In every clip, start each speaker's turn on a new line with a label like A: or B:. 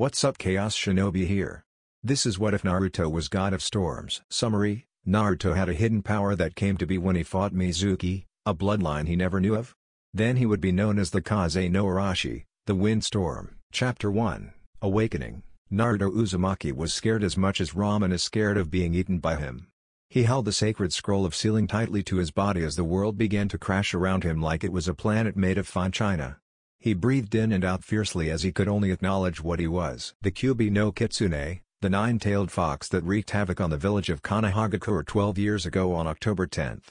A: What's up Chaos Shinobi here. This is what if Naruto was God of Storms. Summary, Naruto had a hidden power that came to be when he fought Mizuki, a bloodline he never knew of. Then he would be known as the Kaze no Arashi, the Windstorm. Chapter 1, Awakening Naruto Uzumaki was scared as much as Ramen is scared of being eaten by him. He held the sacred scroll of sealing tightly to his body as the world began to crash around him like it was a planet made of fine china. He breathed in and out fiercely as he could only acknowledge what he was. The Kyubi no Kitsune, the nine-tailed fox that wreaked havoc on the village of Kanahagakure 12 years ago on October 10.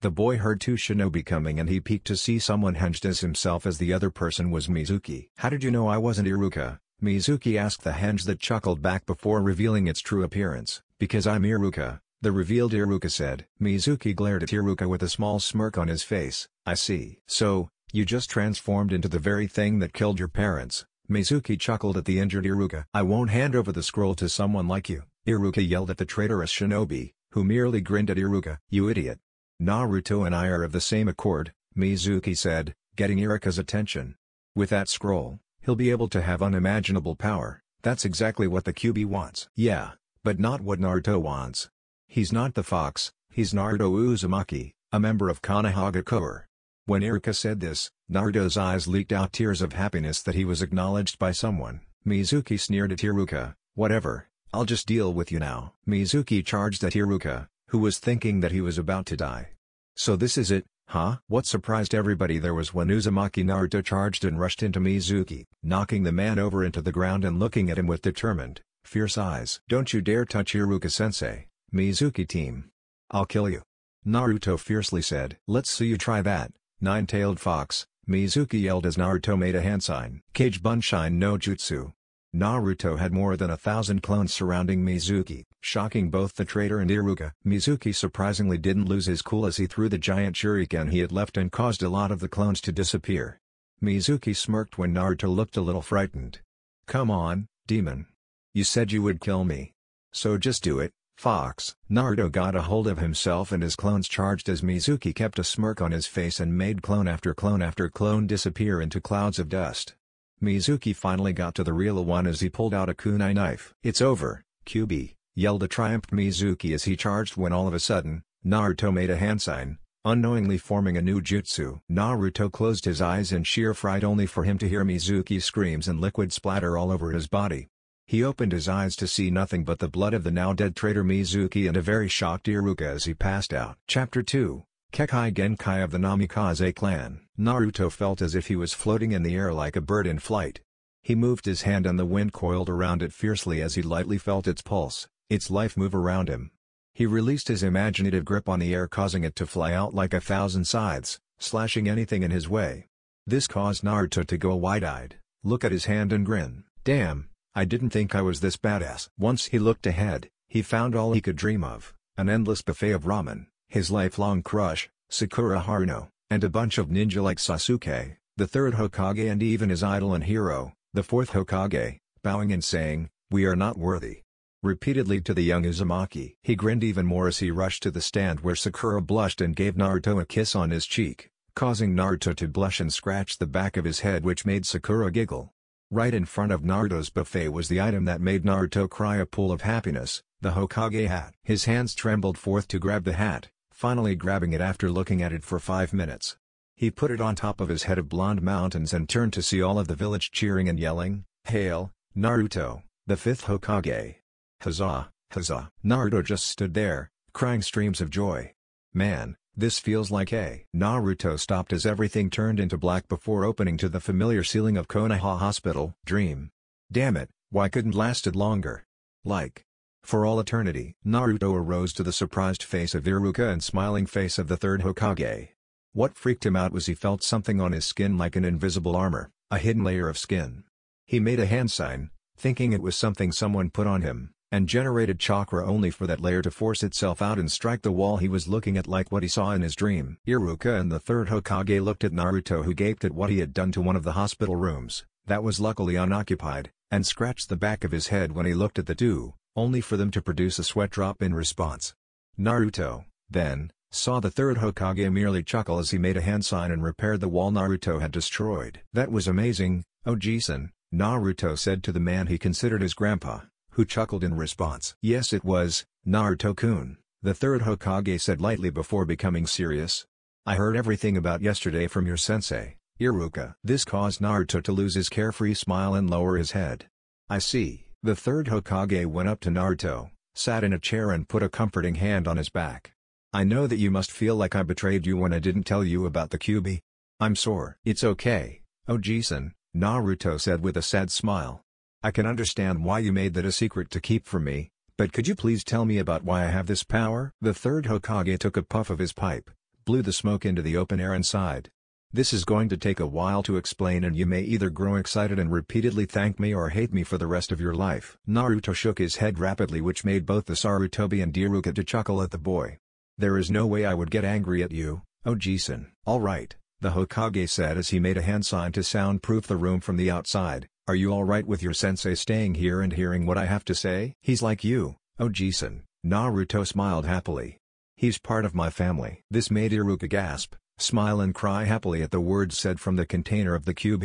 A: The boy heard two shinobi coming and he peeked to see someone hinged as himself as the other person was Mizuki. How did you know I wasn't Iruka? Mizuki asked the henge that chuckled back before revealing its true appearance. Because I'm Iruka, the revealed Iruka said. Mizuki glared at Iruka with a small smirk on his face. I see. So, you just transformed into the very thing that killed your parents, Mizuki chuckled at the injured Iruka. I won't hand over the scroll to someone like you, Iruka yelled at the traitorous shinobi, who merely grinned at Iruka. You idiot. Naruto and I are of the same accord, Mizuki said, getting Iruka's attention. With that scroll, he'll be able to have unimaginable power, that's exactly what the QB wants. Yeah, but not what Naruto wants. He's not the fox, he's Naruto Uzumaki, a member of Konohagakure. When Erika said this, Naruto's eyes leaked out tears of happiness that he was acknowledged by someone. Mizuki sneered at Hiruka, whatever, I'll just deal with you now. Mizuki charged at Hiruka, who was thinking that he was about to die. So this is it, huh? What surprised everybody there was when Uzumaki Naruto charged and rushed into Mizuki, knocking the man over into the ground and looking at him with determined, fierce eyes. Don't you dare touch Hiruka-sensei, Mizuki team. I'll kill you. Naruto fiercely said. Let's see you try that. Nine-tailed fox, Mizuki yelled as Naruto made a hand sign. Cage Bunshine no Jutsu. Naruto had more than a thousand clones surrounding Mizuki, shocking both the traitor and Iruka. Mizuki surprisingly didn't lose his cool as he threw the giant shuriken he had left and caused a lot of the clones to disappear. Mizuki smirked when Naruto looked a little frightened. Come on, demon. You said you would kill me. So just do it, Fox. Naruto got a hold of himself and his clones charged as Mizuki kept a smirk on his face and made clone after clone after clone disappear into clouds of dust. Mizuki finally got to the real one as he pulled out a kunai knife. It's over, QB, yelled a triumphed Mizuki as he charged when all of a sudden, Naruto made a hand sign, unknowingly forming a new jutsu. Naruto closed his eyes in sheer fright only for him to hear Mizuki's screams and liquid splatter all over his body. He opened his eyes to see nothing but the blood of the now dead traitor Mizuki and a very shocked Iruka as he passed out. Chapter 2 Kekai Genkai of the Namikaze clan Naruto felt as if he was floating in the air like a bird in flight. He moved his hand and the wind coiled around it fiercely as he lightly felt its pulse, its life move around him. He released his imaginative grip on the air causing it to fly out like a thousand scythes, slashing anything in his way. This caused Naruto to go wide-eyed, look at his hand and grin. Damn, I didn't think I was this badass. Once he looked ahead, he found all he could dream of, an endless buffet of ramen, his lifelong crush, Sakura Haruno, and a bunch of ninja like Sasuke, the third Hokage and even his idol and hero, the fourth Hokage, bowing and saying, we are not worthy. Repeatedly to the young Uzumaki. He grinned even more as he rushed to the stand where Sakura blushed and gave Naruto a kiss on his cheek, causing Naruto to blush and scratch the back of his head which made Sakura giggle. Right in front of Naruto's buffet was the item that made Naruto cry a pool of happiness, the Hokage hat. His hands trembled forth to grab the hat, finally grabbing it after looking at it for five minutes. He put it on top of his head of blonde mountains and turned to see all of the village cheering and yelling, Hail, Naruto, the fifth Hokage! Huzzah, huzzah! Naruto just stood there, crying streams of joy. Man, this feels like a... Naruto stopped as everything turned into black before opening to the familiar ceiling of Konoha Hospital. Dream. Damn it, why couldn't lasted longer? Like. For all eternity, Naruto arose to the surprised face of Iruka and smiling face of the third Hokage. What freaked him out was he felt something on his skin like an invisible armor, a hidden layer of skin. He made a hand sign, thinking it was something someone put on him and generated chakra only for that layer to force itself out and strike the wall he was looking at like what he saw in his dream. Iruka and the third Hokage looked at Naruto who gaped at what he had done to one of the hospital rooms, that was luckily unoccupied, and scratched the back of his head when he looked at the two, only for them to produce a sweat drop in response. Naruto, then, saw the third Hokage merely chuckle as he made a hand sign and repaired the wall Naruto had destroyed. That was amazing, Ojisan, oh Naruto said to the man he considered his grandpa who chuckled in response. Yes it was, Naruto-kun, the third Hokage said lightly before becoming serious. I heard everything about yesterday from your sensei, Iruka. This caused Naruto to lose his carefree smile and lower his head. I see, the third Hokage went up to Naruto, sat in a chair and put a comforting hand on his back. I know that you must feel like I betrayed you when I didn't tell you about the Kyuubi. I'm sore. It's okay, Ojisan, oh, Naruto said with a sad smile. I can understand why you made that a secret to keep from me, but could you please tell me about why I have this power? The third Hokage took a puff of his pipe, blew the smoke into the open air and sighed. This is going to take a while to explain and you may either grow excited and repeatedly thank me or hate me for the rest of your life. Naruto shook his head rapidly which made both the Sarutobi and Diruka to chuckle at the boy. There is no way I would get angry at you, Ojisan. Alright, the Hokage said as he made a hand sign to soundproof the room from the outside, are you alright with your sensei staying here and hearing what I have to say? He's like you, Oji-san, oh, Naruto smiled happily. He's part of my family. This made Iruka gasp, smile and cry happily at the words said from the container of the cube.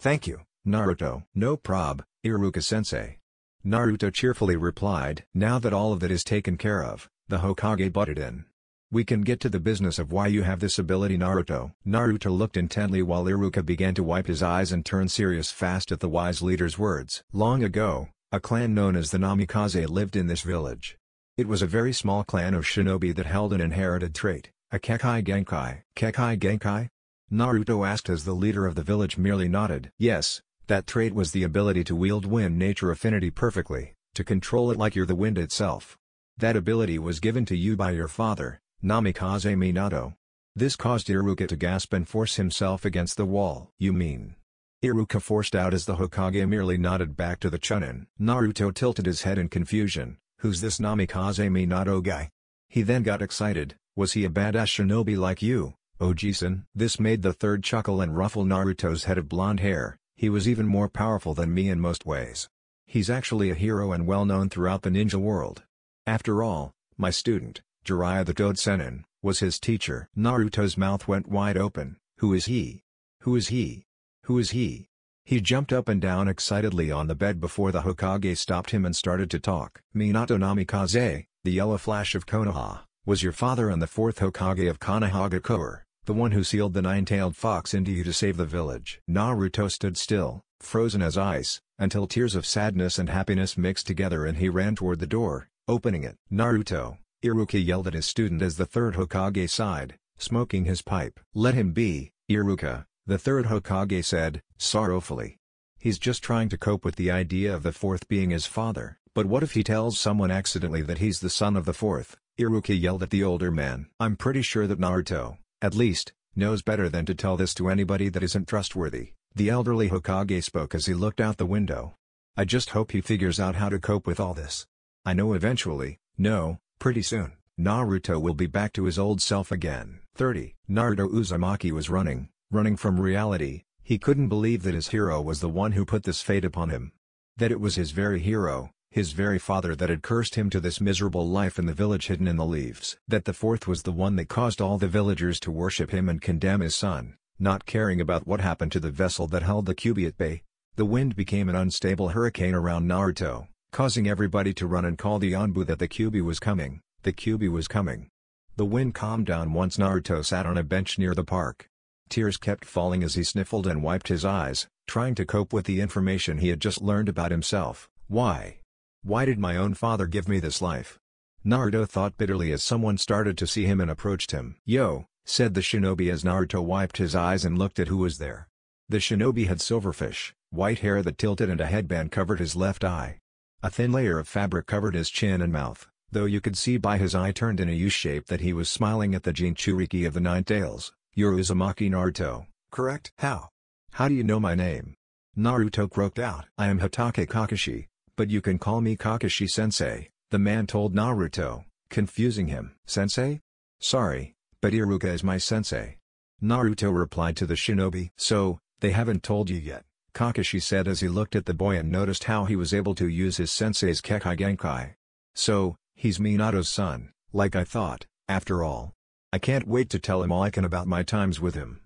A: Thank you, Naruto. No prob, Iruka-sensei. Naruto cheerfully replied. Now that all of that is taken care of, the Hokage butted in. We can get to the business of why you have this ability Naruto. Naruto looked intently while Iruka began to wipe his eyes and turn serious fast at the wise leader's words. Long ago, a clan known as the Namikaze lived in this village. It was a very small clan of shinobi that held an inherited trait, a Kekai Genkai. Kekai Genkai? Naruto asked as the leader of the village merely nodded. Yes, that trait was the ability to wield wind nature affinity perfectly, to control it like you're the wind itself. That ability was given to you by your father, Namikaze Minato. This caused Iruka to gasp and force himself against the wall. You mean? Iruka forced out as the Hokage merely nodded back to the Chunin. Naruto tilted his head in confusion, who's this Namikaze Minato guy? He then got excited, was he a badass shinobi like you, Ojisan? Oh, this made the third chuckle and ruffle Naruto's head of blonde hair, he was even more powerful than me in most ways. He's actually a hero and well known throughout the ninja world. After all, my student, Jiraiya the Goad Senin, was his teacher. Naruto's mouth went wide open, who is he? Who is he? Who is he? He jumped up and down excitedly on the bed before the Hokage stopped him and started to talk. Minato Namikaze, the yellow flash of Konoha, was your father and the fourth Hokage of Konohagakure, the one who sealed the nine-tailed fox into you to save the village. Naruto stood still, frozen as ice, until tears of sadness and happiness mixed together and he ran toward the door, opening it. Naruto, Iruka yelled at his student as the third Hokage sighed, smoking his pipe. Let him be, Iruka, the third Hokage said, sorrowfully. He's just trying to cope with the idea of the fourth being his father. But what if he tells someone accidentally that he's the son of the fourth? Iruka yelled at the older man. I'm pretty sure that Naruto, at least, knows better than to tell this to anybody that isn't trustworthy, the elderly Hokage spoke as he looked out the window. I just hope he figures out how to cope with all this. I know eventually, no, Pretty soon, Naruto will be back to his old self again. 30. Naruto Uzumaki was running, running from reality, he couldn't believe that his hero was the one who put this fate upon him. That it was his very hero, his very father that had cursed him to this miserable life in the village hidden in the leaves. That the fourth was the one that caused all the villagers to worship him and condemn his son, not caring about what happened to the vessel that held the Kyuubi at bay. The wind became an unstable hurricane around Naruto, causing everybody to run and call the Anbu that the Kyuubi was coming, the Kyuubi was coming. The wind calmed down once Naruto sat on a bench near the park. Tears kept falling as he sniffled and wiped his eyes, trying to cope with the information he had just learned about himself. Why? Why did my own father give me this life? Naruto thought bitterly as someone started to see him and approached him. Yo, said the shinobi as Naruto wiped his eyes and looked at who was there. The shinobi had silverfish, white hair that tilted and a headband covered his left eye. A thin layer of fabric covered his chin and mouth, though you could see by his eye turned in a U-shape that he was smiling at the Jinchuriki of the Nine Tails, Uzumaki Naruto, correct? How? How do you know my name? Naruto croaked out. I am Hatake Kakashi, but you can call me Kakashi-sensei, the man told Naruto, confusing him. Sensei? Sorry, but Iruka is my sensei. Naruto replied to the shinobi. So, they haven't told you yet. Kakashi said as he looked at the boy and noticed how he was able to use his sensei's Kekai Genkai. So, he's Minato's son, like I thought, after all. I can't wait to tell him all I can about my times with him.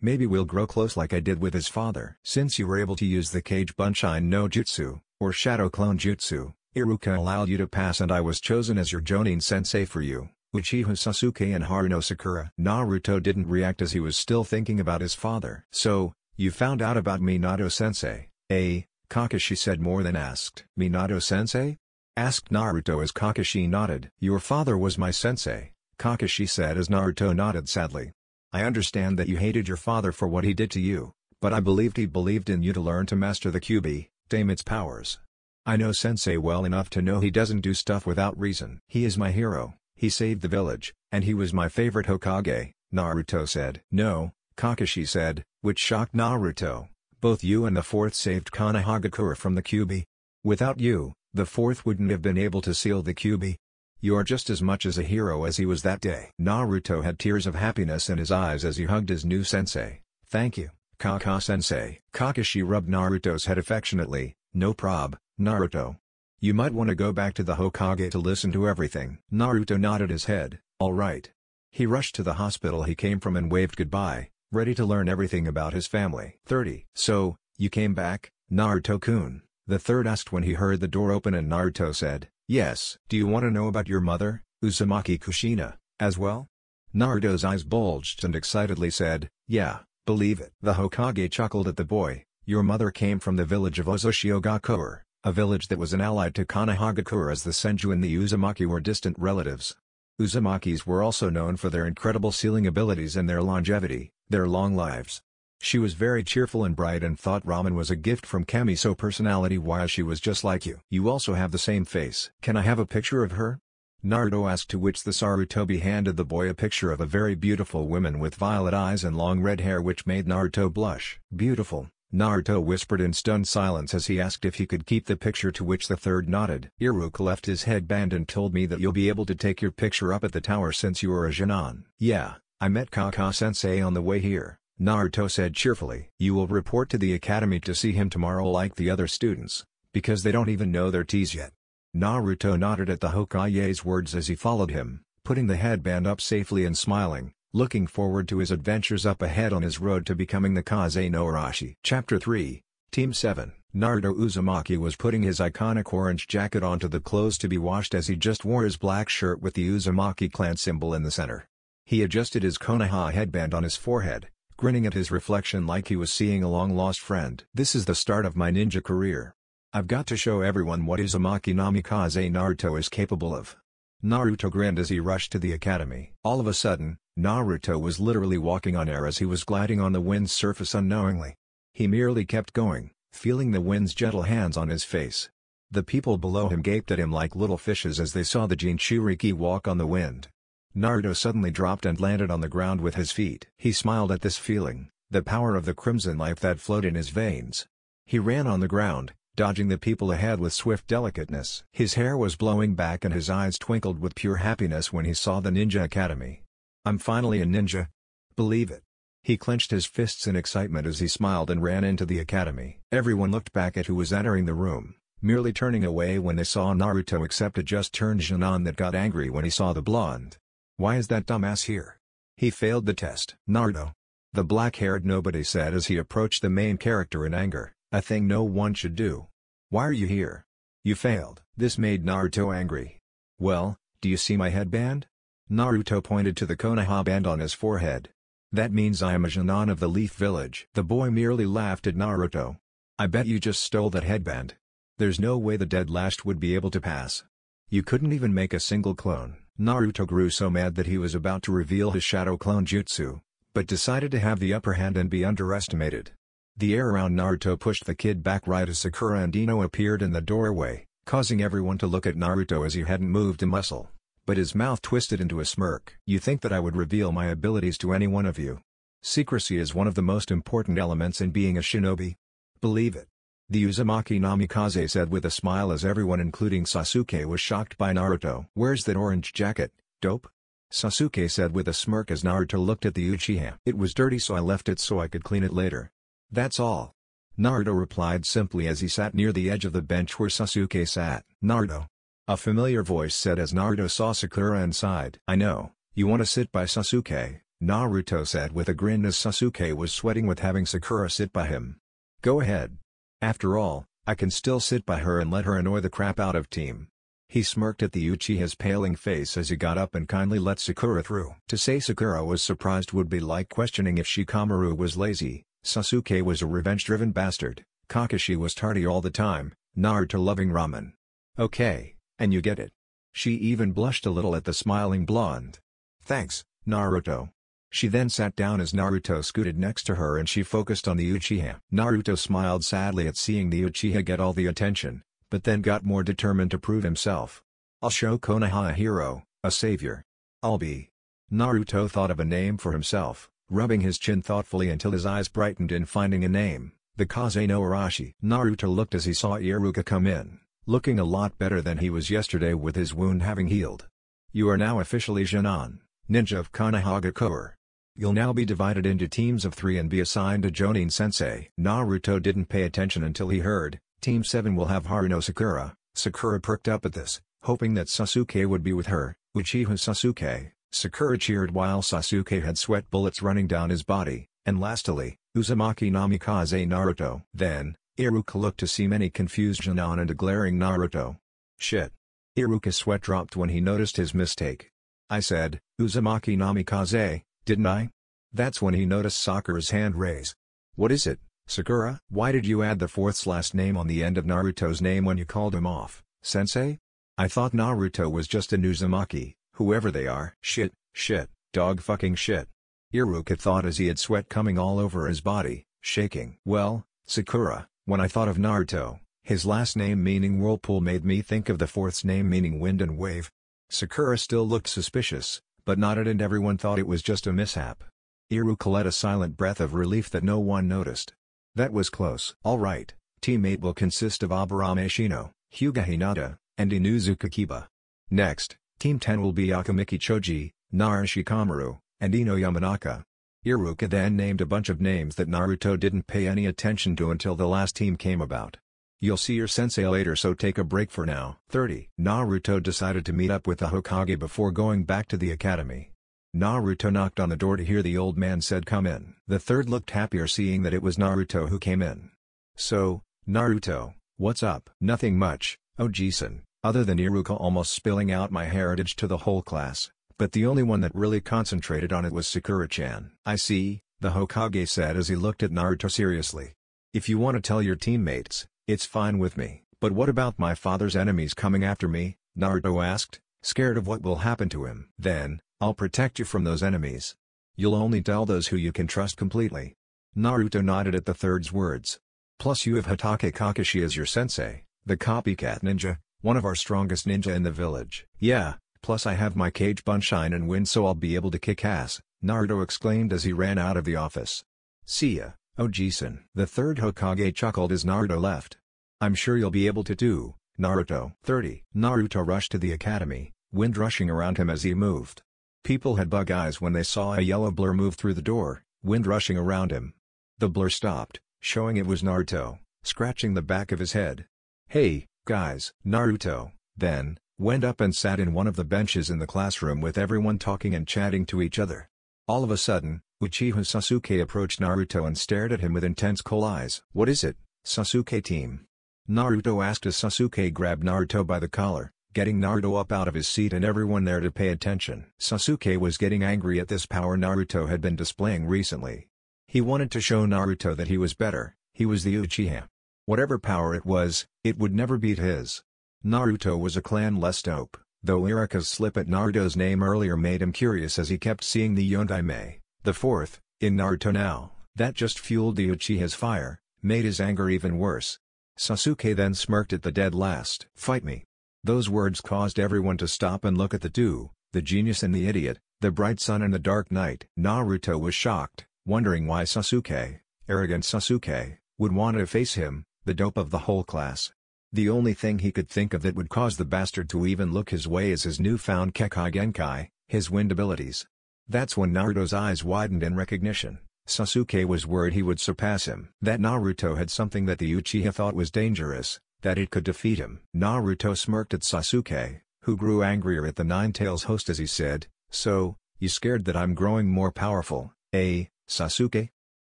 A: Maybe we'll grow close like I did with his father. Since you were able to use the Cage Bunshin no Jutsu, or Shadow Clone Jutsu, Iruka allowed you to pass and I was chosen as your Jonin sensei for you, Uchiha Sasuke and Haruno Sakura. Naruto didn't react as he was still thinking about his father. So, you found out about Minato-sensei, eh? Kakashi said more than asked. Minato-sensei? Asked Naruto as Kakashi nodded. Your father was my sensei, Kakashi said as Naruto nodded sadly. I understand that you hated your father for what he did to you, but I believed he believed in you to learn to master the Kyuubi, tame its powers. I know Sensei well enough to know he doesn't do stuff without reason. He is my hero, he saved the village, and he was my favorite Hokage, Naruto said. No, Kakashi said, which shocked Naruto, both you and the fourth saved Konohagakure from the Kyuubi. Without you, the fourth wouldn't have been able to seal the Kyuubi. You're just as much as a hero as he was that day. Naruto had tears of happiness in his eyes as he hugged his new sensei. Thank you, Kaka-sensei. Kakashi rubbed Naruto's head affectionately, no prob, Naruto. You might want to go back to the Hokage to listen to everything. Naruto nodded his head, alright. He rushed to the hospital he came from and waved goodbye, ready to learn everything about his family. 30. So, you came back, Naruto-kun, the third asked when he heard the door open and Naruto said, Yes. Do you want to know about your mother, Uzumaki Kushina, as well? Naruto's eyes bulged and excitedly said, Yeah, believe it. The Hokage chuckled at the boy, Your mother came from the village of Ozushiogakur, a village that was an ally to Kanahagakure as the Senju and the Uzumaki were distant relatives. Uzumakis were also known for their incredible sealing abilities and their longevity, their long lives. She was very cheerful and bright and thought ramen was a gift from Kami. so personality while she was just like you. You also have the same face. Can I have a picture of her? Naruto asked to which the Sarutobi handed the boy a picture of a very beautiful woman with violet eyes and long red hair which made Naruto blush. Beautiful, Naruto whispered in stunned silence as he asked if he could keep the picture to which the third nodded. Iruk left his headband and told me that you'll be able to take your picture up at the tower since you are a jinan. Yeah, I met Kaka-sensei on the way here, Naruto said cheerfully. You will report to the academy to see him tomorrow like the other students, because they don't even know their teas yet. Naruto nodded at the Hokage's words as he followed him, putting the headband up safely and smiling, looking forward to his adventures up ahead on his road to becoming the Kaze no Arashi. Chapter 3, Team 7 Naruto Uzumaki was putting his iconic orange jacket onto the clothes to be washed as he just wore his black shirt with the Uzumaki clan symbol in the center. He adjusted his Konoha headband on his forehead, grinning at his reflection like he was seeing a long-lost friend. This is the start of my ninja career. I've got to show everyone what Uzumaki Namikaze Naruto is capable of. Naruto grinned as he rushed to the academy. All of a sudden, Naruto was literally walking on air as he was gliding on the wind's surface unknowingly. He merely kept going, feeling the wind's gentle hands on his face. The people below him gaped at him like little fishes as they saw the Jinchuriki walk on the wind. Naruto suddenly dropped and landed on the ground with his feet. He smiled at this feeling, the power of the crimson life that flowed in his veins. He ran on the ground, dodging the people ahead with swift delicateness. His hair was blowing back and his eyes twinkled with pure happiness when he saw the Ninja Academy. I'm finally a ninja. Believe it. He clenched his fists in excitement as he smiled and ran into the academy. Everyone looked back at who was entering the room, merely turning away when they saw Naruto except a just-turned Jinan that got angry when he saw the blonde. Why is that dumbass here? He failed the test. Nardo. The black-haired nobody said as he approached the main character in anger, a thing no one should do. Why are you here? You failed. This made Naruto angry. Well, do you see my headband? Naruto pointed to the Konoha band on his forehead. That means I am a Jinan of the Leaf Village. The boy merely laughed at Naruto. I bet you just stole that headband. There's no way the dead last would be able to pass. You couldn't even make a single clone. Naruto grew so mad that he was about to reveal his shadow clone jutsu, but decided to have the upper hand and be underestimated. The air around Naruto pushed the kid back right as Sakura and Ino appeared in the doorway, causing everyone to look at Naruto as he hadn't moved a muscle, but his mouth twisted into a smirk. You think that I would reveal my abilities to any one of you. Secrecy is one of the most important elements in being a shinobi. Believe it. The Uzumaki Namikaze said with a smile as everyone including Sasuke was shocked by Naruto. Where's that orange jacket, dope? Sasuke said with a smirk as Naruto looked at the Uchiha. It was dirty so I left it so I could clean it later. That's all. Naruto replied simply as he sat near the edge of the bench where Sasuke sat. Naruto. A familiar voice said as Naruto saw Sakura and sighed. I know, you want to sit by Sasuke, Naruto said with a grin as Sasuke was sweating with having Sakura sit by him. Go ahead. After all, I can still sit by her and let her annoy the crap out of team. He smirked at the Uchiha's paling face as he got up and kindly let Sakura through. To say Sakura was surprised would be like questioning if Shikamaru was lazy, Sasuke was a revenge-driven bastard, Kakashi was tardy all the time, Naruto loving ramen. Okay, and you get it. She even blushed a little at the smiling blonde. Thanks, Naruto. She then sat down as Naruto scooted next to her and she focused on the Uchiha. Naruto smiled sadly at seeing the Uchiha get all the attention, but then got more determined to prove himself. I'll show Konoha a hero, a savior. I'll be. Naruto thought of a name for himself, rubbing his chin thoughtfully until his eyes brightened in finding a name, the Kaze no Arashi. Naruto looked as he saw Iruka come in, looking a lot better than he was yesterday with his wound having healed. You are now officially Jinan, ninja of Konohagakure. You'll now be divided into teams of three and be assigned a Jonin sensei. Naruto didn't pay attention until he heard, Team 7 will have Haruno Sakura. Sakura perked up at this, hoping that Sasuke would be with her, Uchiha Sasuke. Sakura cheered while Sasuke had sweat bullets running down his body, and lastly, Uzumaki Namikaze Naruto. Then, Iruka looked to see many confused Jinan and a glaring Naruto. Shit. Iruka's sweat dropped when he noticed his mistake. I said, Uzumaki Namikaze, didn't I? That's when he noticed Sakura's hand raise. What is it, Sakura? Why did you add the fourth's last name on the end of Naruto's name when you called him off, sensei? I thought Naruto was just a Nuzumaki, whoever they are. Shit, shit, dog fucking shit. Iruka thought as he had sweat coming all over his body, shaking. Well, Sakura, when I thought of Naruto, his last name meaning whirlpool made me think of the fourth's name meaning wind and wave. Sakura still looked suspicious, but nodded and everyone thought it was just a mishap. Iru let a silent breath of relief that no one noticed. That was close. Alright, teammate will consist of Aburame Shino, Hyuga Hinata, and Inuzu Kakiba. Next, Team 10 will be Akamiki Choji, Narashi Kamaru, and Ino Yamanaka. Iruka then named a bunch of names that Naruto didn't pay any attention to until the last team came about. You'll see your sensei later so take a break for now. 30. Naruto decided to meet up with the Hokage before going back to the academy. Naruto knocked on the door to hear the old man said come in. The third looked happier seeing that it was Naruto who came in. So, Naruto, what's up? Nothing much, Ojisan, oh, other than Iruka almost spilling out my heritage to the whole class, but the only one that really concentrated on it was Sakura-chan. I see, the Hokage said as he looked at Naruto seriously. If you want to tell your teammates, it's fine with me. But what about my father's enemies coming after me? Naruto asked, scared of what will happen to him. Then, I'll protect you from those enemies. You'll only tell those who you can trust completely. Naruto nodded at the third's words. Plus you have Hatake Kakashi as your sensei, the copycat ninja, one of our strongest ninja in the village. Yeah, plus I have my cage bunshine and wind so I'll be able to kick ass, Naruto exclaimed as he ran out of the office. See ya. Oh The third Hokage chuckled as Naruto left. I'm sure you'll be able to do, Naruto. 30. Naruto rushed to the academy, wind rushing around him as he moved. People had bug eyes when they saw a yellow blur move through the door, wind rushing around him. The blur stopped, showing it was Naruto, scratching the back of his head. Hey, guys. Naruto, then, went up and sat in one of the benches in the classroom with everyone talking and chatting to each other. All of a sudden, Uchiha Sasuke approached Naruto and stared at him with intense cold eyes. What is it, Sasuke team? Naruto asked as Sasuke grabbed Naruto by the collar, getting Naruto up out of his seat and everyone there to pay attention. Sasuke was getting angry at this power Naruto had been displaying recently. He wanted to show Naruto that he was better, he was the Uchiha. Whatever power it was, it would never beat his. Naruto was a clan-less dope, though Iraka's slip at Naruto's name earlier made him curious as he kept seeing the Yondaime. The fourth, in Naruto now, that just fueled the Uchiha's fire, made his anger even worse. Sasuke then smirked at the dead last. Fight me. Those words caused everyone to stop and look at the two, the genius and the idiot, the bright sun and the dark night. Naruto was shocked, wondering why Sasuke, arrogant Sasuke, would want to face him, the dope of the whole class. The only thing he could think of that would cause the bastard to even look his way is his newfound Kekai Genkai, his wind abilities. That's when Naruto's eyes widened in recognition. Sasuke was worried he would surpass him. That Naruto had something that the Uchiha thought was dangerous, that it could defeat him. Naruto smirked at Sasuke, who grew angrier at the Nine Tails host as he said, So, you scared that I'm growing more powerful, eh, Sasuke?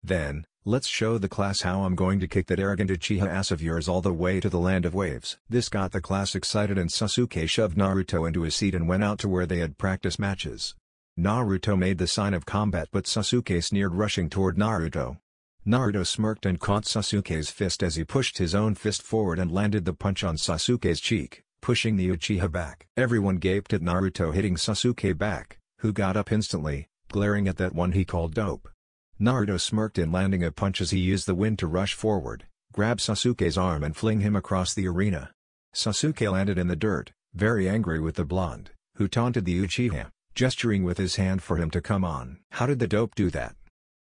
A: Then, let's show the class how I'm going to kick that arrogant Uchiha ass of yours all the way to the land of waves. This got the class excited and Sasuke shoved Naruto into his seat and went out to where they had practice matches. Naruto made the sign of combat but Sasuke sneered rushing toward Naruto. Naruto smirked and caught Sasuke's fist as he pushed his own fist forward and landed the punch on Sasuke's cheek, pushing the Uchiha back. Everyone gaped at Naruto hitting Sasuke back, who got up instantly, glaring at that one he called dope. Naruto smirked in landing a punch as he used the wind to rush forward, grab Sasuke's arm and fling him across the arena. Sasuke landed in the dirt, very angry with the blonde, who taunted the Uchiha gesturing with his hand for him to come on. How did the dope do that?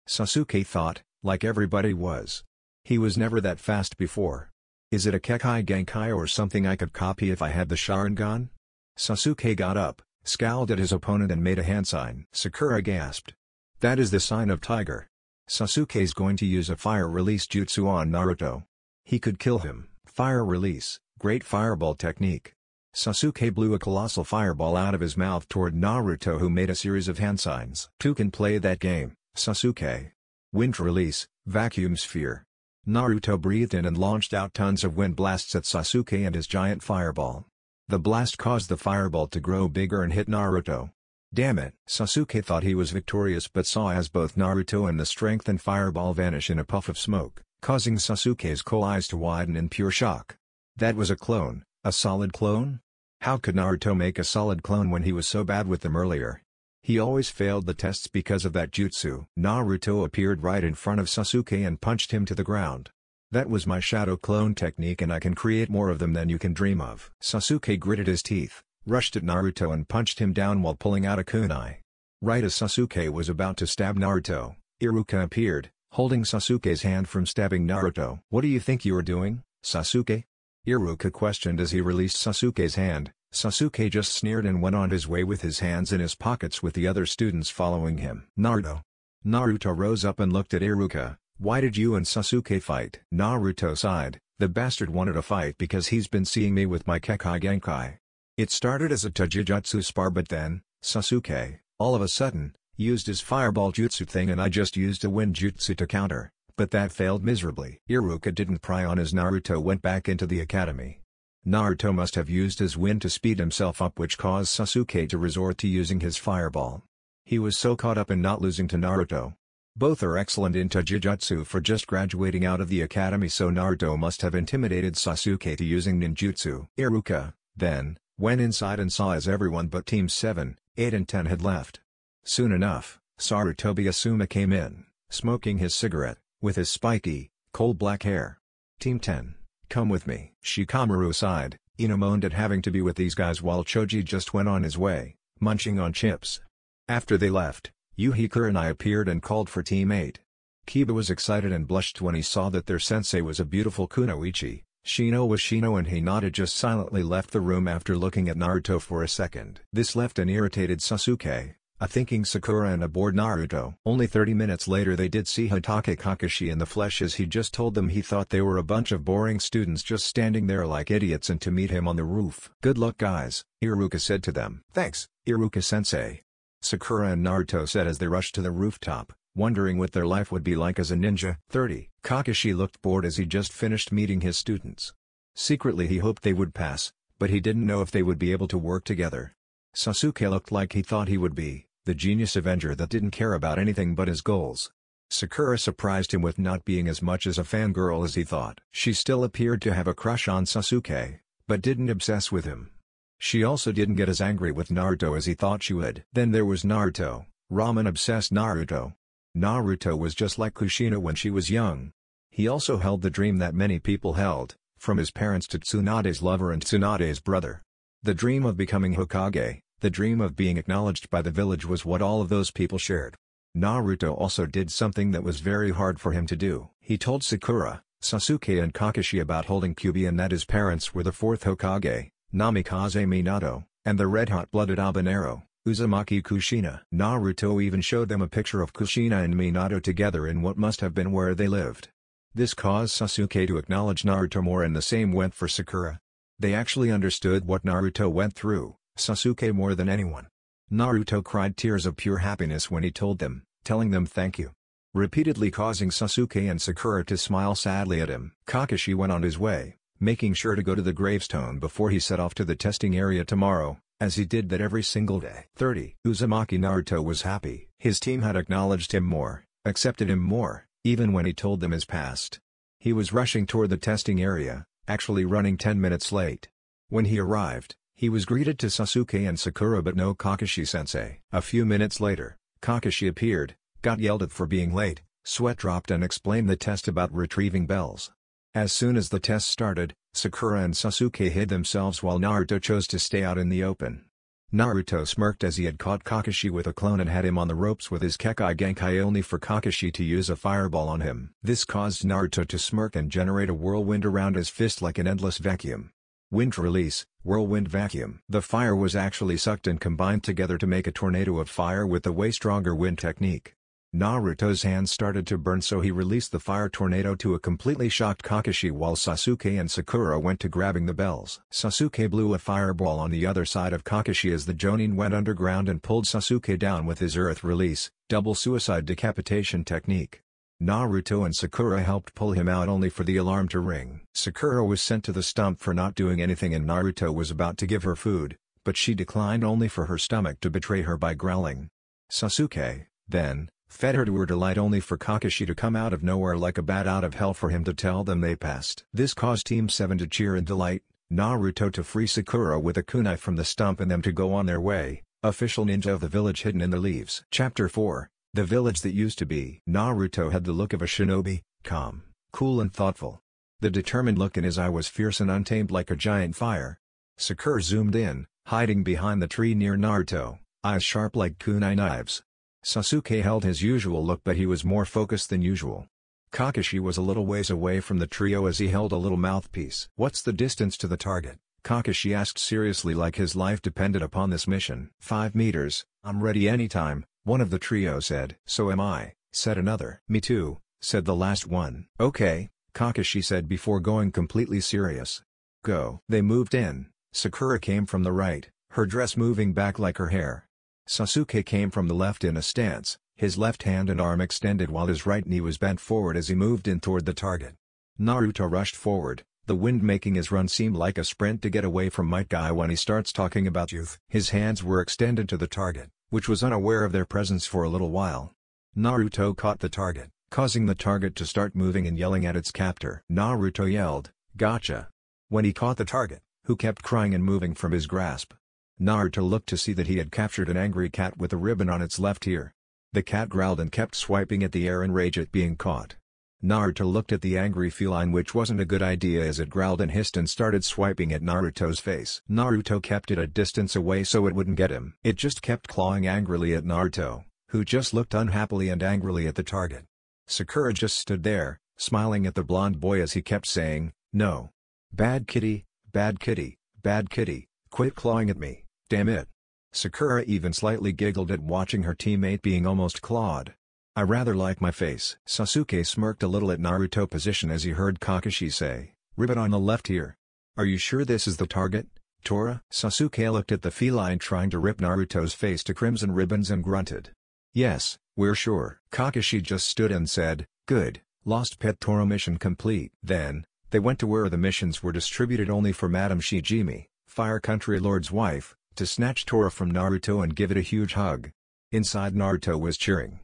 A: Sasuke thought, like everybody was. He was never that fast before. Is it a Kekai Genkai or something I could copy if I had the Sharingan? Sasuke got up, scowled at his opponent and made a hand sign. Sakura gasped. That is the sign of tiger. Sasuke's going to use a fire release jutsu on Naruto. He could kill him. Fire release, great fireball technique. Sasuke blew a colossal fireball out of his mouth toward Naruto who made a series of hand signs. Two can play that game, Sasuke. Wind release, vacuum sphere. Naruto breathed in and launched out tons of wind blasts at Sasuke and his giant fireball. The blast caused the fireball to grow bigger and hit Naruto. Damn it! Sasuke thought he was victorious but saw as both Naruto and the strength and fireball vanish in a puff of smoke, causing Sasuke's cool eyes to widen in pure shock. That was a clone, a solid clone? How could Naruto make a solid clone when he was so bad with them earlier? He always failed the tests because of that jutsu. Naruto appeared right in front of Sasuke and punched him to the ground. That was my shadow clone technique and I can create more of them than you can dream of. Sasuke gritted his teeth, rushed at Naruto and punched him down while pulling out a kunai. Right as Sasuke was about to stab Naruto, Iruka appeared, holding Sasuke's hand from stabbing Naruto. What do you think you are doing, Sasuke? Iruka questioned as he released Sasuke's hand, Sasuke just sneered and went on his way with his hands in his pockets with the other students following him. Naruto. Naruto rose up and looked at Iruka, why did you and Sasuke fight? Naruto sighed, the bastard wanted a fight because he's been seeing me with my Kekai Genkai. It started as a Tajijutsu spar but then, Sasuke, all of a sudden, used his fireball jutsu thing and I just used a wind jutsu to counter. But that failed miserably. Iruka didn't pry on as Naruto went back into the academy. Naruto must have used his wind to speed himself up which caused Sasuke to resort to using his fireball. He was so caught up in not losing to Naruto. Both are excellent into jujutsu for just graduating out of the academy so Naruto must have intimidated Sasuke to using ninjutsu. Iruka, then, went inside and saw as everyone but Team 7, 8 and 10 had left. Soon enough, Sarutobi Asuma came in, smoking his cigarette with his spiky, coal-black hair. Team 10, come with me. Shikamaru sighed, Ino moaned at having to be with these guys while Choji just went on his way, munching on chips. After they left, Yuhikura and I appeared and called for Team 8. Kiba was excited and blushed when he saw that their sensei was a beautiful kunoichi, Shino was Shino and Hinata just silently left the room after looking at Naruto for a second. This left an irritated Sasuke, a thinking Sakura and a bored Naruto. Only 30 minutes later they did see Hitake Kakashi in the flesh as he just told them he thought they were a bunch of boring students just standing there like idiots and to meet him on the roof. Good luck guys, Iruka said to them. Thanks, Iruka-sensei. Sakura and Naruto said as they rushed to the rooftop, wondering what their life would be like as a ninja. 30. Kakashi looked bored as he just finished meeting his students. Secretly he hoped they would pass, but he didn't know if they would be able to work together. Sasuke looked like he thought he would be, the genius Avenger that didn't care about anything but his goals. Sakura surprised him with not being as much as a fangirl as he thought. She still appeared to have a crush on Sasuke, but didn't obsess with him. She also didn't get as angry with Naruto as he thought she would. Then there was Naruto, ramen-obsessed Naruto. Naruto was just like Kushina when she was young. He also held the dream that many people held, from his parents to Tsunade's lover and Tsunade's brother. The dream of becoming Hokage, the dream of being acknowledged by the village was what all of those people shared. Naruto also did something that was very hard for him to do. He told Sakura, Sasuke and Kakashi about holding Kyuubi and that his parents were the fourth Hokage, Namikaze Minato, and the red-hot-blooded Abanero, Uzumaki Kushina. Naruto even showed them a picture of Kushina and Minato together in what must have been where they lived. This caused Sasuke to acknowledge Naruto more and the same went for Sakura. They actually understood what Naruto went through, Sasuke more than anyone. Naruto cried tears of pure happiness when he told them, telling them thank you. Repeatedly causing Sasuke and Sakura to smile sadly at him. Kakashi went on his way, making sure to go to the gravestone before he set off to the testing area tomorrow, as he did that every single day. 30. Uzumaki Naruto was happy. His team had acknowledged him more, accepted him more, even when he told them his past. He was rushing toward the testing area, actually running 10 minutes late. When he arrived, he was greeted to Sasuke and Sakura but no Kakashi-sensei. A few minutes later, Kakashi appeared, got yelled at for being late, sweat dropped and explained the test about retrieving bells. As soon as the test started, Sakura and Sasuke hid themselves while Naruto chose to stay out in the open. Naruto smirked as he had caught Kakashi with a clone and had him on the ropes with his Kekai Genkai only for Kakashi to use a fireball on him. This caused Naruto to smirk and generate a whirlwind around his fist like an endless vacuum. Wind release, whirlwind vacuum. The fire was actually sucked and combined together to make a tornado of fire with the way stronger wind technique. Naruto's hands started to burn so he released the fire tornado to a completely shocked Kakashi while Sasuke and Sakura went to grabbing the bells. Sasuke blew a fireball on the other side of Kakashi as the Jonin went underground and pulled Sasuke down with his earth release, double suicide decapitation technique. Naruto and Sakura helped pull him out only for the alarm to ring. Sakura was sent to the stump for not doing anything and Naruto was about to give her food, but she declined only for her stomach to betray her by growling. Sasuke, then, fed her to her delight only for Kakashi to come out of nowhere like a bat out of hell for him to tell them they passed. This caused Team 7 to cheer and delight, Naruto to free Sakura with a kunai from the stump and them to go on their way, official ninja of the village hidden in the leaves. Chapter 4 the village that used to be Naruto had the look of a shinobi, calm, cool and thoughtful. The determined look in his eye was fierce and untamed like a giant fire. Sakura zoomed in, hiding behind the tree near Naruto, eyes sharp like kunai knives. Sasuke held his usual look but he was more focused than usual. Kakashi was a little ways away from the trio as he held a little mouthpiece. What's the distance to the target? Kakashi asked seriously like his life depended upon this mission. Five meters, I'm ready anytime, one of the trio said. So am I, said another. Me too, said the last one. Okay, Kakashi said before going completely serious. Go. They moved in, Sakura came from the right, her dress moving back like her hair. Sasuke came from the left in a stance, his left hand and arm extended while his right knee was bent forward as he moved in toward the target. Naruto rushed forward, the wind making his run seem like a sprint to get away from Might Guy when he starts talking about youth. His hands were extended to the target which was unaware of their presence for a little while. Naruto caught the target, causing the target to start moving and yelling at its captor. Naruto yelled, gotcha! When he caught the target, who kept crying and moving from his grasp. Naruto looked to see that he had captured an angry cat with a ribbon on its left ear. The cat growled and kept swiping at the air in rage at being caught. Naruto looked at the angry feline which wasn't a good idea as it growled and hissed and started swiping at Naruto's face. Naruto kept it a distance away so it wouldn't get him. It just kept clawing angrily at Naruto, who just looked unhappily and angrily at the target. Sakura just stood there, smiling at the blond boy as he kept saying, No. Bad kitty, bad kitty, bad kitty, quit clawing at me, damn it. Sakura even slightly giggled at watching her teammate being almost clawed, I rather like my face. Sasuke smirked a little at Naruto position as he heard Kakashi say, Ribbon on the left ear. Are you sure this is the target, Tora? Sasuke looked at the feline trying to rip Naruto's face to crimson ribbons and grunted. Yes, we're sure. Kakashi just stood and said, Good, lost pet Tora mission complete. Then, they went to where the missions were distributed only for Madame Shijimi, Fire Country Lord's wife, to snatch Tora from Naruto and give it a huge hug. Inside Naruto was cheering.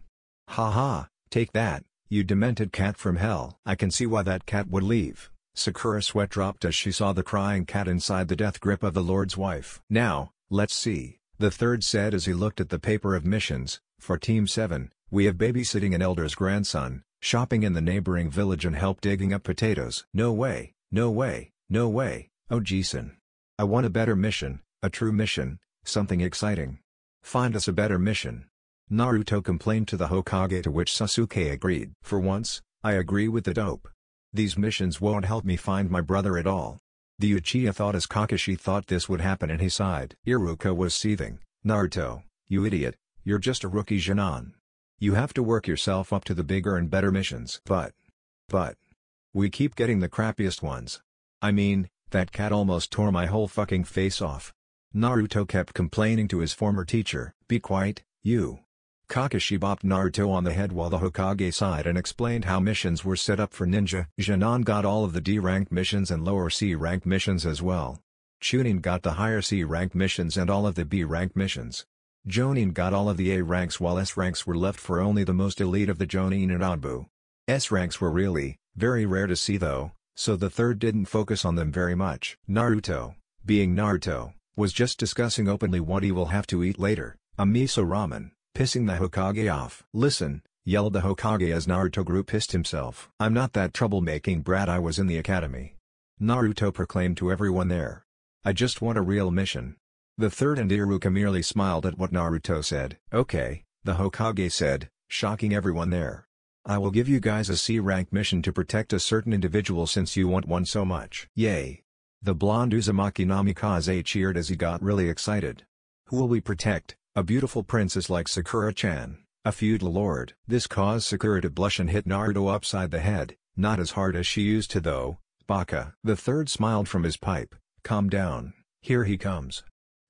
A: Ha ha, take that, you demented cat from hell. I can see why that cat would leave. Sakura sweat dropped as she saw the crying cat inside the death grip of the Lord's wife. Now, let's see, the third said as he looked at the paper of missions, for Team 7, we have babysitting an elder's grandson, shopping in the neighboring village and help digging up potatoes. No way, no way, no way, oh Jason. I want a better mission, a true mission, something exciting. Find us a better mission. Naruto complained to the Hokage to which Sasuke agreed. For once, I agree with the dope. These missions won't help me find my brother at all. The Uchiha thought as Kakashi thought this would happen and he sighed. Iruka was seething, Naruto, you idiot, you're just a rookie Jinan. You have to work yourself up to the bigger and better missions. But. But. We keep getting the crappiest ones. I mean, that cat almost tore my whole fucking face off. Naruto kept complaining to his former teacher, be quiet, you. Kakashi bopped Naruto on the head while the Hokage sighed and explained how missions were set up for ninja. Jinan got all of the D-ranked missions and lower C-ranked missions as well. Chunin got the higher C-ranked missions and all of the B-ranked missions. Jonin got all of the A ranks while S ranks were left for only the most elite of the Jonin and Anbu. S ranks were really, very rare to see though, so the third didn't focus on them very much. Naruto, being Naruto, was just discussing openly what he will have to eat later, a miso ramen. Pissing the Hokage off. Listen, yelled the Hokage as Naruto grew pissed himself. I'm not that troublemaking brat I was in the academy. Naruto proclaimed to everyone there. I just want a real mission. The third and Iruka merely smiled at what Naruto said. Okay, the Hokage said, shocking everyone there. I will give you guys a C-rank mission to protect a certain individual since you want one so much. Yay! The blonde Uzumaki Namikaze cheered as he got really excited. Who will we protect? A beautiful princess like Sakura-chan, a feudal lord. This caused Sakura to blush and hit Naruto upside the head, not as hard as she used to though, Baka. The third smiled from his pipe, calm down, here he comes.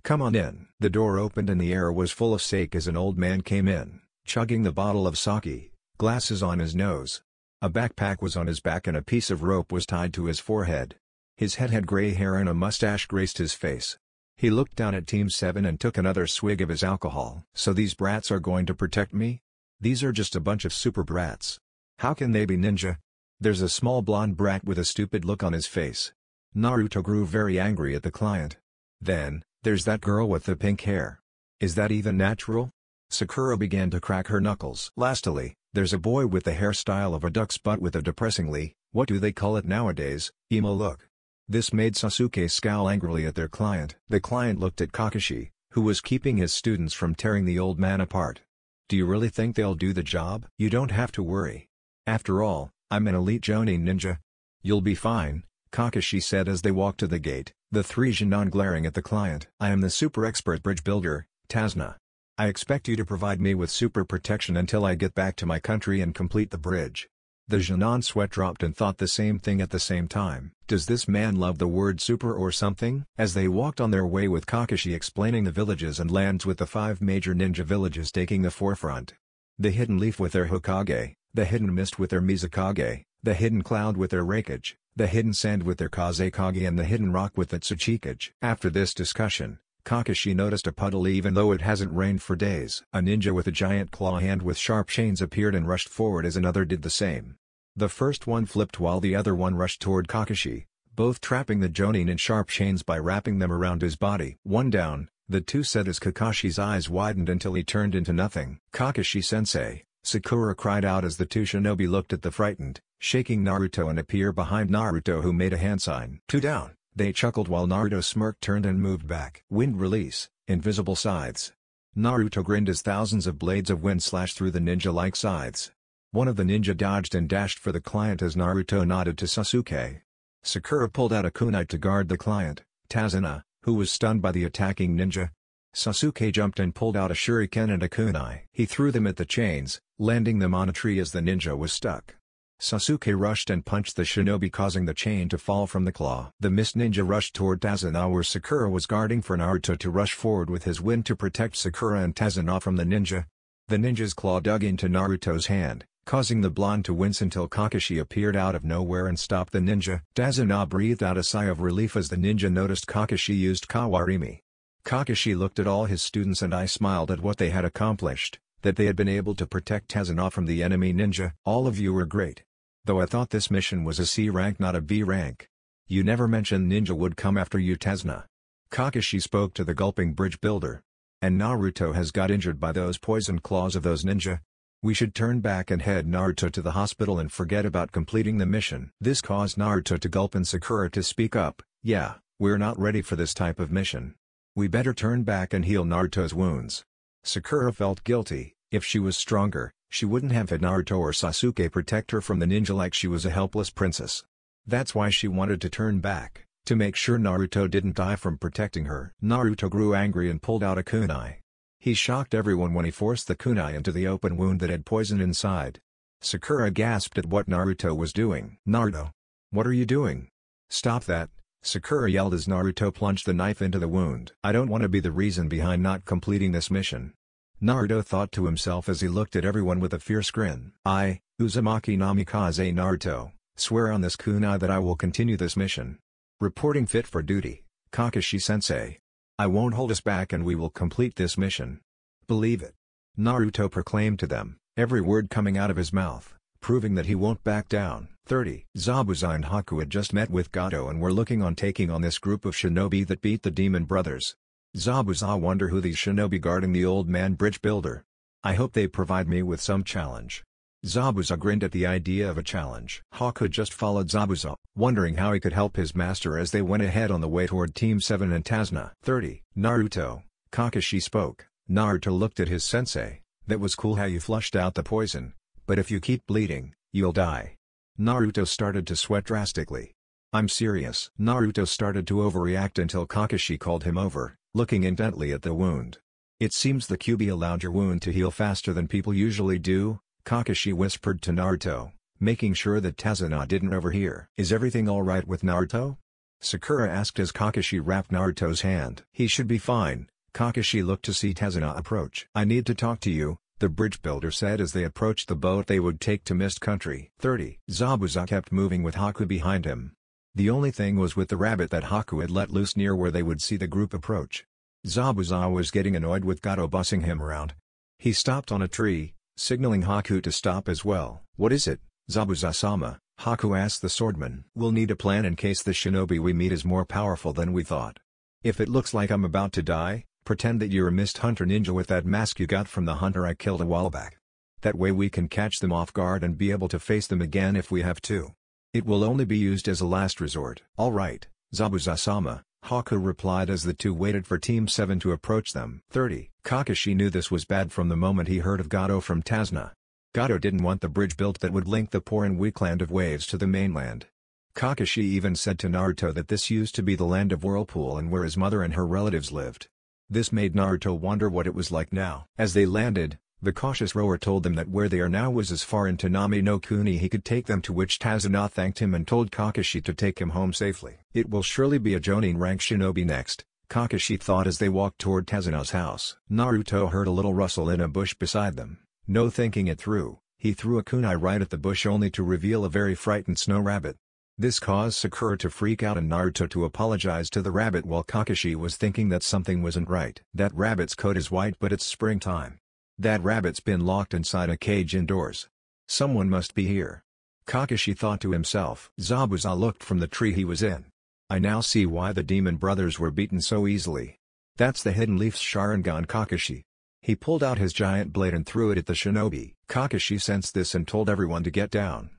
A: Come on in. The door opened and the air was full of sake as an old man came in, chugging the bottle of sake, glasses on his nose. A backpack was on his back and a piece of rope was tied to his forehead. His head had gray hair and a mustache graced his face. He looked down at Team 7 and took another swig of his alcohol. So these brats are going to protect me? These are just a bunch of super brats. How can they be ninja? There's a small blonde brat with a stupid look on his face. Naruto grew very angry at the client. Then, there's that girl with the pink hair. Is that even natural? Sakura began to crack her knuckles. Lastly, there's a boy with the hairstyle of a duck's butt with a depressingly, what do they call it nowadays, emo look. This made Sasuke scowl angrily at their client. The client looked at Kakashi, who was keeping his students from tearing the old man apart. Do you really think they'll do the job? You don't have to worry. After all, I'm an elite Jonin ninja. You'll be fine, Kakashi said as they walked to the gate, the three Jinan glaring at the client. I am the super expert bridge builder, Tazna. I expect you to provide me with super protection until I get back to my country and complete the bridge. The Jeannon sweat dropped and thought the same thing at the same time. Does this man love the word super or something? As they walked on their way with Kakashi explaining the villages and lands with the five major ninja villages taking the forefront. The hidden leaf with their Hokage, the hidden mist with their Mizukage, the hidden cloud with their Raikage, the hidden sand with their Kazekage and the hidden rock with its Tsuchikage. After this discussion, Kakashi noticed a puddle even though it hasn't rained for days. A ninja with a giant claw hand with sharp chains appeared and rushed forward as another did the same. The first one flipped while the other one rushed toward Kakashi, both trapping the Jonin in sharp chains by wrapping them around his body. One down, the two said as Kakashi's eyes widened until he turned into nothing. Kakashi-sensei, Sakura cried out as the two shinobi looked at the frightened, shaking Naruto and appear behind Naruto who made a hand sign. Two down. They chuckled while Naruto smirked turned and moved back. Wind release, invisible scythes. Naruto grinned as thousands of blades of wind slashed through the ninja-like scythes. One of the ninja dodged and dashed for the client as Naruto nodded to Sasuke. Sakura pulled out a kunai to guard the client, Tazuna, who was stunned by the attacking ninja. Sasuke jumped and pulled out a shuriken and a kunai. He threw them at the chains, landing them on a tree as the ninja was stuck. Sasuke rushed and punched the shinobi causing the chain to fall from the claw. The Mist Ninja rushed toward Tazuna where Sakura was guarding for Naruto to rush forward with his wind to protect Sakura and Tazuna from the ninja. The ninja's claw dug into Naruto's hand, causing the blonde to wince until Kakashi appeared out of nowhere and stopped the ninja. Tazuna breathed out a sigh of relief as the ninja noticed Kakashi used Kawarimi. Kakashi looked at all his students and I smiled at what they had accomplished that they had been able to protect Tazanov from the enemy ninja. All of you were great. Though I thought this mission was a C rank not a B rank. You never mentioned ninja would come after you Tazna. Kakashi spoke to the gulping bridge builder. And Naruto has got injured by those poison claws of those ninja. We should turn back and head Naruto to the hospital and forget about completing the mission. This caused Naruto to gulp and Sakura to speak up, yeah, we're not ready for this type of mission. We better turn back and heal Naruto's wounds. Sakura felt guilty, if she was stronger, she wouldn't have had Naruto or Sasuke protect her from the ninja like she was a helpless princess. That's why she wanted to turn back, to make sure Naruto didn't die from protecting her. Naruto grew angry and pulled out a kunai. He shocked everyone when he forced the kunai into the open wound that had poison inside. Sakura gasped at what Naruto was doing. Naruto! What are you doing? Stop that, Sakura yelled as Naruto plunged the knife into the wound. I don't want to be the reason behind not completing this mission. Naruto thought to himself as he looked at everyone with a fierce grin. I, Uzumaki Namikaze Naruto, swear on this kunai that I will continue this mission. Reporting fit for duty, Kakashi-sensei. I won't hold us back and we will complete this mission. Believe it. Naruto proclaimed to them, every word coming out of his mouth, proving that he won't back down. 30. Zabuza and Haku had just met with Gato and were looking on taking on this group of shinobi that beat the Demon Brothers. Zabuza wonder who these shinobi guarding the old man bridge builder. I hope they provide me with some challenge. Zabuza grinned at the idea of a challenge. Haku just followed Zabuza, wondering how he could help his master as they went ahead on the way toward Team 7 and Tazna. 30. Naruto. Kakashi spoke. Naruto looked at his sensei. That was cool how you flushed out the poison, but if you keep bleeding, you'll die. Naruto started to sweat drastically. I'm serious. Naruto started to overreact until Kakashi called him over, looking intently at the wound. It seems the QB allowed your wound to heal faster than people usually do, Kakashi whispered to Naruto, making sure that Tazuna didn't overhear. Is everything alright with Naruto? Sakura asked as Kakashi wrapped Naruto's hand. He should be fine, Kakashi looked to see Tazuna approach. I need to talk to you, the bridge builder said as they approached the boat they would take to Mist Country. 30. Zabuza kept moving with Haku behind him, the only thing was with the rabbit that Haku had let loose near where they would see the group approach. Zabuza was getting annoyed with Gato bussing him around. He stopped on a tree, signaling Haku to stop as well. What is it, Zabuza-sama? Haku asked the swordman. We'll need a plan in case the shinobi we meet is more powerful than we thought. If it looks like I'm about to die, pretend that you're a mist hunter ninja with that mask you got from the hunter I killed a while back. That way we can catch them off guard and be able to face them again if we have to. It will only be used as a last resort. Alright, Zabuza-sama, Haku replied as the two waited for Team 7 to approach them. 30. Kakashi knew this was bad from the moment he heard of Gato from Tazna. Gato didn't want the bridge built that would link the poor and weak land of waves to the mainland. Kakashi even said to Naruto that this used to be the land of Whirlpool and where his mother and her relatives lived. This made Naruto wonder what it was like now. As they landed, the cautious rower told them that where they are now was as far into Nami no Kuni he could take them to which Tazuna thanked him and told Kakashi to take him home safely. It will surely be a Jonin rank shinobi next, Kakashi thought as they walked toward Tazuna's house. Naruto heard a little rustle in a bush beside them. No thinking it through, he threw a kunai right at the bush only to reveal a very frightened snow rabbit. This caused Sakura to freak out and Naruto to apologize to the rabbit while Kakashi was thinking that something wasn't right. That rabbit's coat is white but it's springtime. That rabbit's been locked inside a cage indoors. Someone must be here. Kakashi thought to himself. Zabuza looked from the tree he was in. I now see why the demon brothers were beaten so easily. That's the hidden leaf's Sharingan Kakashi. He pulled out his giant blade and threw it at the shinobi. Kakashi sensed this and told everyone to get down.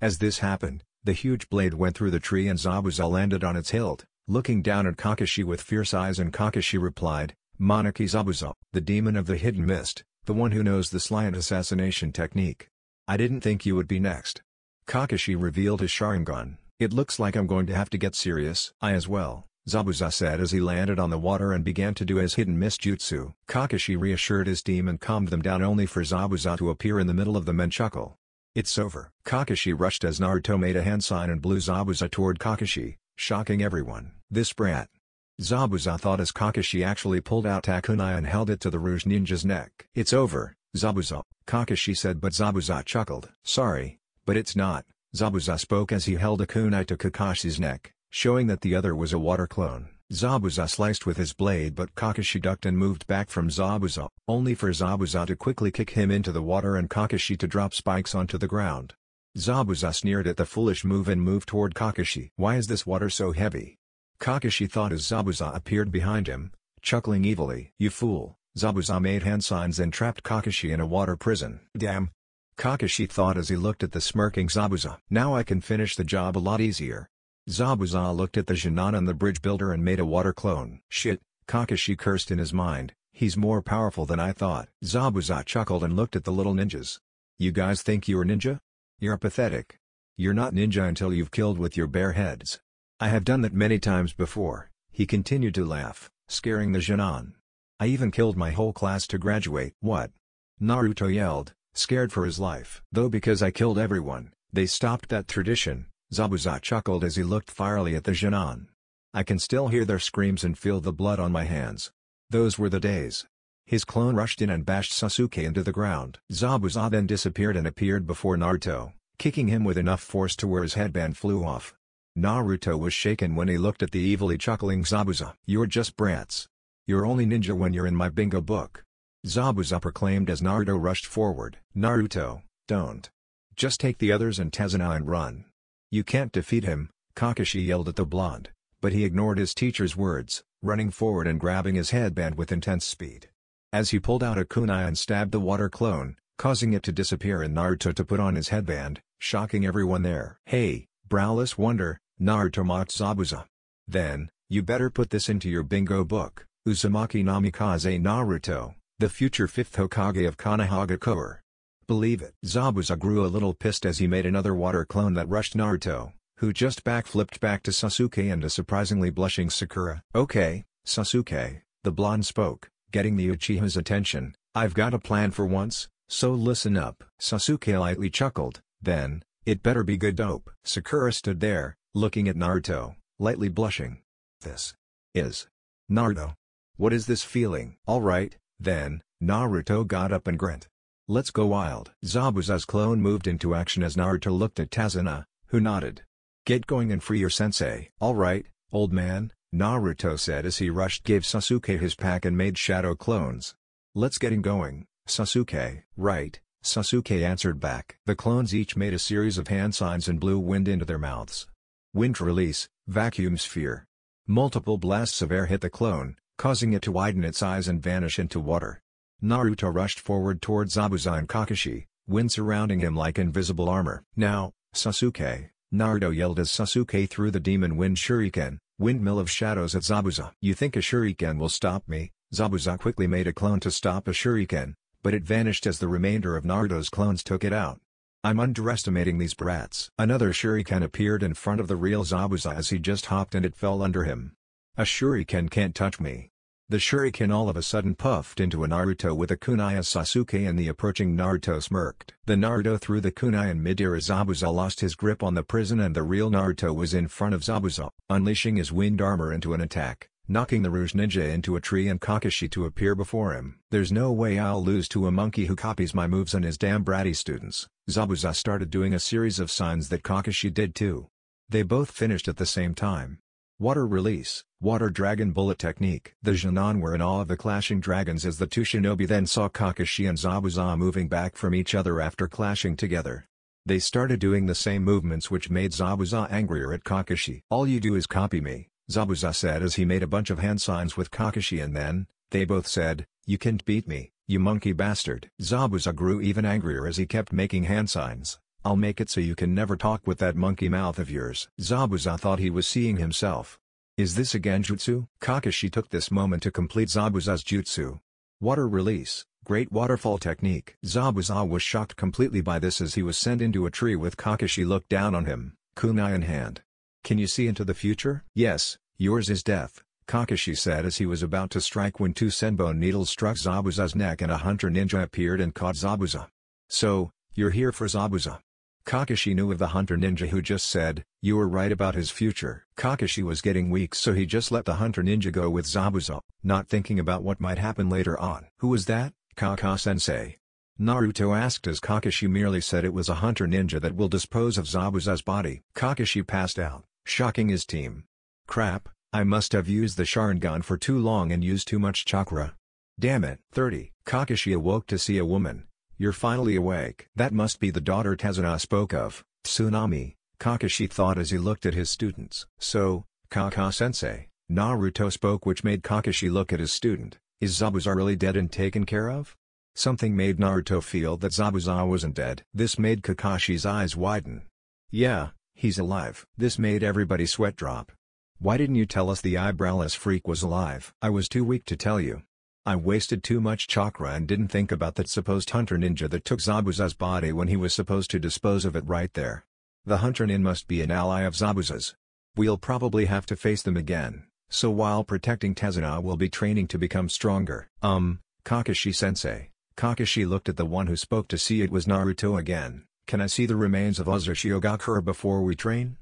A: As this happened, the huge blade went through the tree and Zabuza landed on its hilt, looking down at Kakashi with fierce eyes and Kakashi replied, Monarchy Zabuza, the demon of the hidden mist, the one who knows the slant assassination technique. I didn't think you would be next. Kakashi revealed his Sharingan. It looks like I'm going to have to get serious. I as well, Zabuza said as he landed on the water and began to do his hidden misjutsu. jutsu. Kakashi reassured his team and calmed them down only for Zabuza to appear in the middle of them and chuckle. It's over. Kakashi rushed as Naruto made a hand sign and blew Zabuza toward Kakashi, shocking everyone. This brat. Zabuza thought as Kakashi actually pulled out Takunai and held it to the Rouge Ninja's neck. It's over, Zabuza, Kakashi said but Zabuza chuckled. Sorry, but it's not, Zabuza spoke as he held a kunai to Kakashi's neck, showing that the other was a water clone. Zabuza sliced with his blade but Kakashi ducked and moved back from Zabuza, only for Zabuza to quickly kick him into the water and Kakashi to drop spikes onto the ground. Zabuza sneered at the foolish move and moved toward Kakashi. Why is this water so heavy? Kakashi thought as Zabuza appeared behind him, chuckling evilly. You fool, Zabuza made hand signs and trapped Kakashi in a water prison. Damn. Kakashi thought as he looked at the smirking Zabuza. Now I can finish the job a lot easier. Zabuza looked at the Jinan and the bridge builder and made a water clone. Shit, Kakashi cursed in his mind, he's more powerful than I thought. Zabuza chuckled and looked at the little ninjas. You guys think you're ninja? You're pathetic. You're not ninja until you've killed with your bare heads. I have done that many times before, he continued to laugh, scaring the genin. I even killed my whole class to graduate. What? Naruto yelled, scared for his life. Though because I killed everyone, they stopped that tradition, Zabuza chuckled as he looked fierily at the genin. I can still hear their screams and feel the blood on my hands. Those were the days. His clone rushed in and bashed Sasuke into the ground. Zabuza then disappeared and appeared before Naruto, kicking him with enough force to where his headband flew off. Naruto was shaken when he looked at the evilly chuckling Zabuza. You're just brats. You're only ninja when you're in my bingo book. Zabuza proclaimed as Naruto rushed forward. Naruto, don't. Just take the others and Tazuna and run. You can't defeat him, Kakashi yelled at the blonde, but he ignored his teacher's words, running forward and grabbing his headband with intense speed. As he pulled out a kunai and stabbed the water clone, causing it to disappear and Naruto to put on his headband, shocking everyone there. Hey, browless wonder, Naruto Zabuza. Then, you better put this into your bingo book, Uzumaki Namikaze Naruto, the future 5th Hokage of Konohagakure. Believe it. Zabuza grew a little pissed as he made another water clone that rushed Naruto, who just backflipped back to Sasuke and a surprisingly blushing Sakura. Okay, Sasuke, the blonde spoke, getting the Uchiha's attention, I've got a plan for once, so listen up. Sasuke lightly chuckled, then, it better be good dope. Sakura stood there, Looking at Naruto, lightly blushing. This is Naruto. What is this feeling? Alright, then, Naruto got up and grinned. Let's go wild. Zabuza's clone moved into action as Naruto looked at Tazuna, who nodded. Get going and free your sensei. Alright, old man, Naruto said as he rushed gave Sasuke his pack and made shadow clones. Let's get him going, Sasuke. Right, Sasuke answered back. The clones each made a series of hand signs and blew wind into their mouths. Wind release, vacuum sphere. Multiple blasts of air hit the clone, causing it to widen its eyes and vanish into water. Naruto rushed forward towards Zabuza and Kakashi, wind surrounding him like invisible armor. Now, Sasuke, Naruto yelled as Sasuke threw the demon wind shuriken, windmill of shadows at Zabuza. You think a shuriken will stop me? Zabuza quickly made a clone to stop a shuriken, but it vanished as the remainder of Naruto's clones took it out. I'm underestimating these brats. Another shuriken appeared in front of the real Zabuza as he just hopped and it fell under him. A shuriken can't touch me. The shuriken all of a sudden puffed into a Naruto with a kunai as Sasuke and the approaching Naruto smirked. The Naruto threw the kunai and midair as Zabuza lost his grip on the prison and the real Naruto was in front of Zabuza, unleashing his wind armor into an attack knocking the Rouge Ninja into a tree and Kakashi to appear before him. There's no way I'll lose to a monkey who copies my moves and his damn bratty students. Zabuza started doing a series of signs that Kakashi did too. They both finished at the same time. Water Release, Water Dragon Bullet Technique. The Jinan were in awe of the clashing dragons as the two shinobi then saw Kakashi and Zabuza moving back from each other after clashing together. They started doing the same movements which made Zabuza angrier at Kakashi. All you do is copy me, Zabuza said as he made a bunch of hand signs with Kakashi and then, they both said, you can't beat me, you monkey bastard. Zabuza grew even angrier as he kept making hand signs. I'll make it so you can never talk with that monkey mouth of yours. Zabuza thought he was seeing himself. Is this a jutsu? Kakashi took this moment to complete Zabuza's jutsu. Water release, great waterfall technique. Zabuza was shocked completely by this as he was sent into a tree with Kakashi looked down on him, kunai in hand. Can you see into the future? Yes, yours is death, Kakashi said as he was about to strike when two senbo needles struck Zabuza's neck and a hunter ninja appeared and caught Zabuza. So, you're here for Zabuza. Kakashi knew of the hunter ninja who just said, you were right about his future. Kakashi was getting weak so he just let the hunter ninja go with Zabuza, not thinking about what might happen later on. Who was that, Kaka-sensei? Naruto asked as Kakashi merely said it was a hunter ninja that will dispose of Zabuza's body. Kakashi passed out, shocking his team. Crap, I must have used the Sharingan for too long and used too much chakra. Damn it. 30. Kakashi awoke to see a woman. You're finally awake. That must be the daughter Tazuna spoke of, Tsunami, Kakashi thought as he looked at his students. So, Kaka-sensei, Naruto spoke which made Kakashi look at his student, is Zabuza really dead and taken care of? Something made Naruto feel that Zabuza wasn't dead. This made Kakashi's eyes widen. Yeah, he's alive. This made everybody sweat drop. Why didn't you tell us the eyebrowless freak was alive? I was too weak to tell you. I wasted too much chakra and didn't think about that supposed hunter ninja that took Zabuza's body when he was supposed to dispose of it right there. The hunter nin must be an ally of Zabuza's. We'll probably have to face them again, so while protecting Tazuna we'll be training to become stronger. Um, Kakashi-sensei, Kakashi looked at the one who spoke to see it was Naruto again, can I see the remains of Ozur Shiogakure before we train?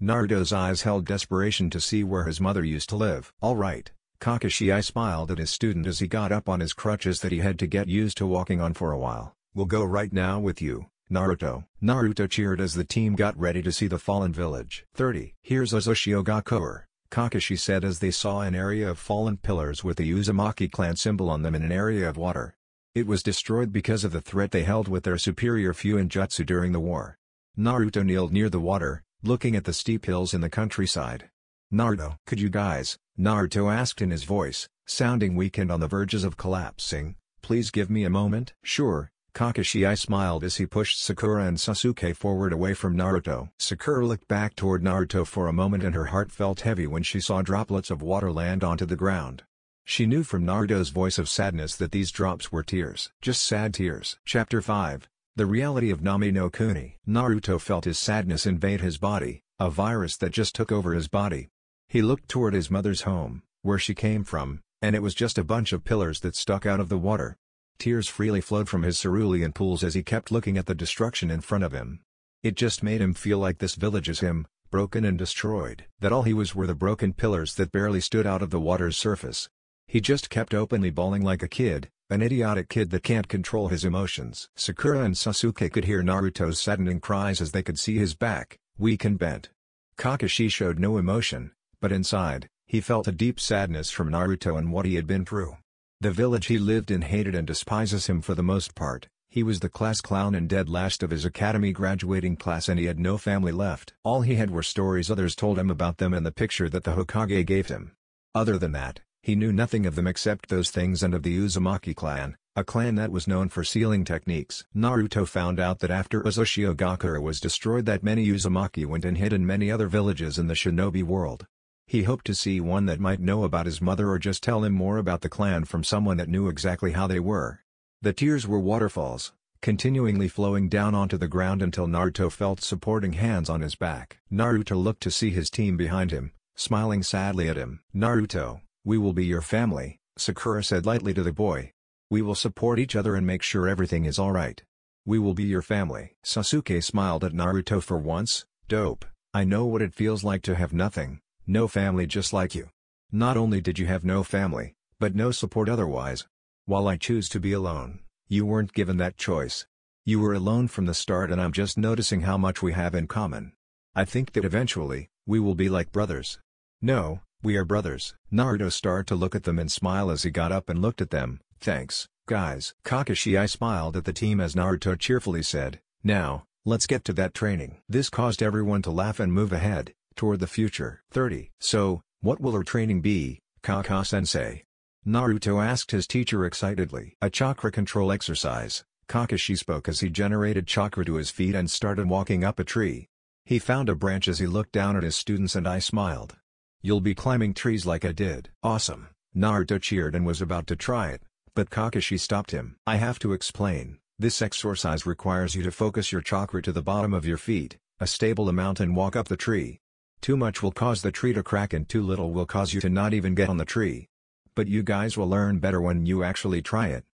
A: Naruto's eyes held desperation to see where his mother used to live. Alright, Kakashi I smiled at his student as he got up on his crutches that he had to get used to walking on for a while, we'll go right now with you, Naruto. Naruto cheered as the team got ready to see the fallen village. 30. Here's Ozur Shiogakure. Kakashi said as they saw an area of fallen pillars with the Uzumaki clan symbol on them in an area of water. It was destroyed because of the threat they held with their superior Fuinjutsu during the war. Naruto kneeled near the water, looking at the steep hills in the countryside. Naruto, could you guys, Naruto asked in his voice, sounding weak and on the verges of collapsing, please give me a moment? Sure, Kakashi I smiled as he pushed Sakura and Sasuke forward away from Naruto. Sakura looked back toward Naruto for a moment and her heart felt heavy when she saw droplets of water land onto the ground. She knew from Nardo's voice of sadness that these drops were tears. Just sad tears. Chapter 5 The Reality of Nami no Kuni Naruto felt his sadness invade his body, a virus that just took over his body. He looked toward his mother's home, where she came from, and it was just a bunch of pillars that stuck out of the water. Tears freely flowed from his cerulean pools as he kept looking at the destruction in front of him. It just made him feel like this village is him, broken and destroyed. That all he was were the broken pillars that barely stood out of the water's surface, he just kept openly bawling like a kid, an idiotic kid that can't control his emotions. Sakura and Sasuke could hear Naruto's saddening cries as they could see his back, weak and bent. Kakashi showed no emotion, but inside, he felt a deep sadness from Naruto and what he had been through. The village he lived in hated and despises him for the most part, he was the class clown and dead last of his academy graduating class and he had no family left. All he had were stories others told him about them and the picture that the Hokage gave him. Other than that, he knew nothing of them except those things and of the Uzumaki clan, a clan that was known for sealing techniques. Naruto found out that after Uzushio was destroyed that many Uzumaki went and hid in many other villages in the shinobi world. He hoped to see one that might know about his mother or just tell him more about the clan from someone that knew exactly how they were. The tears were waterfalls, continually flowing down onto the ground until Naruto felt supporting hands on his back. Naruto looked to see his team behind him, smiling sadly at him. Naruto, we will be your family, Sakura said lightly to the boy. We will support each other and make sure everything is alright. We will be your family. Sasuke smiled at Naruto for once, dope, I know what it feels like to have nothing, no family just like you. Not only did you have no family, but no support otherwise. While I choose to be alone, you weren't given that choice. You were alone from the start and I'm just noticing how much we have in common. I think that eventually, we will be like brothers. No, we are brothers. Naruto started to look at them and smile as he got up and looked at them. Thanks, guys. Kakashi I smiled at the team as Naruto cheerfully said, Now, let's get to that training. This caused everyone to laugh and move ahead, toward the future. 30. So, what will our training be, Kakasensei? sensei Naruto asked his teacher excitedly. A chakra control exercise, Kakashi spoke as he generated chakra to his feet and started walking up a tree. He found a branch as he looked down at his students and I smiled. You'll be climbing trees like I did. Awesome. Naruto cheered and was about to try it, but Kakashi stopped him. I have to explain, this exercise requires you to focus your chakra to the bottom of your feet, a stable amount and walk up the tree. Too much will cause the tree to crack and too little will cause you to not even get on the tree. But you guys will learn better when you actually try it.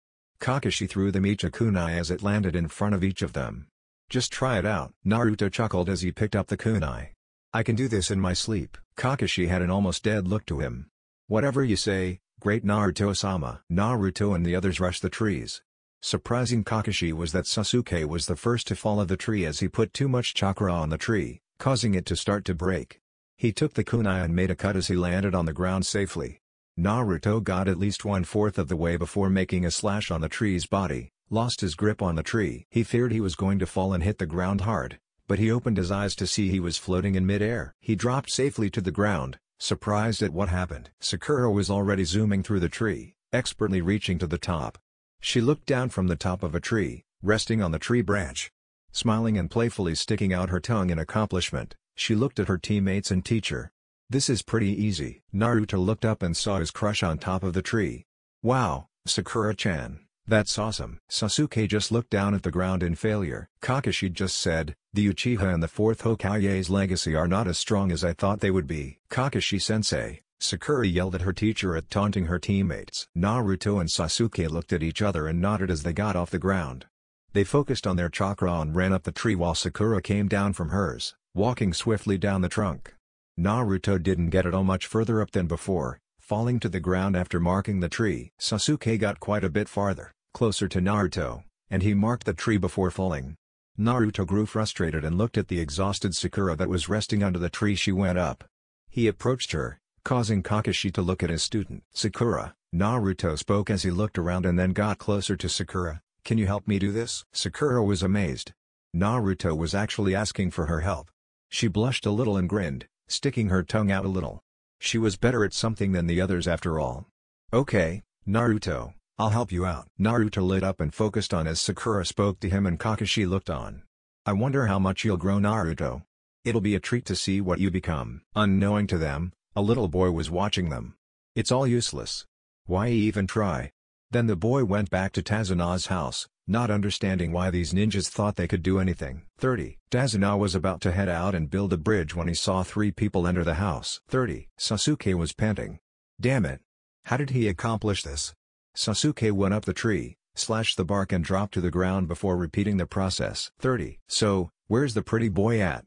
A: Kakashi threw them each a kunai as it landed in front of each of them. Just try it out. Naruto chuckled as he picked up the kunai. I can do this in my sleep. Kakashi had an almost dead look to him. Whatever you say, great Naruto-sama. Naruto and the others rushed the trees. Surprising Kakashi was that Sasuke was the first to fall of the tree as he put too much chakra on the tree, causing it to start to break. He took the kunai and made a cut as he landed on the ground safely. Naruto got at least one-fourth of the way before making a slash on the tree's body, lost his grip on the tree. He feared he was going to fall and hit the ground hard, but he opened his eyes to see he was floating in midair. He dropped safely to the ground, surprised at what happened. Sakura was already zooming through the tree, expertly reaching to the top. She looked down from the top of a tree, resting on the tree branch. Smiling and playfully sticking out her tongue in accomplishment, she looked at her teammates and teacher. This is pretty easy. Naruto looked up and saw his crush on top of the tree. Wow, Sakura-chan. That's awesome. Sasuke just looked down at the ground in failure. Kakashi just said, the Uchiha and the fourth Hokage's legacy are not as strong as I thought they would be. Kakashi-sensei, Sakura yelled at her teacher at taunting her teammates. Naruto and Sasuke looked at each other and nodded as they got off the ground. They focused on their chakra and ran up the tree while Sakura came down from hers, walking swiftly down the trunk. Naruto didn't get it all much further up than before, falling to the ground after marking the tree. Sasuke got quite a bit farther, closer to Naruto, and he marked the tree before falling. Naruto grew frustrated and looked at the exhausted Sakura that was resting under the tree she went up. He approached her, causing Kakashi to look at his student. Sakura, Naruto spoke as he looked around and then got closer to Sakura, can you help me do this? Sakura was amazed. Naruto was actually asking for her help. She blushed a little and grinned, sticking her tongue out a little. She was better at something than the others after all. Okay, Naruto, I'll help you out. Naruto lit up and focused on as Sakura spoke to him and Kakashi looked on. I wonder how much you'll grow Naruto. It'll be a treat to see what you become. Unknowing to them, a little boy was watching them. It's all useless. Why even try? Then the boy went back to Tazuna's house, not understanding why these ninjas thought they could do anything. 30. Tazuna was about to head out and build a bridge when he saw three people enter the house. 30. Sasuke was panting. Damn it. How did he accomplish this? Sasuke went up the tree, slashed the bark and dropped to the ground before repeating the process. 30. So, where's the pretty boy at?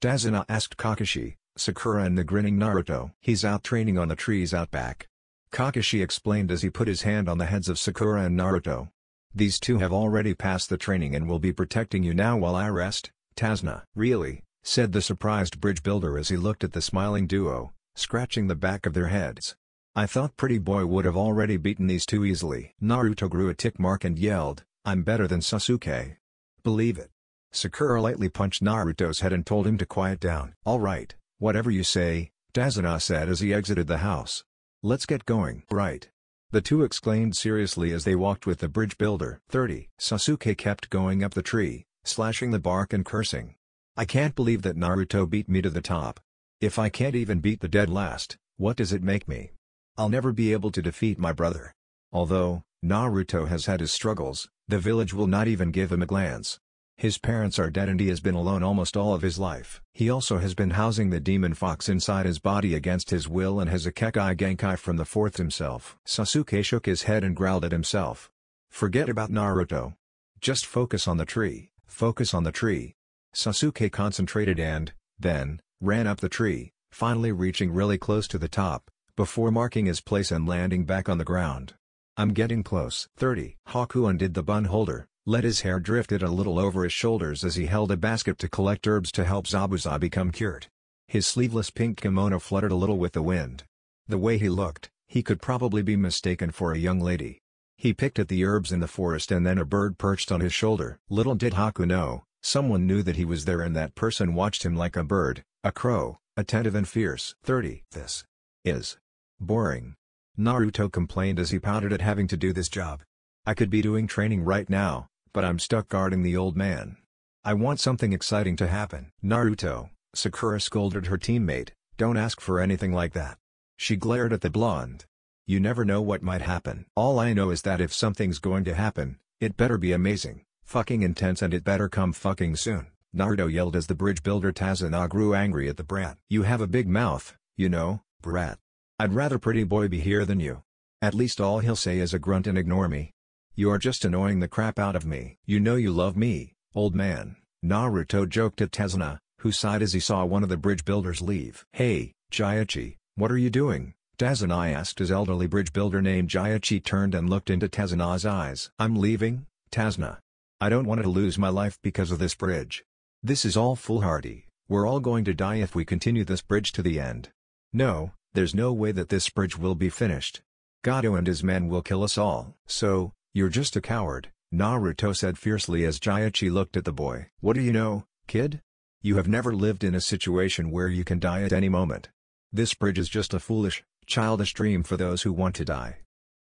A: Dazuna asked Kakashi, Sakura and the grinning Naruto. He's out training on the trees out back. Kakashi explained as he put his hand on the heads of Sakura and Naruto. These two have already passed the training and will be protecting you now while I rest, Tazna. Really, said the surprised bridge builder as he looked at the smiling duo, scratching the back of their heads. I thought Pretty Boy would have already beaten these two easily. Naruto grew a tick mark and yelled, I'm better than Sasuke. Believe it. Sakura lightly punched Naruto's head and told him to quiet down. Alright, whatever you say, Dazuna said as he exited the house. Let's get going. Right. The two exclaimed seriously as they walked with the bridge builder. 30. Sasuke kept going up the tree, slashing the bark and cursing. I can't believe that Naruto beat me to the top. If I can't even beat the dead last, what does it make me? I'll never be able to defeat my brother. Although, Naruto has had his struggles, the village will not even give him a glance. His parents are dead and he has been alone almost all of his life. He also has been housing the demon fox inside his body against his will and has a Kekai Genkai from the fourth himself. Sasuke shook his head and growled at himself. Forget about Naruto. Just focus on the tree, focus on the tree. Sasuke concentrated and, then, ran up the tree, finally reaching really close to the top, before marking his place and landing back on the ground. I'm getting close. 30. Haku undid the bun holder, let his hair drifted a little over his shoulders as he held a basket to collect herbs to help Zabuza become cured. His sleeveless pink kimono fluttered a little with the wind. The way he looked, he could probably be mistaken for a young lady. He picked at the herbs in the forest and then a bird perched on his shoulder. Little did Haku know, someone knew that he was there and that person watched him like a bird, a crow, attentive and fierce. 30. This is. Boring. Naruto complained as he pouted at having to do this job. I could be doing training right now, but I'm stuck guarding the old man. I want something exciting to happen. Naruto, Sakura scolded her teammate, don't ask for anything like that. She glared at the blonde. You never know what might happen. All I know is that if something's going to happen, it better be amazing, fucking intense and it better come fucking soon. Naruto yelled as the bridge builder Tazuna grew angry at the brat. You have a big mouth, you know, Brat. I'd rather pretty boy be here than you. At least all he'll say is a grunt and ignore me. You are just annoying the crap out of me. You know you love me, old man, Naruto joked at Tezuna, who sighed as he saw one of the bridge builders leave. Hey, Jayachi, what are you doing? Tazunai asked his elderly bridge builder named Jayachi turned and looked into Tazuna's eyes. I'm leaving, Tazuna. I don't want to lose my life because of this bridge. This is all foolhardy, we're all going to die if we continue this bridge to the end. No, there's no way that this bridge will be finished. Gato and his men will kill us all. So, you're just a coward, Naruto said fiercely as Jaiichi looked at the boy. What do you know, kid? You have never lived in a situation where you can die at any moment. This bridge is just a foolish, childish dream for those who want to die.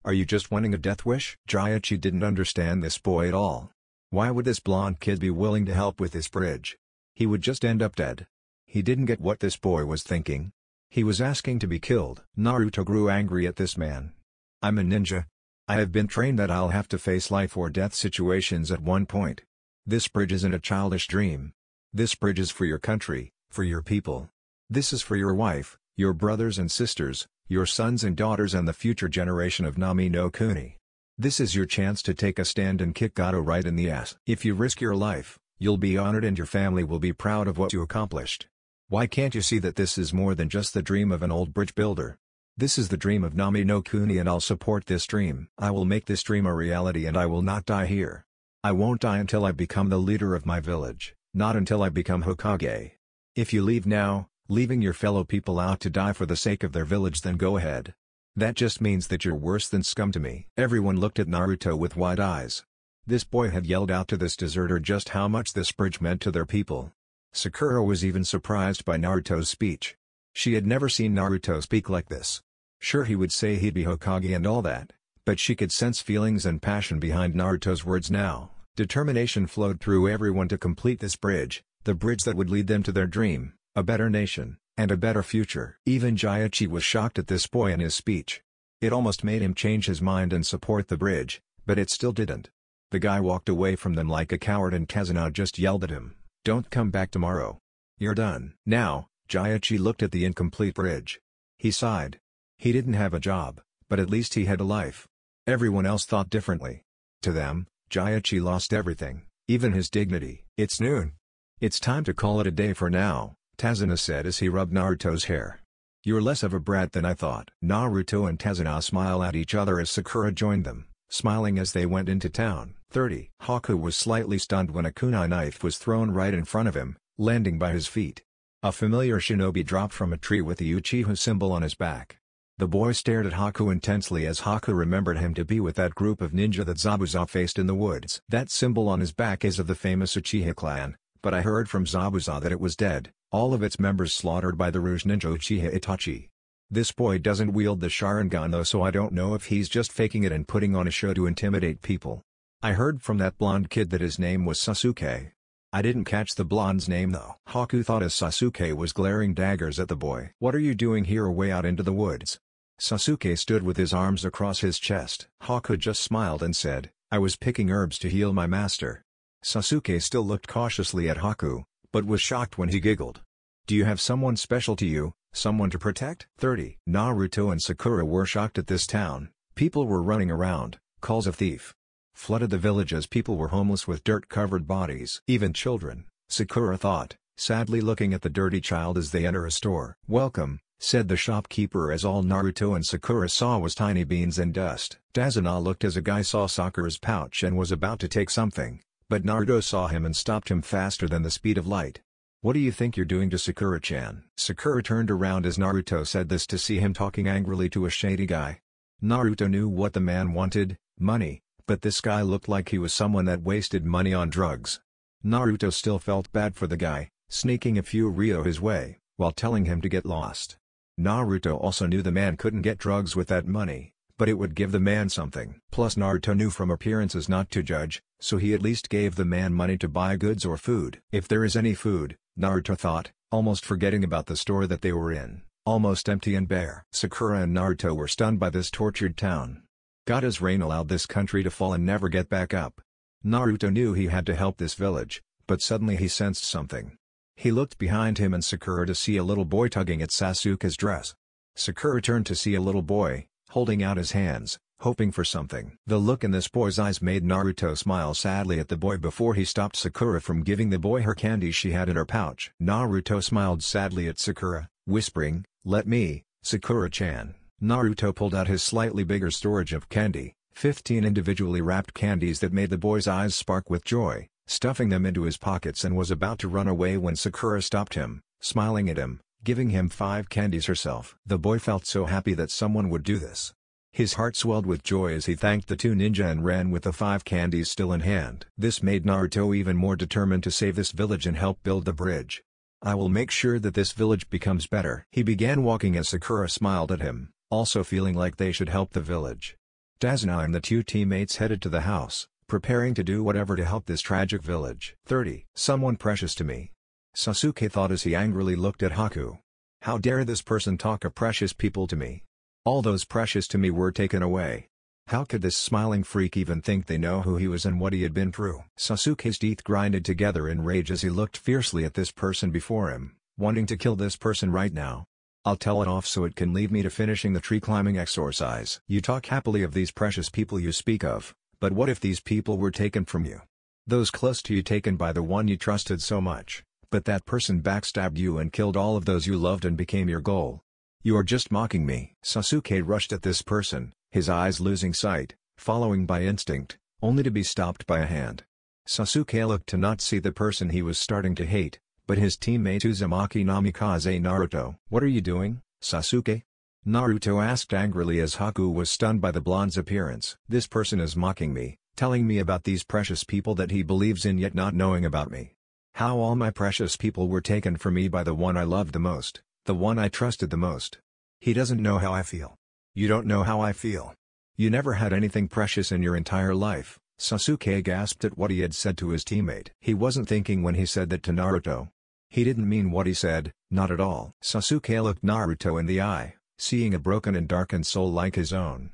A: Are you just wanting a death wish? Jaiichi didn't understand this boy at all. Why would this blond kid be willing to help with this bridge? He would just end up dead. He didn't get what this boy was thinking, he was asking to be killed. Naruto grew angry at this man. I'm a ninja. I have been trained that I'll have to face life or death situations at one point. This bridge isn't a childish dream. This bridge is for your country, for your people. This is for your wife, your brothers and sisters, your sons and daughters and the future generation of Nami no Kuni. This is your chance to take a stand and kick Gato right in the ass. If you risk your life, you'll be honored and your family will be proud of what you accomplished. Why can't you see that this is more than just the dream of an old bridge builder? This is the dream of Nami no Kuni and I'll support this dream. I will make this dream a reality and I will not die here. I won't die until I become the leader of my village, not until I become Hokage. If you leave now, leaving your fellow people out to die for the sake of their village then go ahead. That just means that you're worse than scum to me. Everyone looked at Naruto with wide eyes. This boy had yelled out to this deserter just how much this bridge meant to their people, Sakura was even surprised by Naruto's speech. She had never seen Naruto speak like this. Sure he would say he'd be Hokage and all that, but she could sense feelings and passion behind Naruto's words now. Determination flowed through everyone to complete this bridge, the bridge that would lead them to their dream, a better nation, and a better future. Even Jaiichi was shocked at this boy and his speech. It almost made him change his mind and support the bridge, but it still didn't. The guy walked away from them like a coward and Kazuna just yelled at him. Don't come back tomorrow. You're done. Now, Jayachi looked at the incomplete bridge. He sighed. He didn't have a job, but at least he had a life. Everyone else thought differently. To them, Jayachi lost everything, even his dignity. It's noon. It's time to call it a day for now, Tazuna said as he rubbed Naruto's hair. You're less of a brat than I thought. Naruto and Tazuna smile at each other as Sakura joined them smiling as they went into town. 30. Haku was slightly stunned when a kunai knife was thrown right in front of him, landing by his feet. A familiar shinobi dropped from a tree with the Uchiha symbol on his back. The boy stared at Haku intensely as Haku remembered him to be with that group of ninja that Zabuza faced in the woods. That symbol on his back is of the famous Uchiha clan, but I heard from Zabuza that it was dead, all of its members slaughtered by the Rouge Ninja Uchiha Itachi. This boy doesn't wield the Sharingan though so I don't know if he's just faking it and putting on a show to intimidate people. I heard from that blonde kid that his name was Sasuke. I didn't catch the blonde's name though. Haku thought as Sasuke was glaring daggers at the boy. What are you doing here away out into the woods? Sasuke stood with his arms across his chest. Haku just smiled and said, I was picking herbs to heal my master. Sasuke still looked cautiously at Haku, but was shocked when he giggled. Do you have someone special to you, Someone to protect? 30. Naruto and Sakura were shocked at this town, people were running around, calls of thief. Flooded the village as people were homeless with dirt-covered bodies. Even children, Sakura thought, sadly looking at the dirty child as they enter a store. Welcome, said the shopkeeper as all Naruto and Sakura saw was tiny beans and dust. Dazuna looked as a guy saw Sakura's pouch and was about to take something, but Naruto saw him and stopped him faster than the speed of light. What do you think you're doing to Sakura-chan? Sakura turned around as Naruto said this to see him talking angrily to a shady guy. Naruto knew what the man wanted, money, but this guy looked like he was someone that wasted money on drugs. Naruto still felt bad for the guy, sneaking a few Ryo his way, while telling him to get lost. Naruto also knew the man couldn't get drugs with that money, but it would give the man something. Plus Naruto knew from appearances not to judge, so he at least gave the man money to buy goods or food. If there is any food, Naruto thought, almost forgetting about the store that they were in, almost empty and bare. Sakura and Naruto were stunned by this tortured town. Gata's rain allowed this country to fall and never get back up. Naruto knew he had to help this village, but suddenly he sensed something. He looked behind him and Sakura to see a little boy tugging at Sasuke's dress. Sakura turned to see a little boy, holding out his hands, hoping for something. The look in this boy's eyes made Naruto smile sadly at the boy before he stopped Sakura from giving the boy her candy she had in her pouch. Naruto smiled sadly at Sakura, whispering, Let me, Sakura-chan. Naruto pulled out his slightly bigger storage of candy, 15 individually wrapped candies that made the boy's eyes spark with joy, stuffing them into his pockets and was about to run away when Sakura stopped him, smiling at him, giving him five candies herself. The boy felt so happy that someone would do this. His heart swelled with joy as he thanked the two ninja and ran with the five candies still in hand. This made Naruto even more determined to save this village and help build the bridge. I will make sure that this village becomes better. He began walking as Sakura smiled at him, also feeling like they should help the village. Dazna and the two teammates headed to the house, preparing to do whatever to help this tragic village. 30. Someone precious to me. Sasuke thought as he angrily looked at Haku. How dare this person talk of precious people to me. All those precious to me were taken away. How could this smiling freak even think they know who he was and what he had been through? Sasuke's teeth grinded together in rage as he looked fiercely at this person before him, wanting to kill this person right now. I'll tell it off so it can leave me to finishing the tree climbing exercise. You talk happily of these precious people you speak of, but what if these people were taken from you? Those close to you taken by the one you trusted so much, but that person backstabbed you and killed all of those you loved and became your goal. You are just mocking me. Sasuke rushed at this person, his eyes losing sight, following by instinct, only to be stopped by a hand. Sasuke looked to not see the person he was starting to hate, but his teammate Uzumaki Namikaze Naruto. What are you doing, Sasuke? Naruto asked angrily as Haku was stunned by the blonde's appearance. This person is mocking me, telling me about these precious people that he believes in yet not knowing about me. How all my precious people were taken from me by the one I loved the most. The one I trusted the most. He doesn't know how I feel. You don't know how I feel. You never had anything precious in your entire life, Sasuke gasped at what he had said to his teammate. He wasn't thinking when he said that to Naruto. He didn't mean what he said, not at all. Sasuke looked Naruto in the eye, seeing a broken and darkened soul like his own.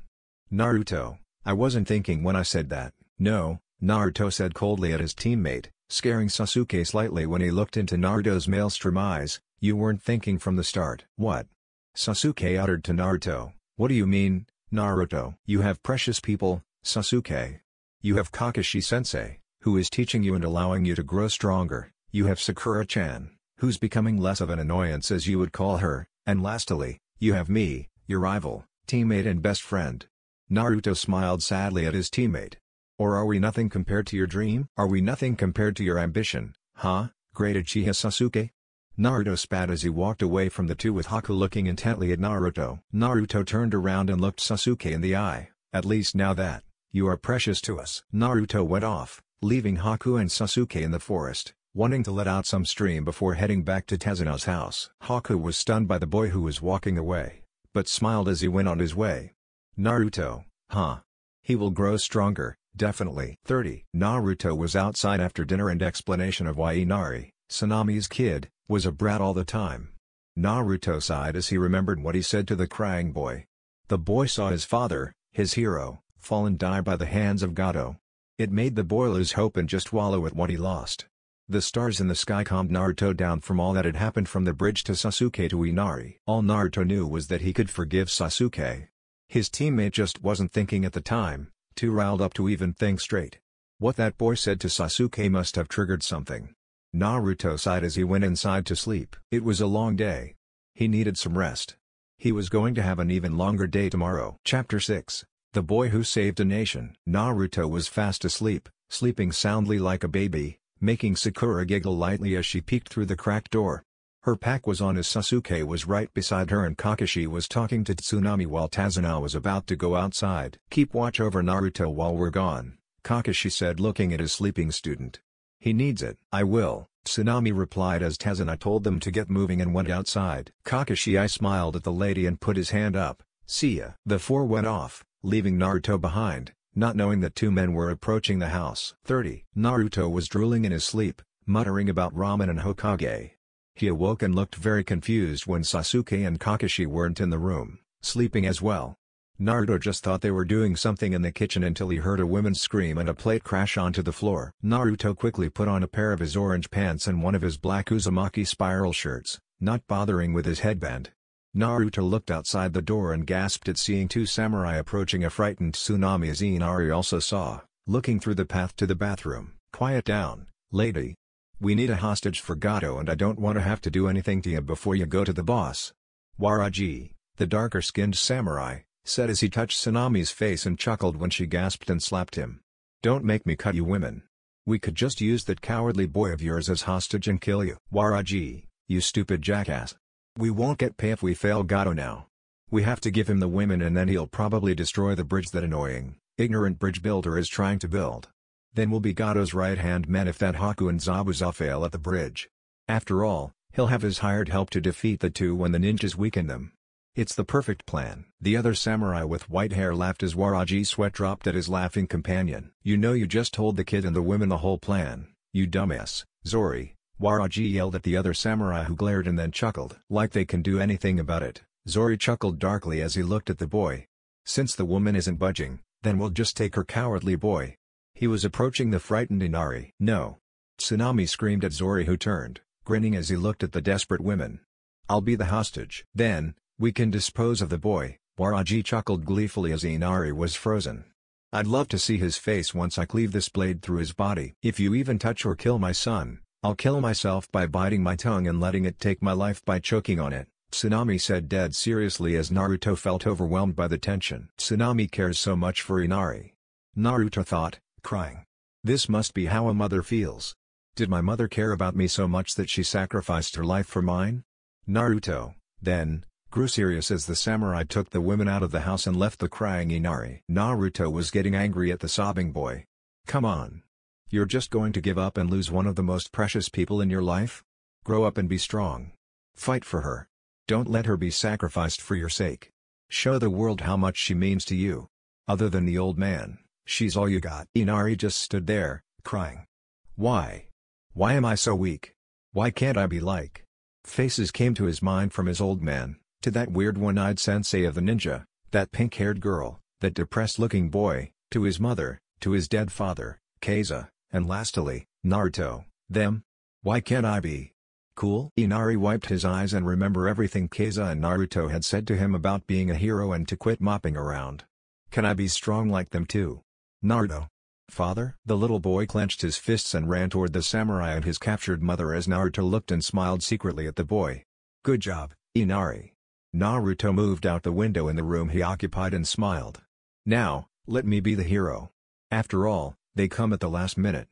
A: Naruto, I wasn't thinking when I said that. No, Naruto said coldly at his teammate, scaring Sasuke slightly when he looked into Naruto's maelstrom eyes, you weren't thinking from the start. What? Sasuke uttered to Naruto, What do you mean, Naruto? You have precious people, Sasuke. You have Kakashi-sensei, who is teaching you and allowing you to grow stronger, you have Sakura-chan, who's becoming less of an annoyance as you would call her, and lastly, you have me, your rival, teammate and best friend. Naruto smiled sadly at his teammate. Or are we nothing compared to your dream? Are we nothing compared to your ambition, huh, great Uchiha Sasuke? Naruto spat as he walked away from the two with Haku looking intently at Naruto. Naruto turned around and looked Sasuke in the eye, at least now that, you are precious to us. Naruto went off, leaving Haku and Sasuke in the forest, wanting to let out some stream before heading back to Tezuna's house. Haku was stunned by the boy who was walking away, but smiled as he went on his way. Naruto, huh? He will grow stronger, definitely. 30. Naruto was outside after dinner and explanation of why Inari, Tsunami's kid, was a brat all the time. Naruto sighed as he remembered what he said to the crying boy. The boy saw his father, his hero, fall and die by the hands of Gato. It made the boy lose hope and just wallow at what he lost. The stars in the sky calmed Naruto down from all that had happened from the bridge to Sasuke to Inari. All Naruto knew was that he could forgive Sasuke. His teammate just wasn't thinking at the time, too riled up to even think straight. What that boy said to Sasuke must have triggered something. Naruto sighed as he went inside to sleep. It was a long day. He needed some rest. He was going to have an even longer day tomorrow. Chapter 6 The Boy Who Saved a Nation Naruto was fast asleep, sleeping soundly like a baby, making Sakura giggle lightly as she peeked through the cracked door. Her pack was on as Sasuke was right beside her and Kakashi was talking to Tsunami while Tazuna was about to go outside. Keep watch over Naruto while we're gone, Kakashi said looking at his sleeping student. He needs it. I will, Tsunami replied as Taz told them to get moving and went outside. Kakashi I smiled at the lady and put his hand up, see ya. The four went off, leaving Naruto behind, not knowing that two men were approaching the house. 30. Naruto was drooling in his sleep, muttering about ramen and Hokage. He awoke and looked very confused when Sasuke and Kakashi weren't in the room, sleeping as well. Naruto just thought they were doing something in the kitchen until he heard a woman scream and a plate crash onto the floor. Naruto quickly put on a pair of his orange pants and one of his black Uzumaki spiral shirts, not bothering with his headband. Naruto looked outside the door and gasped at seeing two samurai approaching a frightened tsunami as Inari also saw, looking through the path to the bathroom. Quiet down, lady. We need a hostage for Gato and I don't want to have to do anything to you before you go to the boss. Waraji, the darker-skinned samurai, said as he touched Tsunami's face and chuckled when she gasped and slapped him. Don't make me cut you women. We could just use that cowardly boy of yours as hostage and kill you. Waraji, you stupid jackass. We won't get pay if we fail Gato now. We have to give him the women and then he'll probably destroy the bridge that annoying, ignorant bridge builder is trying to build. Then we'll be Gato's right-hand men if that Haku and Zabuza fail at the bridge. After all, he'll have his hired help to defeat the two when the ninjas weaken them. It's the perfect plan. The other samurai with white hair laughed as Waraji's sweat dropped at his laughing companion. You know you just told the kid and the women the whole plan, you dumbass, Zori, Waraji yelled at the other samurai who glared and then chuckled. Like they can do anything about it, Zori chuckled darkly as he looked at the boy. Since the woman isn't budging, then we'll just take her cowardly boy. He was approaching the frightened Inari. No. Tsunami screamed at Zori who turned, grinning as he looked at the desperate women. I'll be the hostage. Then, we can dispose of the boy, Waraji chuckled gleefully as Inari was frozen. I'd love to see his face once I cleave this blade through his body. If you even touch or kill my son, I'll kill myself by biting my tongue and letting it take my life by choking on it, Tsunami said dead seriously as Naruto felt overwhelmed by the tension. Tsunami cares so much for Inari. Naruto thought, crying. This must be how a mother feels. Did my mother care about me so much that she sacrificed her life for mine? Naruto, then, grew serious as the samurai took the women out of the house and left the crying Inari. Naruto was getting angry at the sobbing boy. Come on. You're just going to give up and lose one of the most precious people in your life? Grow up and be strong. Fight for her. Don't let her be sacrificed for your sake. Show the world how much she means to you. Other than the old man, she's all you got. Inari just stood there, crying. Why? Why am I so weak? Why can't I be like? Faces came to his mind from his old man to that weird one-eyed sensei of the ninja, that pink-haired girl, that depressed-looking boy, to his mother, to his dead father, Keiza, and lastly, Naruto, them? Why can't I be? Cool? Inari wiped his eyes and remember everything Keiza and Naruto had said to him about being a hero and to quit mopping around. Can I be strong like them too? Naruto. Father? The little boy clenched his fists and ran toward the samurai and his captured mother as Naruto looked and smiled secretly at the boy. Good job, Inari. Naruto moved out the window in the room he occupied and smiled. Now, let me be the hero. After all, they come at the last minute.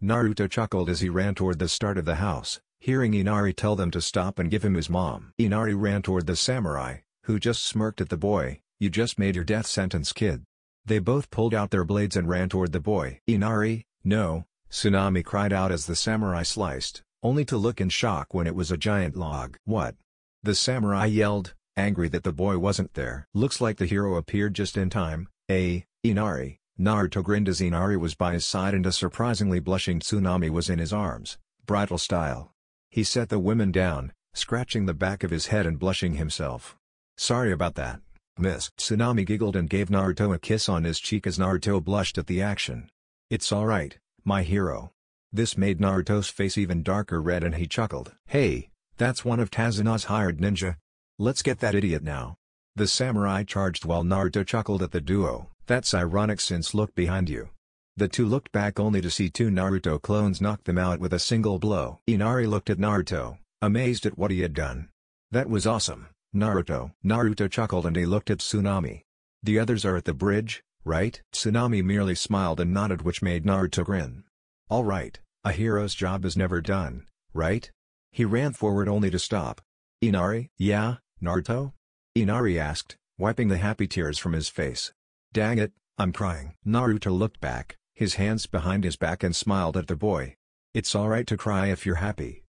A: Naruto chuckled as he ran toward the start of the house, hearing Inari tell them to stop and give him his mom. Inari ran toward the samurai, who just smirked at the boy, you just made your death sentence kid. They both pulled out their blades and ran toward the boy. Inari, no, Tsunami cried out as the samurai sliced, only to look in shock when it was a giant log. What? The samurai yelled, angry that the boy wasn't there. Looks like the hero appeared just in time, A. Inari? Naruto grinned as Inari was by his side and a surprisingly blushing Tsunami was in his arms, bridal style. He set the women down, scratching the back of his head and blushing himself. Sorry about that, miss. Tsunami giggled and gave Naruto a kiss on his cheek as Naruto blushed at the action. It's alright, my hero. This made Naruto's face even darker red and he chuckled. Hey, that's one of Tazuna's hired ninja, Let's get that idiot now. The samurai charged while Naruto chuckled at the duo. That's ironic since look behind you. The two looked back only to see two Naruto clones knock them out with a single blow. Inari looked at Naruto, amazed at what he had done. That was awesome, Naruto. Naruto chuckled and he looked at Tsunami. The others are at the bridge, right? Tsunami merely smiled and nodded which made Naruto grin. Alright, a hero's job is never done, right? He ran forward only to stop. Inari? Yeah, Naruto? Inari asked, wiping the happy tears from his face. Dang it, I'm crying. Naruto looked back, his hands behind his back and smiled at the boy. It's alright to cry if you're happy.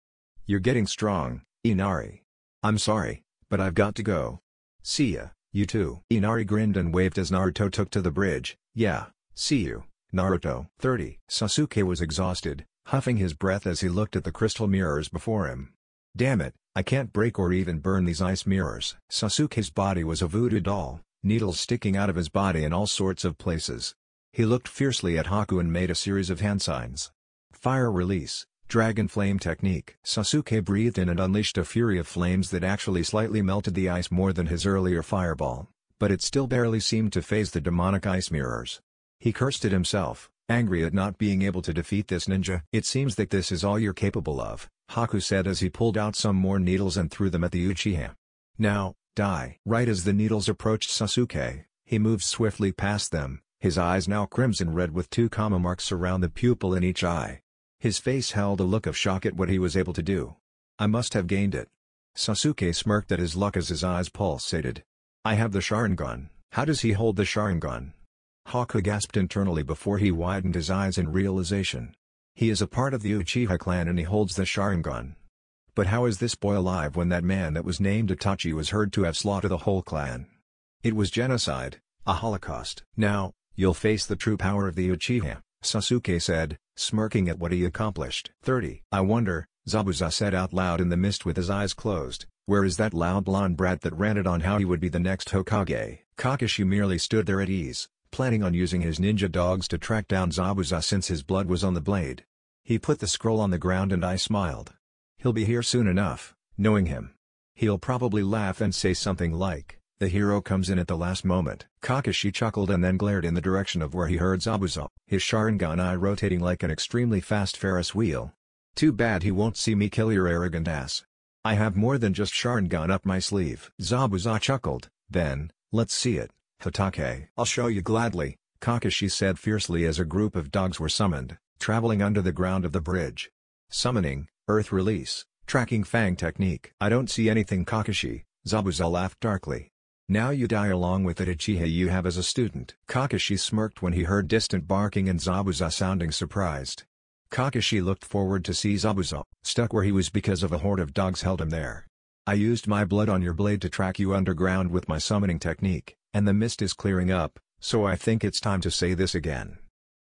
A: You're getting strong, Inari. I'm sorry, but I've got to go. See ya, you too. Inari grinned and waved as Naruto took to the bridge, yeah, see you, Naruto. 30. Sasuke was exhausted, huffing his breath as he looked at the crystal mirrors before him. Damn it, I can't break or even burn these ice mirrors. Sasuke's body was a voodoo doll, needles sticking out of his body in all sorts of places. He looked fiercely at Haku and made a series of hand signs. Fire release, dragon flame technique. Sasuke breathed in and unleashed a fury of flames that actually slightly melted the ice more than his earlier fireball, but it still barely seemed to phase the demonic ice mirrors. He cursed at himself, angry at not being able to defeat this ninja. It seems that this is all you're capable of. Haku said as he pulled out some more needles and threw them at the Uchiha. Now, die! Right as the needles approached Sasuke, he moved swiftly past them, his eyes now crimson red with two comma marks around the pupil in each eye. His face held a look of shock at what he was able to do. I must have gained it. Sasuke smirked at his luck as his eyes pulsated. I have the Sharingan, how does he hold the Sharingan? Haku gasped internally before he widened his eyes in realization. He is a part of the Uchiha clan and he holds the Sharingan. But how is this boy alive when that man that was named Itachi was heard to have slaughtered the whole clan? It was genocide, a holocaust. Now, you'll face the true power of the Uchiha, Sasuke said, smirking at what he accomplished. 30. I wonder, Zabuza said out loud in the mist with his eyes closed, where is that loud blonde brat that ranted on how he would be the next Hokage? Kakashi merely stood there at ease, planning on using his ninja dogs to track down Zabuza since his blood was on the blade. He put the scroll on the ground and I smiled. He'll be here soon enough, knowing him. He'll probably laugh and say something like, the hero comes in at the last moment. Kakashi chuckled and then glared in the direction of where he heard Zabuza, his Sharingan eye rotating like an extremely fast Ferris wheel. Too bad he won't see me kill your arrogant ass. I have more than just Sharingan up my sleeve. Zabuza chuckled, then, let's see it. Hatake. I'll show you gladly, Kakashi said fiercely as a group of dogs were summoned, traveling under the ground of the bridge. Summoning, Earth Release, Tracking Fang Technique. I don't see anything Kakashi, Zabuza laughed darkly. Now you die along with the Uchiha you have as a student. Kakashi smirked when he heard distant barking and Zabuza sounding surprised. Kakashi looked forward to see Zabuza, stuck where he was because of a horde of dogs held him there. I used my blood on your blade to track you underground with my summoning technique. And the mist is clearing up, so I think it's time to say this again.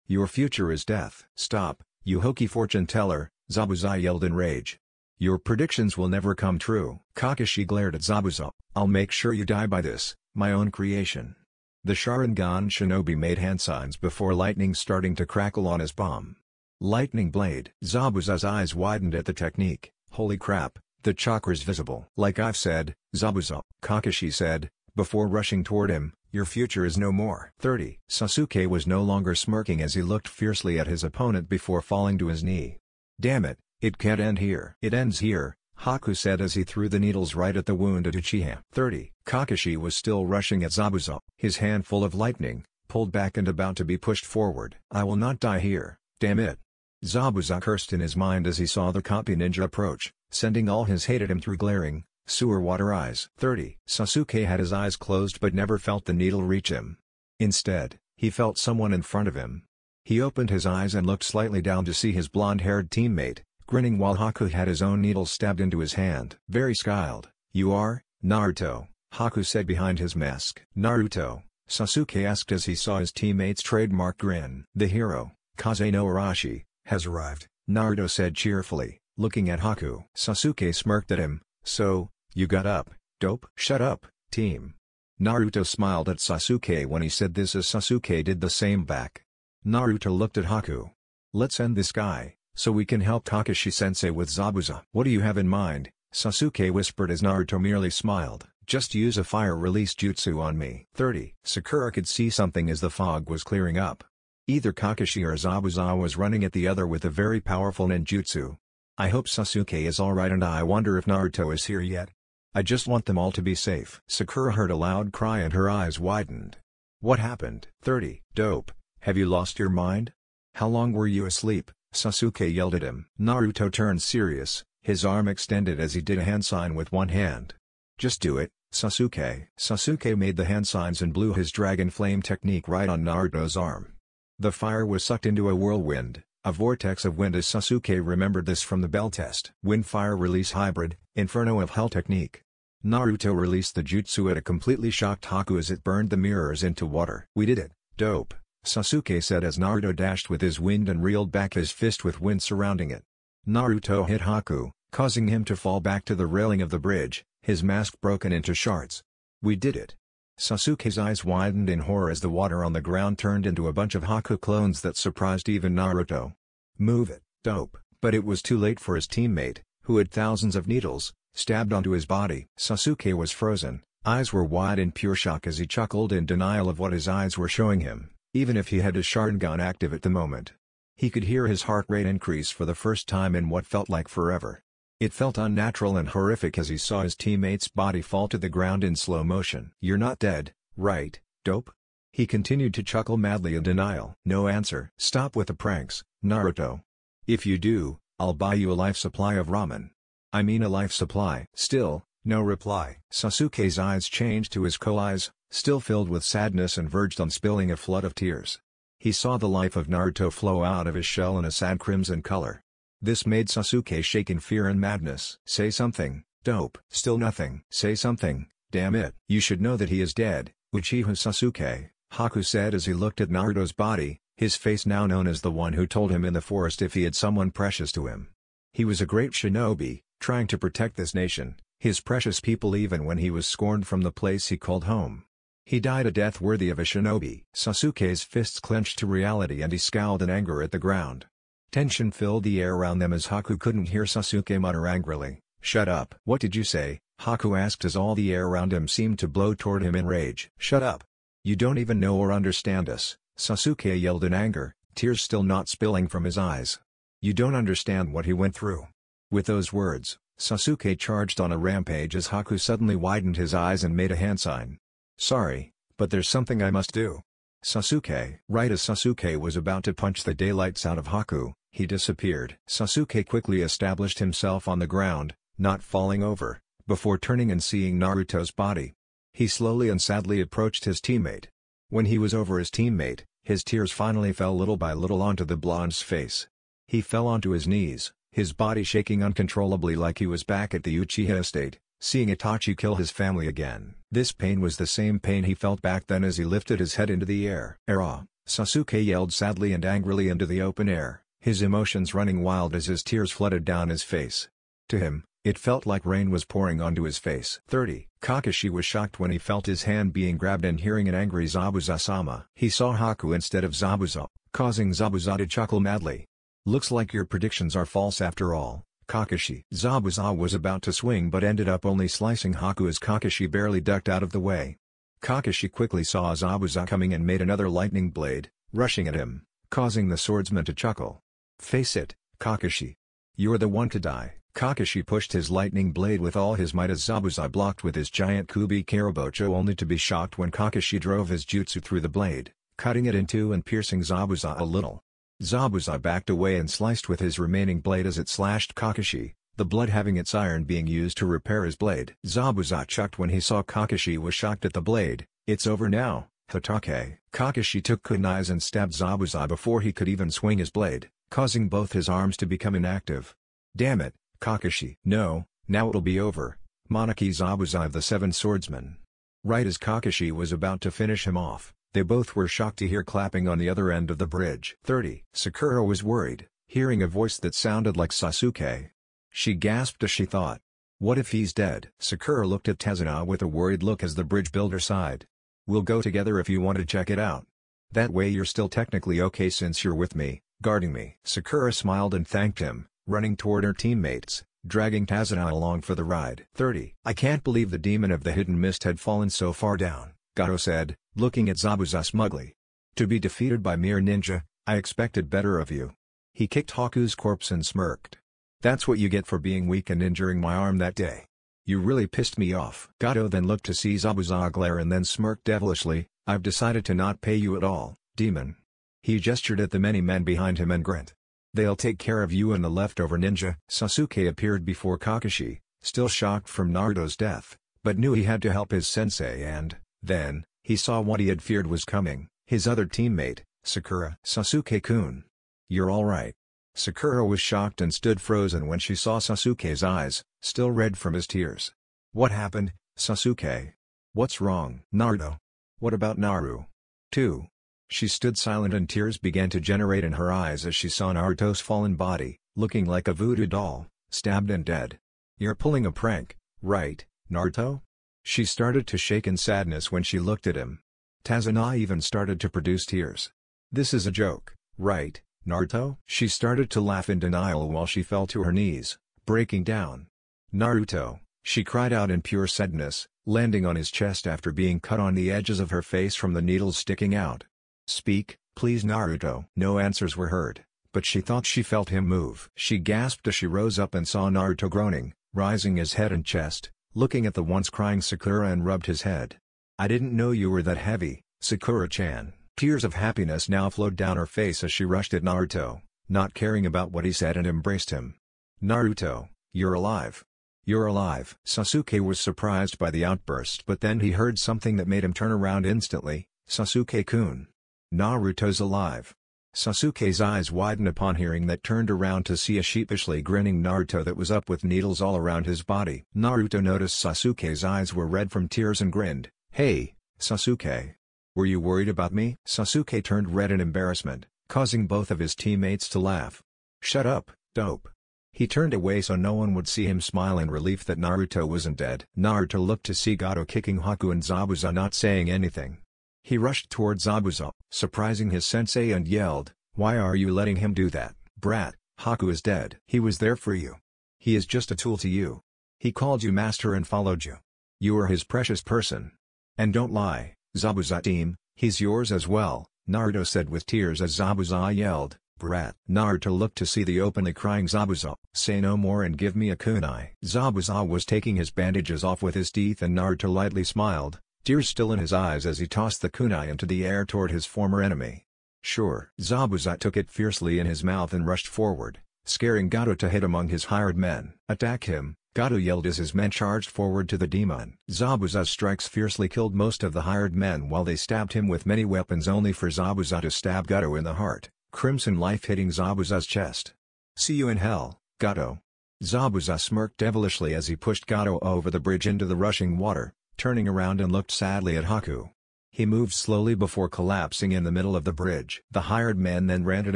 A: Your future is death. Stop, you hokey fortune teller, Zabuza yelled in rage. Your predictions will never come true. Kakashi glared at Zabuza. I'll make sure you die by this, my own creation. The Sharingan shinobi made hand signs before lightning starting to crackle on his bomb. Lightning blade. Zabuza's eyes widened at the technique. Holy crap, the chakra's visible. Like I've said, Zabuza, Kakashi said, before rushing toward him, your future is no more. 30. Sasuke was no longer smirking as he looked fiercely at his opponent before falling to his knee. Damn it, it can't end here. It ends here, Haku said as he threw the needles right at the wounded Uchiha. 30. Kakashi was still rushing at Zabuza, his hand full of lightning, pulled back and about to be pushed forward. I will not die here, damn it. Zabuza cursed in his mind as he saw the copy ninja approach, sending all his hate at him through glaring, Sewer water eyes. 30. Sasuke had his eyes closed but never felt the needle reach him. Instead, he felt someone in front of him. He opened his eyes and looked slightly down to see his blonde-haired teammate, grinning while Haku had his own needle stabbed into his hand. Very skilled, you are, Naruto, Haku said behind his mask. Naruto, Sasuke asked as he saw his teammate's trademark grin. The hero, Kaze no Arashi, has arrived, Naruto said cheerfully, looking at Haku. Sasuke smirked at him, so, you got up, dope. Shut up, team. Naruto smiled at Sasuke when he said this as Sasuke did the same back. Naruto looked at Haku. Let's end this guy, so we can help Kakashi sensei with Zabuza. What do you have in mind, Sasuke whispered as Naruto merely smiled. Just use a fire release jutsu on me. 30. Sakura could see something as the fog was clearing up. Either Kakashi or Zabuza was running at the other with a very powerful ninjutsu. I hope Sasuke is alright and I wonder if Naruto is here yet, I just want them all to be safe. Sakura heard a loud cry and her eyes widened. What happened? 30. Dope. Have you lost your mind? How long were you asleep? Sasuke yelled at him. Naruto turned serious, his arm extended as he did a hand sign with one hand. Just do it, Sasuke. Sasuke made the hand signs and blew his dragon flame technique right on Naruto's arm. The fire was sucked into a whirlwind, a vortex of wind as Sasuke remembered this from the bell test. Wind fire release hybrid, Inferno of Hell technique. Naruto released the jutsu at a completely shocked Haku as it burned the mirrors into water. We did it, dope, Sasuke said as Naruto dashed with his wind and reeled back his fist with wind surrounding it. Naruto hit Haku, causing him to fall back to the railing of the bridge, his mask broken into shards. We did it. Sasuke's eyes widened in horror as the water on the ground turned into a bunch of Haku clones that surprised even Naruto. Move it, dope, but it was too late for his teammate, who had thousands of needles, stabbed onto his body. Sasuke was frozen, eyes were wide in pure shock as he chuckled in denial of what his eyes were showing him, even if he had his Sharingan active at the moment. He could hear his heart rate increase for the first time in what felt like forever. It felt unnatural and horrific as he saw his teammate's body fall to the ground in slow motion. You're not dead, right, dope? He continued to chuckle madly in denial. No answer. Stop with the pranks, Naruto. If you do, I'll buy you a life supply of ramen. I mean a life supply. Still, no reply. Sasuke's eyes changed to his ko-eyes, still filled with sadness and verged on spilling a flood of tears. He saw the life of Naruto flow out of his shell in a sad crimson color. This made Sasuke shake in fear and madness. Say something, dope. Still nothing. Say something, damn it. You should know that he is dead, Uchiha Sasuke, Haku said as he looked at Naruto's body, his face now known as the one who told him in the forest if he had someone precious to him. He was a great shinobi, trying to protect this nation, his precious people even when he was scorned from the place he called home. He died a death worthy of a shinobi. Sasuke's fists clenched to reality and he scowled in anger at the ground. Tension filled the air around them as Haku couldn't hear Sasuke mutter angrily, Shut up! What did you say? Haku asked as all the air around him seemed to blow toward him in rage. Shut up! You don't even know or understand us, Sasuke yelled in anger, tears still not spilling from his eyes. You don't understand what he went through. With those words, Sasuke charged on a rampage as Haku suddenly widened his eyes and made a hand sign. Sorry, but there's something I must do. Sasuke, right as Sasuke was about to punch the daylights out of Haku, he disappeared. Sasuke quickly established himself on the ground, not falling over, before turning and seeing Naruto's body. He slowly and sadly approached his teammate. When he was over his teammate, his tears finally fell little by little onto the blonde's face. He fell onto his knees, his body shaking uncontrollably like he was back at the Uchiha estate, seeing Itachi kill his family again. This pain was the same pain he felt back then as he lifted his head into the air. Era, Sasuke yelled sadly and angrily into the open air, his emotions running wild as his tears flooded down his face. To him, it felt like rain was pouring onto his face. 30. Kakashi was shocked when he felt his hand being grabbed and hearing an angry Zabuza-sama. He saw Haku instead of Zabuza, causing Zabuza to chuckle madly. Looks like your predictions are false after all, Kakashi. Zabuza was about to swing but ended up only slicing Haku as Kakashi barely ducked out of the way. Kakashi quickly saw Zabuza coming and made another lightning blade, rushing at him, causing the swordsman to chuckle. Face it, Kakashi. You're the one to die. Kakashi pushed his lightning blade with all his might as Zabuza blocked with his giant Kubi Karabocho only to be shocked when Kakashi drove his jutsu through the blade, cutting it in two and piercing Zabuza a little. Zabuza backed away and sliced with his remaining blade as it slashed Kakashi, the blood having its iron being used to repair his blade. Zabuza chucked when he saw Kakashi was shocked at the blade, it's over now, Hatake. Kakashi took kunais and stabbed Zabuza before he could even swing his blade, causing both his arms to become inactive. Damn it, Kakashi. No, now it'll be over, Monaki Zabuza of the Seven Swordsmen. Right as Kakashi was about to finish him off, they both were shocked to hear clapping on the other end of the bridge. 30. Sakura was worried, hearing a voice that sounded like Sasuke. She gasped as she thought. What if he's dead? Sakura looked at Tezuna with a worried look as the bridge builder sighed. We'll go together if you want to check it out. That way you're still technically okay since you're with me, guarding me. Sakura smiled and thanked him, running toward her teammates, dragging Tazana along for the ride. 30. I can't believe the demon of the hidden mist had fallen so far down, Gato said, looking at Zabuza smugly. To be defeated by mere ninja, I expected better of you. He kicked Haku's corpse and smirked. That's what you get for being weak and injuring my arm that day. You really pissed me off. Gato then looked to see Zabuza glare and then smirked devilishly, I've decided to not pay you at all, demon. He gestured at the many men behind him and grinned. They'll take care of you and the leftover ninja. Sasuke appeared before Kakashi, still shocked from Naruto's death, but knew he had to help his sensei and, then, he saw what he had feared was coming, his other teammate, Sakura. Sasuke-kun. You're alright. Sakura was shocked and stood frozen when she saw Sasuke's eyes, still red from his tears. What happened, Sasuke? What's wrong? Naruto. What about Naru? 2. She stood silent and tears began to generate in her eyes as she saw Naruto's fallen body, looking like a voodoo doll, stabbed and dead. You're pulling a prank, right, Naruto? She started to shake in sadness when she looked at him. Tazuna even started to produce tears. This is a joke, right, Naruto? She started to laugh in denial while she fell to her knees, breaking down. Naruto, she cried out in pure sadness, landing on his chest after being cut on the edges of her face from the needles sticking out. Speak, please Naruto. No answers were heard, but she thought she felt him move. She gasped as she rose up and saw Naruto groaning, rising his head and chest, looking at the once crying Sakura and rubbed his head. I didn't know you were that heavy, Sakura-chan. Tears of happiness now flowed down her face as she rushed at Naruto, not caring about what he said and embraced him. Naruto, you're alive. You're alive. Sasuke was surprised by the outburst but then he heard something that made him turn around instantly, Sasuke-kun. Naruto's alive. Sasuke's eyes widen upon hearing that turned around to see a sheepishly grinning Naruto that was up with needles all around his body. Naruto noticed Sasuke's eyes were red from tears and grinned, Hey, Sasuke. Were you worried about me? Sasuke turned red in embarrassment, causing both of his teammates to laugh. Shut up, dope. He turned away so no one would see him smile in relief that Naruto wasn't dead. Naruto looked to see Gato kicking Haku and Zabuza not saying anything. He rushed toward Zabuza, surprising his sensei and yelled, Why are you letting him do that, brat? Haku is dead. He was there for you. He is just a tool to you. He called you master and followed you. You are his precious person. And don't lie, Zabuza team, he's yours as well, Naruto said with tears as Zabuza yelled, Brat. Naruto looked to see the openly crying Zabuza, say no more and give me a kunai. Zabuza was taking his bandages off with his teeth and Naruto lightly smiled, tears still in his eyes as he tossed the kunai into the air toward his former enemy. Sure. Zabuza took it fiercely in his mouth and rushed forward, scaring Gato to hit among his hired men. Attack him, Gato yelled as his men charged forward to the demon. Zabuza's strikes fiercely killed most of the hired men while they stabbed him with many weapons only for Zabuza to stab Gato in the heart, crimson life hitting Zabuza's chest. See you in hell, Gato. Zabuza smirked devilishly as he pushed Gato over the bridge into the rushing water turning around and looked sadly at Haku. He moved slowly before collapsing in the middle of the bridge. The hired men then ranted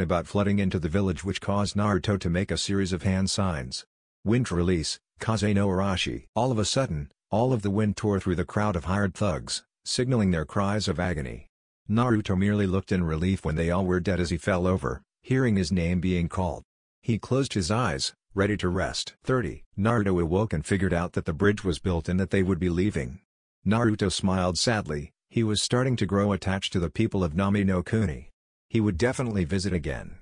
A: about flooding into the village which caused Naruto to make a series of hand signs. Wind release, Kaze no Arashi. All of a sudden, all of the wind tore through the crowd of hired thugs, signaling their cries of agony. Naruto merely looked in relief when they all were dead as he fell over, hearing his name being called. He closed his eyes, ready to rest. 30. Naruto awoke and figured out that the bridge was built and that they would be leaving. Naruto smiled sadly, he was starting to grow attached to the people of Nami no Kuni. He would definitely visit again.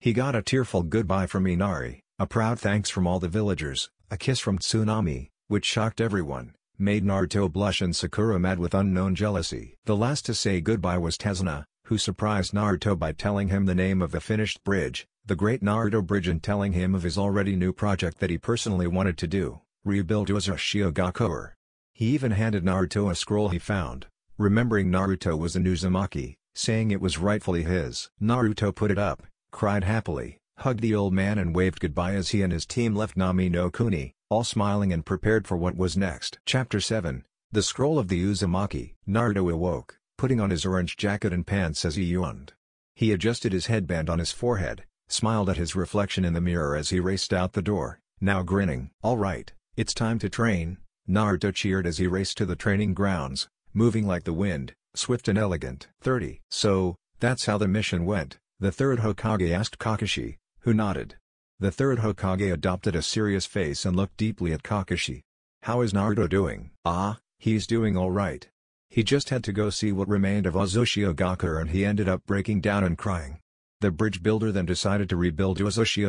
A: He got a tearful goodbye from Inari, a proud thanks from all the villagers, a kiss from Tsunami, which shocked everyone, made Naruto blush and Sakura mad with unknown jealousy. The last to say goodbye was Tezuna, who surprised Naruto by telling him the name of the finished bridge, the Great Naruto Bridge and telling him of his already new project that he personally wanted to do, rebuild Uzashio Gakure. He even handed Naruto a scroll he found, remembering Naruto was an Uzumaki, saying it was rightfully his. Naruto put it up, cried happily, hugged the old man and waved goodbye as he and his team left Nami no Kuni, all smiling and prepared for what was next. Chapter 7 The Scroll of the Uzumaki Naruto awoke, putting on his orange jacket and pants as he yawned. He adjusted his headband on his forehead, smiled at his reflection in the mirror as he raced out the door, now grinning. All right, it's time to train, Naruto cheered as he raced to the training grounds, moving like the wind, swift and elegant. 30. So, that's how the mission went, the third Hokage asked Kakashi, who nodded. The third Hokage adopted a serious face and looked deeply at Kakashi. How is Naruto doing? Ah, he's doing alright. He just had to go see what remained of Azushi and he ended up breaking down and crying. The bridge builder then decided to rebuild Azushi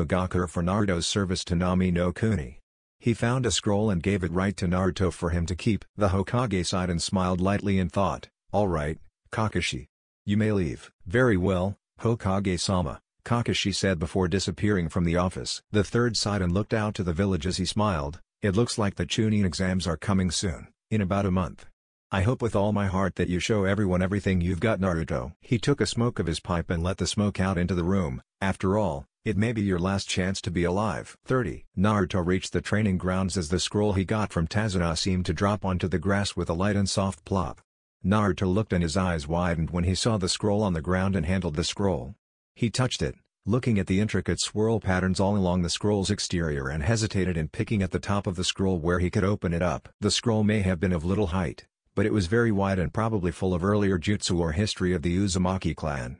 A: for Naruto's service to Nami no Kuni. He found a scroll and gave it right to Naruto for him to keep. The Hokage sighed and smiled lightly and thought, Alright, Kakashi. You may leave. Very well, Hokage-sama, Kakashi said before disappearing from the office. The third sighed and looked out to the village as he smiled, It looks like the Chunin exams are coming soon, in about a month. I hope with all my heart that you show everyone everything you've got Naruto. He took a smoke of his pipe and let the smoke out into the room, after all, it may be your last chance to be alive. 30. Naruto reached the training grounds as the scroll he got from Tazuna seemed to drop onto the grass with a light and soft plop. Naruto looked and his eyes widened when he saw the scroll on the ground and handled the scroll. He touched it, looking at the intricate swirl patterns all along the scroll's exterior and hesitated in picking at the top of the scroll where he could open it up. The scroll may have been of little height, but it was very wide and probably full of earlier jutsu or history of the Uzumaki clan.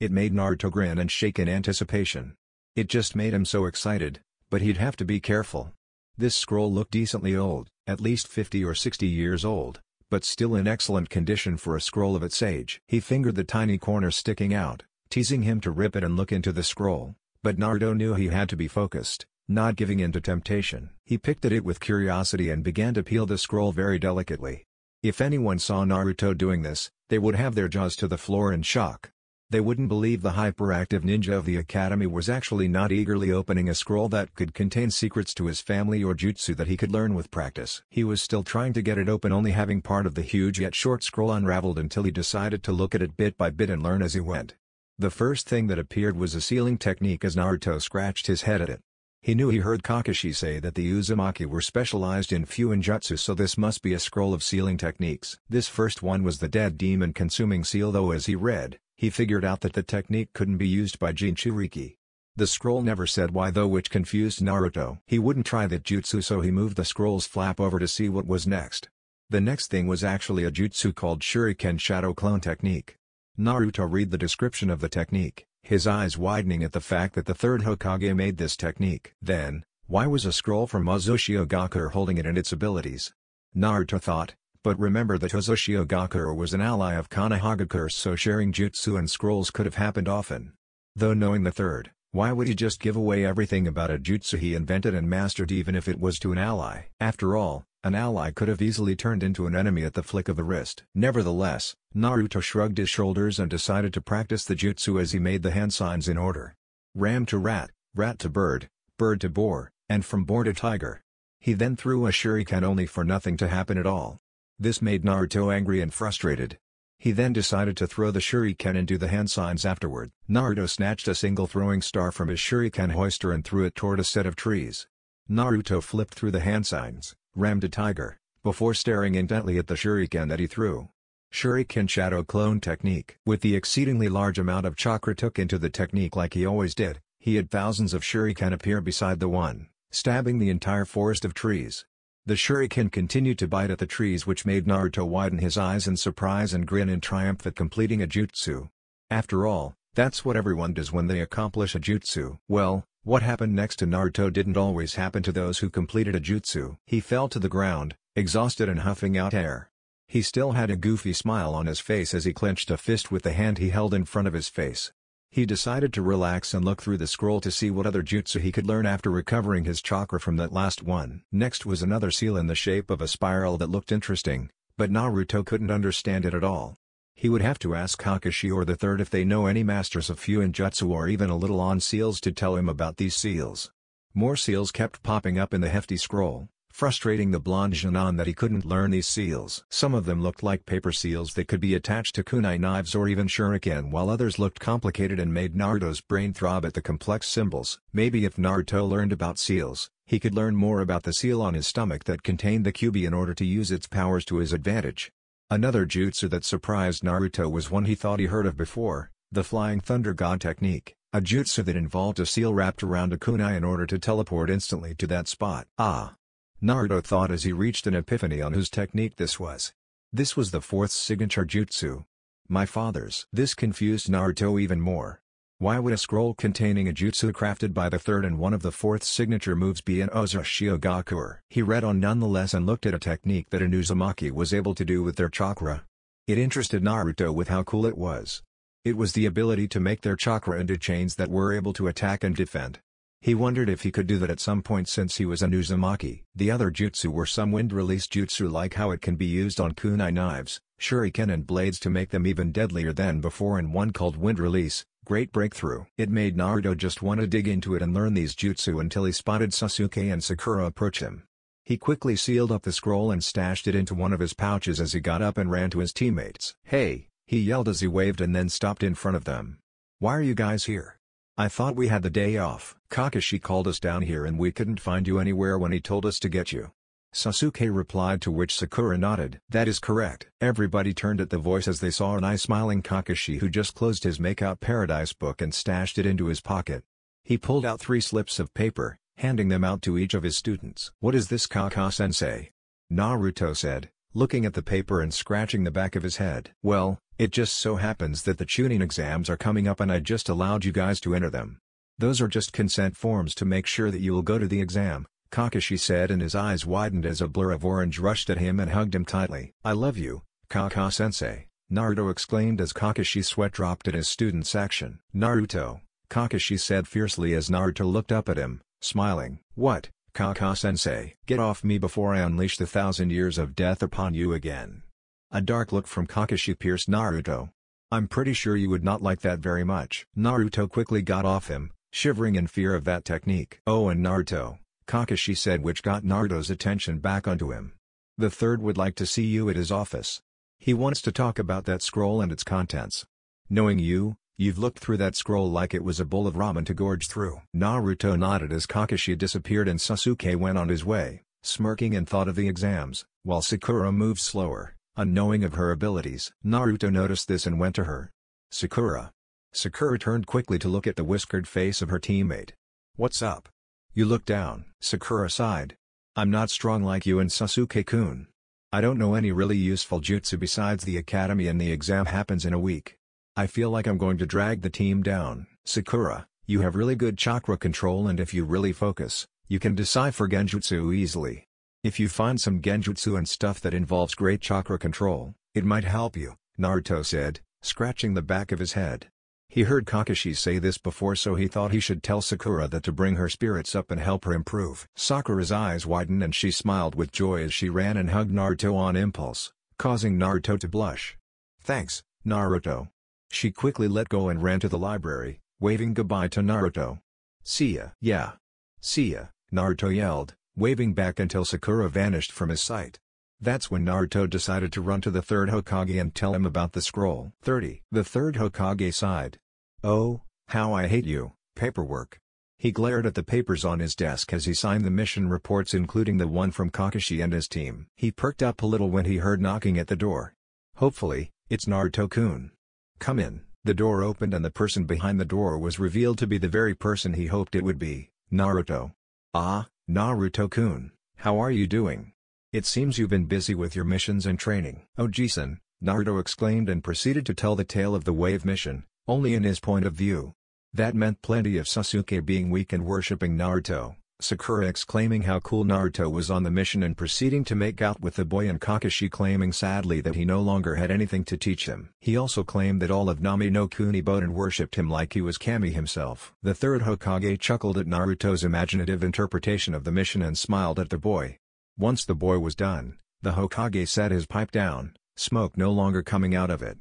A: It made Naruto grin and shake in anticipation. It just made him so excited, but he'd have to be careful. This scroll looked decently old, at least 50 or 60 years old, but still in excellent condition for a scroll of its age. He fingered the tiny corner sticking out, teasing him to rip it and look into the scroll, but Naruto knew he had to be focused, not giving in to temptation. He picked at it with curiosity and began to peel the scroll very delicately. If anyone saw Naruto doing this, they would have their jaws to the floor in shock. They wouldn't believe the hyperactive ninja of the academy was actually not eagerly opening a scroll that could contain secrets to his family or jutsu that he could learn with practice. He was still trying to get it open only having part of the huge yet short scroll unraveled until he decided to look at it bit by bit and learn as he went. The first thing that appeared was a sealing technique as Naruto scratched his head at it. He knew he heard Kakashi say that the Uzumaki were specialized in Fuin Jutsu so this must be a scroll of sealing techniques. This first one was the dead demon consuming seal though as he read, he figured out that the technique couldn't be used by Jinchuriki. The scroll never said why though which confused Naruto. He wouldn't try that jutsu so he moved the scroll's flap over to see what was next. The next thing was actually a jutsu called Shuriken Shadow Clone Technique. Naruto read the description of the technique, his eyes widening at the fact that the third Hokage made this technique. Then, why was a scroll from Azushi Ogakur holding it and its abilities? Naruto thought, but remember that Hososhio Gakure was an ally of Kanahagakure so sharing jutsu and scrolls could have happened often. Though knowing the third, why would he just give away everything about a jutsu he invented and mastered even if it was to an ally? After all, an ally could have easily turned into an enemy at the flick of the wrist. Nevertheless, Naruto shrugged his shoulders and decided to practice the jutsu as he made the hand signs in order. Ram to rat, rat to bird, bird to boar, and from boar to tiger. He then threw a shuriken only for nothing to happen at all. This made Naruto angry and frustrated. He then decided to throw the shuriken and do the hand signs afterward. Naruto snatched a single throwing star from his shuriken hoister and threw it toward a set of trees. Naruto flipped through the hand signs, rammed a tiger, before staring intently at the shuriken that he threw. Shuriken Shadow Clone Technique With the exceedingly large amount of chakra took into the technique like he always did, he had thousands of shuriken appear beside the one, stabbing the entire forest of trees. The shuriken continued to bite at the trees which made Naruto widen his eyes in surprise and grin in triumph at completing a jutsu. After all, that's what everyone does when they accomplish a jutsu. Well, what happened next to Naruto didn't always happen to those who completed a jutsu. He fell to the ground, exhausted and huffing out air. He still had a goofy smile on his face as he clenched a fist with the hand he held in front of his face. He decided to relax and look through the scroll to see what other jutsu he could learn after recovering his chakra from that last one. Next was another seal in the shape of a spiral that looked interesting, but Naruto couldn't understand it at all. He would have to ask Kakashi or the third if they know any masters of Fuin Jutsu or even a little on seals to tell him about these seals. More seals kept popping up in the hefty scroll frustrating the blonde Janan that he couldn't learn these seals. Some of them looked like paper seals that could be attached to kunai knives or even shuriken while others looked complicated and made Naruto's brain throb at the complex symbols. Maybe if Naruto learned about seals, he could learn more about the seal on his stomach that contained the Kyuubi in order to use its powers to his advantage. Another jutsu that surprised Naruto was one he thought he heard of before, the Flying Thunder God technique, a jutsu that involved a seal wrapped around a kunai in order to teleport instantly to that spot. Ah, Naruto thought as he reached an epiphany on whose technique this was. This was the fourth signature jutsu. My father's. This confused Naruto even more. Why would a scroll containing a jutsu crafted by the third and one of the fourth signature moves be an Ozashiogakur? He read on nonetheless and looked at a technique that an Uzumaki was able to do with their chakra. It interested Naruto with how cool it was. It was the ability to make their chakra into chains that were able to attack and defend. He wondered if he could do that at some point since he was an Uzumaki. The other jutsu were some wind release jutsu like how it can be used on kunai knives, shuriken and blades to make them even deadlier than before and one called wind release, great breakthrough. It made Naruto just want to dig into it and learn these jutsu until he spotted Sasuke and Sakura approach him. He quickly sealed up the scroll and stashed it into one of his pouches as he got up and ran to his teammates. Hey, he yelled as he waved and then stopped in front of them. Why are you guys here? I thought we had the day off. Kakashi called us down here and we couldn't find you anywhere when he told us to get you. Sasuke replied to which Sakura nodded. That is correct. Everybody turned at the voice as they saw an eye-smiling Kakashi who just closed his Makeout Paradise book and stashed it into his pocket. He pulled out three slips of paper, handing them out to each of his students. What is this Kakasensei? sensei Naruto said looking at the paper and scratching the back of his head. Well, it just so happens that the tuning exams are coming up and I just allowed you guys to enter them. Those are just consent forms to make sure that you'll go to the exam, Kakashi said and his eyes widened as a blur of orange rushed at him and hugged him tightly. I love you, Kaka-sensei, Naruto exclaimed as Kakashi's sweat dropped at his student's action. Naruto, Kakashi said fiercely as Naruto looked up at him, smiling. What? Kaka-sensei. Get off me before I unleash the thousand years of death upon you again. A dark look from Kakashi pierced Naruto. I'm pretty sure you would not like that very much. Naruto quickly got off him, shivering in fear of that technique. Oh and Naruto, Kakashi said which got Naruto's attention back onto him. The third would like to see you at his office. He wants to talk about that scroll and its contents. Knowing you, You've looked through that scroll like it was a bowl of ramen to gorge through. Naruto nodded as Kakashi disappeared and Sasuke went on his way, smirking and thought of the exams, while Sakura moved slower, unknowing of her abilities. Naruto noticed this and went to her. Sakura. Sakura turned quickly to look at the whiskered face of her teammate. What's up? You look down. Sakura sighed. I'm not strong like you and Sasuke-kun. I don't know any really useful jutsu besides the academy and the exam happens in a week. I feel like I'm going to drag the team down. Sakura, you have really good chakra control and if you really focus, you can decipher genjutsu easily. If you find some genjutsu and stuff that involves great chakra control, it might help you, Naruto said, scratching the back of his head. He heard Kakashi say this before so he thought he should tell Sakura that to bring her spirits up and help her improve. Sakura's eyes widened and she smiled with joy as she ran and hugged Naruto on impulse, causing Naruto to blush. Thanks, Naruto. She quickly let go and ran to the library, waving goodbye to Naruto. See ya! Yeah! See ya! Naruto yelled, waving back until Sakura vanished from his sight. That's when Naruto decided to run to the third Hokage and tell him about the scroll. 30. The third Hokage sighed. Oh, how I hate you, paperwork. He glared at the papers on his desk as he signed the mission reports including the one from Kakashi and his team. He perked up a little when he heard knocking at the door. Hopefully, it's Naruto-kun. Come in. The door opened and the person behind the door was revealed to be the very person he hoped it would be, Naruto. Ah, Naruto-kun, how are you doing? It seems you've been busy with your missions and training. Oh san Naruto exclaimed and proceeded to tell the tale of the Wave Mission, only in his point of view. That meant plenty of Sasuke being weak and worshipping Naruto, Sakura exclaiming how cool Naruto was on the mission and proceeding to make out with the boy and Kakashi claiming sadly that he no longer had anything to teach him. He also claimed that all of Nami no Kuniboden worshipped him like he was Kami himself. The third Hokage chuckled at Naruto's imaginative interpretation of the mission and smiled at the boy. Once the boy was done, the Hokage set his pipe down, smoke no longer coming out of it.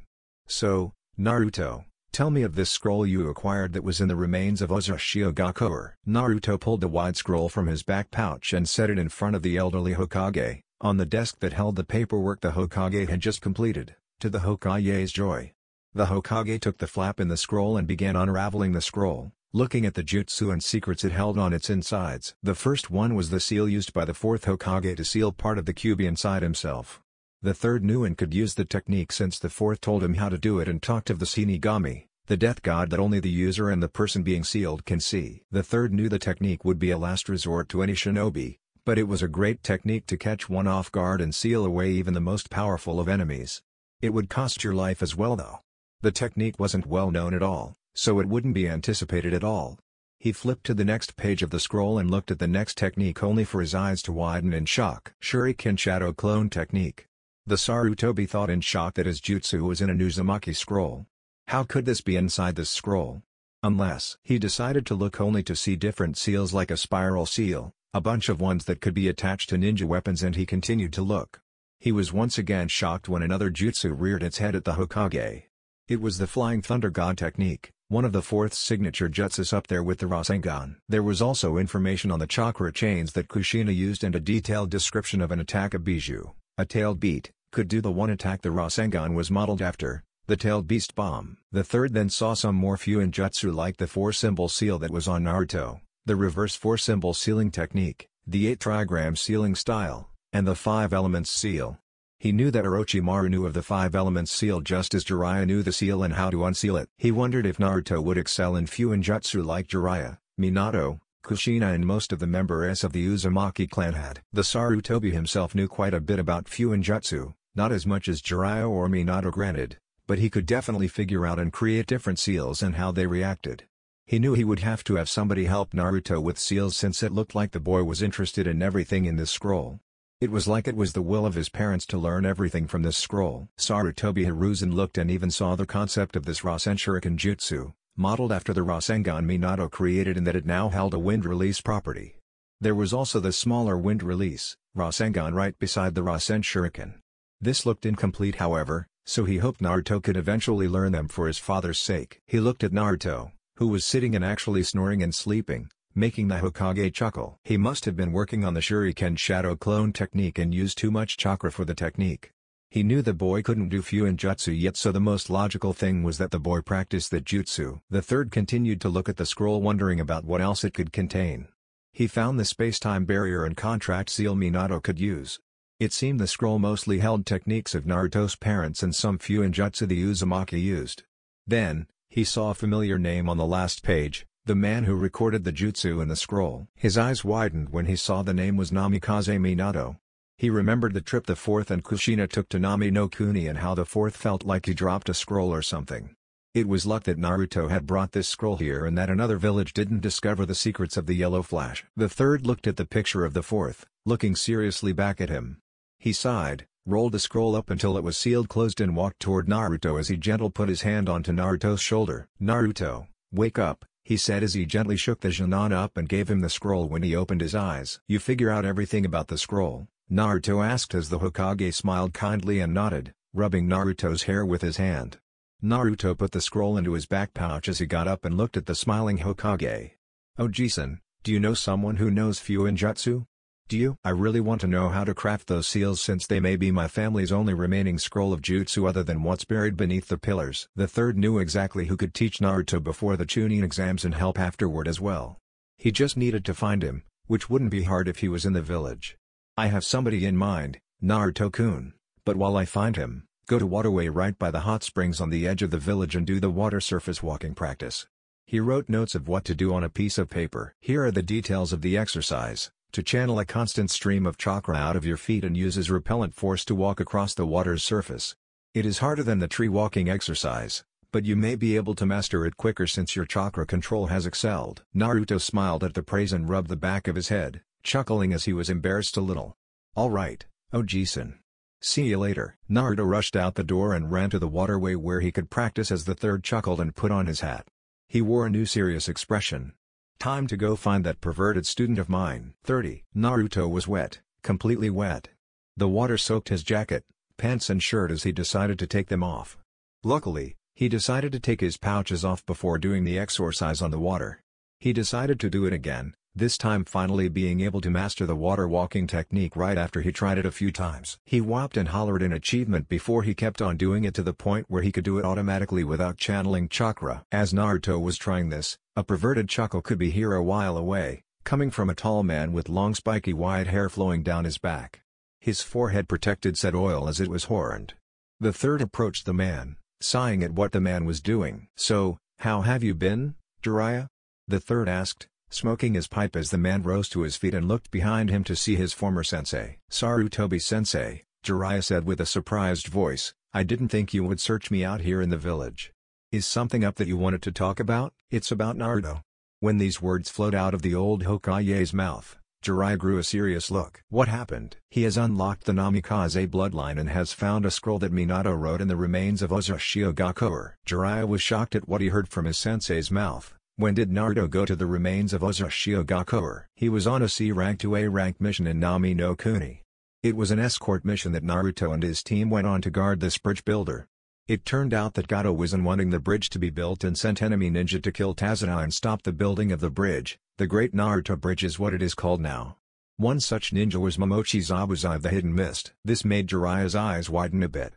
A: So, Naruto, Tell me of this scroll you acquired that was in the remains of Ozurashio Gakure. Naruto pulled the wide scroll from his back pouch and set it in front of the elderly Hokage, on the desk that held the paperwork the Hokage had just completed, to the Hokage's joy. The Hokage took the flap in the scroll and began unraveling the scroll, looking at the jutsu and secrets it held on its insides. The first one was the seal used by the fourth Hokage to seal part of the cube inside himself. The third knew and could use the technique since the fourth told him how to do it and talked of the Shinigami, the death god that only the user and the person being sealed can see. The third knew the technique would be a last resort to any shinobi, but it was a great technique to catch one off guard and seal away even the most powerful of enemies. It would cost your life as well though. The technique wasn't well known at all, so it wouldn't be anticipated at all. He flipped to the next page of the scroll and looked at the next technique only for his eyes to widen in shock. Shuriken Shadow Clone Technique the Sarutobi thought in shock that his jutsu was in an Uzumaki scroll. How could this be inside this scroll? Unless he decided to look only to see different seals like a spiral seal, a bunch of ones that could be attached to ninja weapons and he continued to look. He was once again shocked when another jutsu reared its head at the Hokage. It was the Flying Thunder God technique, one of the fourth signature jutsus up there with the Rasengan. There was also information on the chakra chains that Kushina used and a detailed description of an attack of Bijou, a tailed beat, could do the one attack the Rasengan was modeled after, the tailed beast bomb. The third then saw some more Jutsu like the four-symbol seal that was on Naruto, the reverse four-symbol sealing technique, the eight trigram sealing style, and the five elements seal. He knew that Orochimaru knew of the five elements seal just as Jiraiya knew the seal and how to unseal it. He wondered if Naruto would excel in Jutsu like Jiraiya, Minato, Kushina and most of the members of the Uzumaki clan had. The Sarutobi himself knew quite a bit about Fuinjutsu, not as much as Jiraiya or Minato granted, but he could definitely figure out and create different seals and how they reacted. He knew he would have to have somebody help Naruto with seals since it looked like the boy was interested in everything in this scroll. It was like it was the will of his parents to learn everything from this scroll. Sarutobi Hiruzen looked and even saw the concept of this Rasenshuriken Jutsu, modeled after the Rasengan Minato created in that it now held a wind release property. There was also the smaller wind release, Rasengan right beside the Rasen Shuriken. This looked incomplete however, so he hoped Naruto could eventually learn them for his father's sake. He looked at Naruto, who was sitting and actually snoring and sleeping, making the Hokage chuckle. He must have been working on the Shuriken shadow clone technique and used too much chakra for the technique. He knew the boy couldn't do jutsu yet so the most logical thing was that the boy practice that jutsu. The third continued to look at the scroll wondering about what else it could contain. He found the space-time barrier and contract seal Minato could use. It seemed the scroll mostly held techniques of Naruto's parents and some jutsu the Uzumaki used. Then, he saw a familiar name on the last page, the man who recorded the jutsu in the scroll. His eyes widened when he saw the name was Namikaze Minato. He remembered the trip the fourth and Kushina took to Nami no Kuni and how the fourth felt like he dropped a scroll or something. It was luck that Naruto had brought this scroll here and that another village didn't discover the secrets of the Yellow Flash. The third looked at the picture of the fourth, looking seriously back at him. He sighed, rolled the scroll up until it was sealed closed and walked toward Naruto as he gently put his hand onto Naruto's shoulder. Naruto, wake up, he said as he gently shook the Jinan up and gave him the scroll when he opened his eyes. You figure out everything about the scroll, Naruto asked as the Hokage smiled kindly and nodded, rubbing Naruto's hair with his hand. Naruto put the scroll into his back pouch as he got up and looked at the smiling Hokage. "Ojisan, oh, do you know someone who knows Fuinjutsu? Do you? I really want to know how to craft those seals since they may be my family's only remaining scroll of jutsu other than what's buried beneath the pillars. The third knew exactly who could teach Naruto before the Chunin exams and help afterward as well. He just needed to find him, which wouldn't be hard if he was in the village. I have somebody in mind, Naruto-kun, but while I find him, go to waterway right by the hot springs on the edge of the village and do the water surface walking practice. He wrote notes of what to do on a piece of paper. Here are the details of the exercise. To channel a constant stream of chakra out of your feet and use repellent force to walk across the water's surface. It is harder than the tree walking exercise, but you may be able to master it quicker since your chakra control has excelled. Naruto smiled at the praise and rubbed the back of his head, chuckling as he was embarrassed a little. All right, Ojisan. Oh, See you later. Naruto rushed out the door and ran to the waterway where he could practice as the third chuckled and put on his hat. He wore a new serious expression. Time to go find that perverted student of mine. 30. Naruto was wet, completely wet. The water soaked his jacket, pants and shirt as he decided to take them off. Luckily, he decided to take his pouches off before doing the exercise on the water. He decided to do it again, this time finally being able to master the water walking technique right after he tried it a few times. He whopped and hollered in achievement before he kept on doing it to the point where he could do it automatically without channeling chakra. As Naruto was trying this, a perverted chuckle could be heard a while away, coming from a tall man with long spiky white hair flowing down his back. His forehead protected said oil as it was horned. The third approached the man, sighing at what the man was doing. So, how have you been, Jiraiya? The third asked, Smoking his pipe as the man rose to his feet and looked behind him to see his former sensei. Sarutobi sensei, Jiraiya said with a surprised voice, I didn't think you would search me out here in the village. Is something up that you wanted to talk about? It's about Naruto. When these words flowed out of the old Hokage's mouth, Jiraiya grew a serious look. What happened? He has unlocked the Namikaze bloodline and has found a scroll that Minato wrote in the remains of Ozushio Gakure. Jiraiya was shocked at what he heard from his sensei's mouth. When did Naruto go to the remains of Oza He was on a C rank to A rank mission in Nami no Kuni. It was an escort mission that Naruto and his team went on to guard this bridge builder. It turned out that Gato was in wanting the bridge to be built and sent enemy ninja to kill Tazuna and stop the building of the bridge, the Great Naruto Bridge is what it is called now. One such ninja was Momochi Zabuza of the Hidden Mist. This made Jiraiya's eyes widen a bit.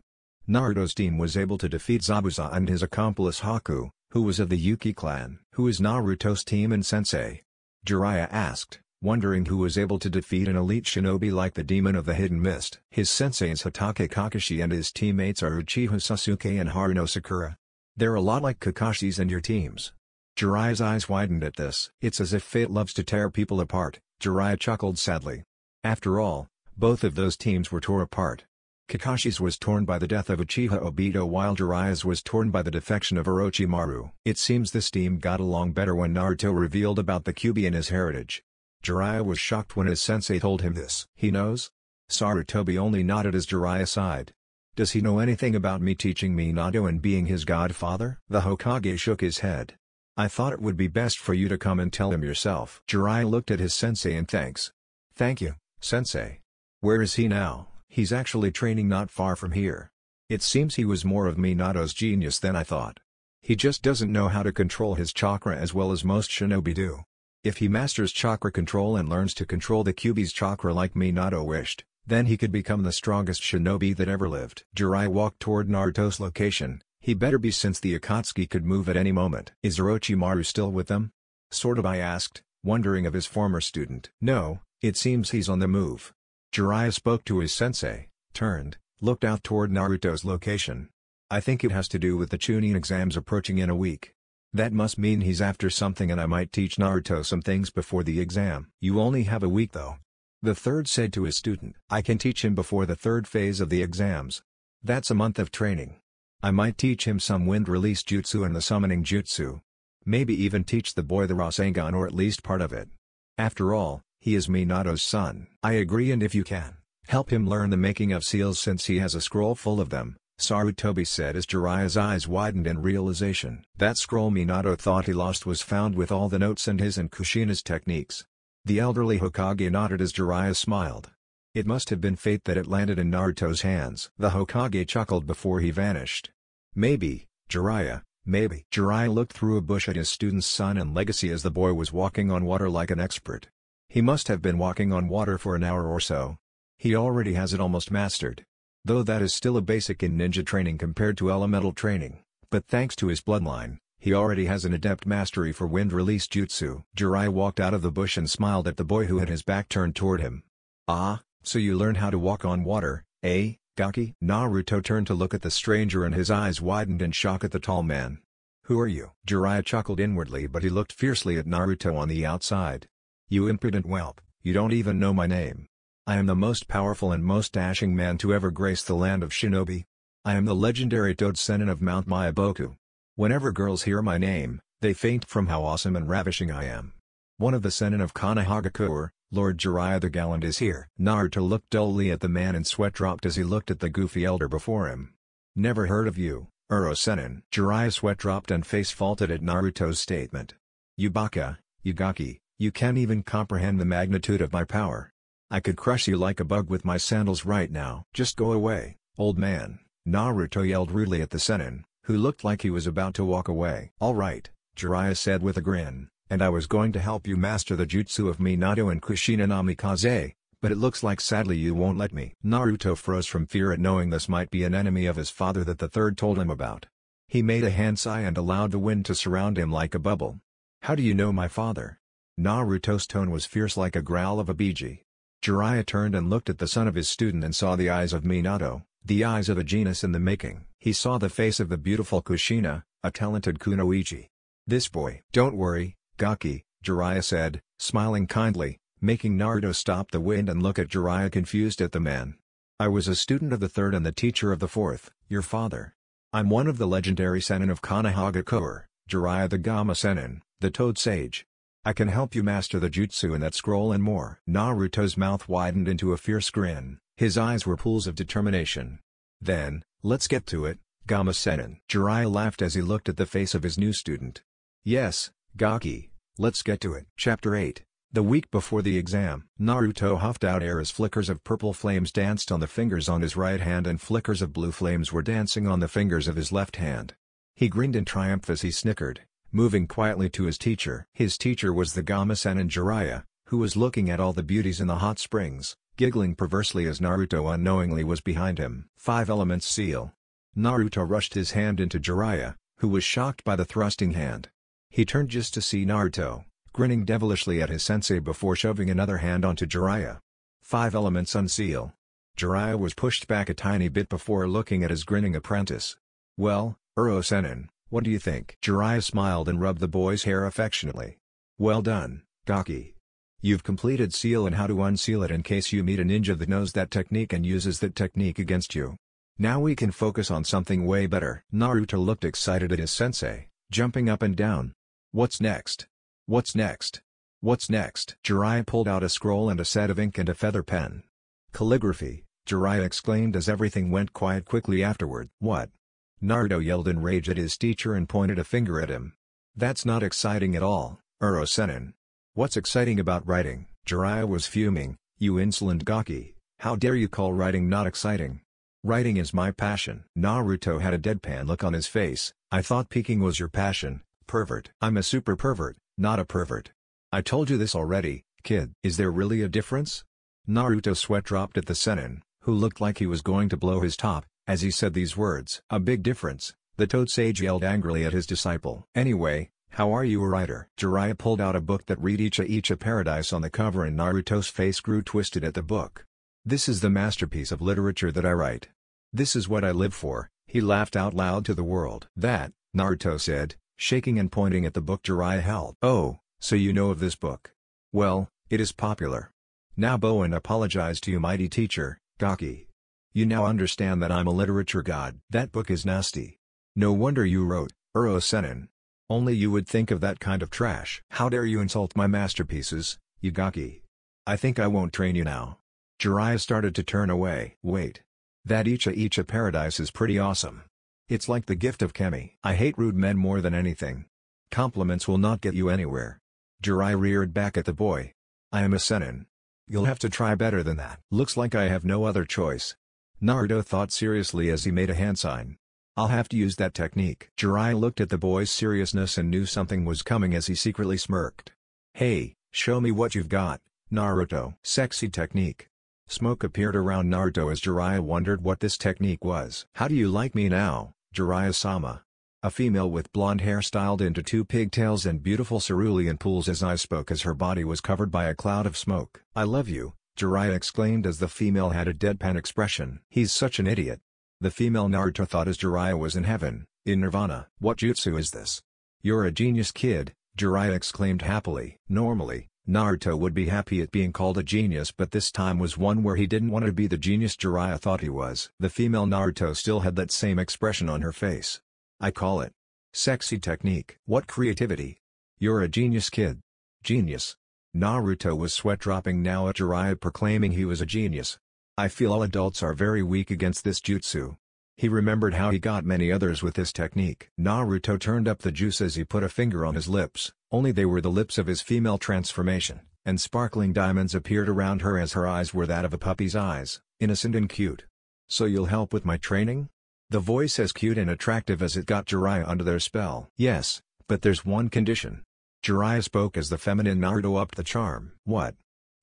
A: Naruto's team was able to defeat Zabuza and his accomplice Haku, who was of the Yuki clan. Who is Naruto's team and sensei? Jiraiya asked, wondering who was able to defeat an elite shinobi like the Demon of the Hidden Mist. His sensei is Hatake Kakashi and his teammates are Uchiha Sasuke and Haruno Sakura. They're a lot like Kakashi's and your team's. Jiraiya's eyes widened at this. It's as if fate loves to tear people apart, Jiraiya chuckled sadly. After all, both of those teams were torn apart. Kakashi's was torn by the death of Uchiha Obito while Jiraiya's was torn by the defection of Orochimaru. It seems this team got along better when Naruto revealed about the Kyuubi and his heritage. Jiraiya was shocked when his sensei told him this. He knows? Sarutobi only nodded as Jiraiya sighed. Does he know anything about me teaching Minato and being his godfather? The Hokage shook his head. I thought it would be best for you to come and tell him yourself. Jiraiya looked at his sensei and thanks. Thank you, sensei. Where is he now? He's actually training not far from here. It seems he was more of Minato's genius than I thought. He just doesn't know how to control his chakra as well as most shinobi do. If he masters chakra control and learns to control the Kyuubi's chakra like Minato wished, then he could become the strongest shinobi that ever lived. Jirai walked toward Naruto's location, he better be since the Akatsuki could move at any moment. Is Orochimaru still with them? Sort of I asked, wondering of his former student. No, it seems he's on the move. Jiraiya spoke to his sensei, turned, looked out toward Naruto's location. I think it has to do with the Chunin exams approaching in a week. That must mean he's after something and I might teach Naruto some things before the exam. You only have a week though. The third said to his student, I can teach him before the third phase of the exams. That's a month of training. I might teach him some wind release jutsu and the summoning jutsu. Maybe even teach the boy the Rasengan or at least part of it. After all, he is Minato's son. I agree and if you can, help him learn the making of seals since he has a scroll full of them, Sarutobi said as Jiraiya's eyes widened in realization. That scroll Minato thought he lost was found with all the notes and his and Kushina's techniques. The elderly Hokage nodded as Jiraiya smiled. It must have been fate that it landed in Naruto's hands. The Hokage chuckled before he vanished. Maybe, Jiraiya, maybe. Jiraiya looked through a bush at his student's son and legacy as the boy was walking on water like an expert. He must have been walking on water for an hour or so. He already has it almost mastered. Though that is still a basic in ninja training compared to elemental training, but thanks to his bloodline, he already has an adept mastery for wind release jutsu. Jirai walked out of the bush and smiled at the boy who had his back turned toward him. Ah, so you learn how to walk on water, eh, Gaki? Naruto turned to look at the stranger and his eyes widened in shock at the tall man. Who are you? Jiraiya chuckled inwardly but he looked fiercely at Naruto on the outside. You impudent whelp, you don't even know my name. I am the most powerful and most dashing man to ever grace the land of Shinobi. I am the legendary Toad Senin of Mount Mayaboku. Whenever girls hear my name, they faint from how awesome and ravishing I am. One of the Senin of Kanahagakur, Lord Jiraiya the Gallant is here. Naruto looked dully at the man and sweat dropped as he looked at the goofy elder before him. Never heard of you, Uro Senin. Jiraiya sweat dropped and face faulted at Naruto's statement. Yubaka, Yugaki, you can't even comprehend the magnitude of my power. I could crush you like a bug with my sandals right now. Just go away, old man, Naruto yelled rudely at the Senin, who looked like he was about to walk away. Alright, Jiraiya said with a grin, and I was going to help you master the jutsu of Minato and Kushina Namikaze, but it looks like sadly you won't let me. Naruto froze from fear at knowing this might be an enemy of his father that the third told him about. He made a hand sigh and allowed the wind to surround him like a bubble. How do you know my father? Naruto's tone was fierce like a growl of a Biji. Jiraiya turned and looked at the son of his student and saw the eyes of Minato, the eyes of a genius in the making. He saw the face of the beautiful Kushina, a talented kunoichi. This boy. Don't worry, Gaki, Jiraiya said, smiling kindly, making Naruto stop the wind and look at Jiraiya confused at the man. I was a student of the third and the teacher of the fourth, your father. I'm one of the legendary senin of Konohagakure, Jiraiya the Gama Senin, the Toad Sage. I can help you master the jutsu in that scroll and more. Naruto's mouth widened into a fierce grin, his eyes were pools of determination. Then, let's get to it, Gama Senin. Jiraiya laughed as he looked at the face of his new student. Yes, Gaki, let's get to it. Chapter 8 The week before the exam, Naruto huffed out air as flickers of purple flames danced on the fingers on his right hand and flickers of blue flames were dancing on the fingers of his left hand. He grinned in triumph as he snickered, moving quietly to his teacher. His teacher was the Gama-san Jiraiya, who was looking at all the beauties in the hot springs, giggling perversely as Naruto unknowingly was behind him. Five Elements Seal Naruto rushed his hand into Jiraiya, who was shocked by the thrusting hand. He turned just to see Naruto, grinning devilishly at his sensei before shoving another hand onto Jiraiya. Five Elements Unseal Jiraiya was pushed back a tiny bit before looking at his grinning apprentice. Well, Uro-senin, what do you think? Jiraiya smiled and rubbed the boy's hair affectionately. Well done, Gaki. You've completed seal and how to unseal it in case you meet a ninja that knows that technique and uses that technique against you. Now we can focus on something way better. Naruto looked excited at his sensei, jumping up and down. What's next? What's next? What's next? Jiraiya pulled out a scroll and a set of ink and a feather pen. Calligraphy, Jiraiya exclaimed as everything went quiet quickly afterward. What? Naruto yelled in rage at his teacher and pointed a finger at him. That's not exciting at all, Uro-senin. What's exciting about writing? Jiraiya was fuming, you insolent gaki, how dare you call writing not exciting? Writing is my passion. Naruto had a deadpan look on his face, I thought peeking was your passion, pervert. I'm a super pervert, not a pervert. I told you this already, kid. Is there really a difference? Naruto's sweat dropped at the senin, who looked like he was going to blow his top, as he said these words, a big difference, the toad sage yelled angrily at his disciple. Anyway, how are you a writer? Jiraiya pulled out a book that read Icha Icha Paradise on the cover and Naruto's face grew twisted at the book. This is the masterpiece of literature that I write. This is what I live for, he laughed out loud to the world. That, Naruto said, shaking and pointing at the book Jiraiya held. Oh, so you know of this book. Well, it is popular. Now Bowen apologized to you mighty teacher, Gaki. You now understand that I'm a literature god. That book is nasty. No wonder you wrote, Uro Senin. Only you would think of that kind of trash. How dare you insult my masterpieces, Yugaki. I think I won't train you now. Jiraiya started to turn away. Wait. That Icha Icha paradise is pretty awesome. It's like the gift of Kemi. I hate rude men more than anything. Compliments will not get you anywhere. Jirai reared back at the boy. I am a Senin. You'll have to try better than that. Looks like I have no other choice, Naruto thought seriously as he made a hand sign. I'll have to use that technique. Jiraiya looked at the boy's seriousness and knew something was coming as he secretly smirked. Hey, show me what you've got, Naruto. Sexy technique. Smoke appeared around Naruto as Jiraiya wondered what this technique was. How do you like me now, Jiraiya-sama? A female with blonde hair styled into two pigtails and beautiful cerulean pools as I spoke as her body was covered by a cloud of smoke. I love you, Jiraiya exclaimed as the female had a deadpan expression. He's such an idiot. The female Naruto thought as Jiraiya was in heaven, in nirvana. What jutsu is this? You're a genius kid, Jiraiya exclaimed happily. Normally, Naruto would be happy at being called a genius but this time was one where he didn't want to be the genius Jiraiya thought he was. The female Naruto still had that same expression on her face. I call it. Sexy technique. What creativity. You're a genius kid. Genius. Naruto was sweat-dropping now at Jiraiya proclaiming he was a genius. I feel all adults are very weak against this jutsu. He remembered how he got many others with this technique. Naruto turned up the juice as he put a finger on his lips, only they were the lips of his female transformation, and sparkling diamonds appeared around her as her eyes were that of a puppy's eyes, innocent and cute. So you'll help with my training? The voice as cute and attractive as it got Jiraiya under their spell. Yes, but there's one condition. Jiraiya spoke as the feminine Naruto upped the charm. What?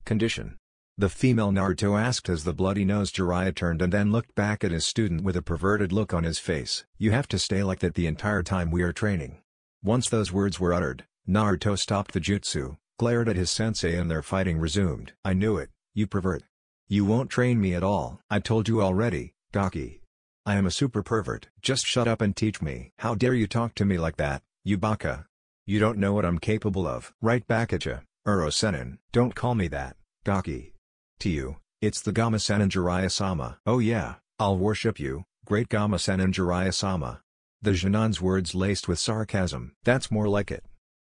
A: Condition? The female Naruto asked as the bloody nose Jiraiya turned and then looked back at his student with a perverted look on his face. You have to stay like that the entire time we are training. Once those words were uttered, Naruto stopped the jutsu, glared at his sensei and their fighting resumed. I knew it, you pervert. You won't train me at all. I told you already, Gaki. I am a super pervert. Just shut up and teach me. How dare you talk to me like that, you baka. You don't know what I'm capable of. Right back at ya, Uro-senin. Don't call me that, Gaki. To you, it's the Gama-senin Jiraiya-sama. Oh yeah, I'll worship you, great Gama-senin Jiraiya-sama. The Jinan's words laced with sarcasm. That's more like it.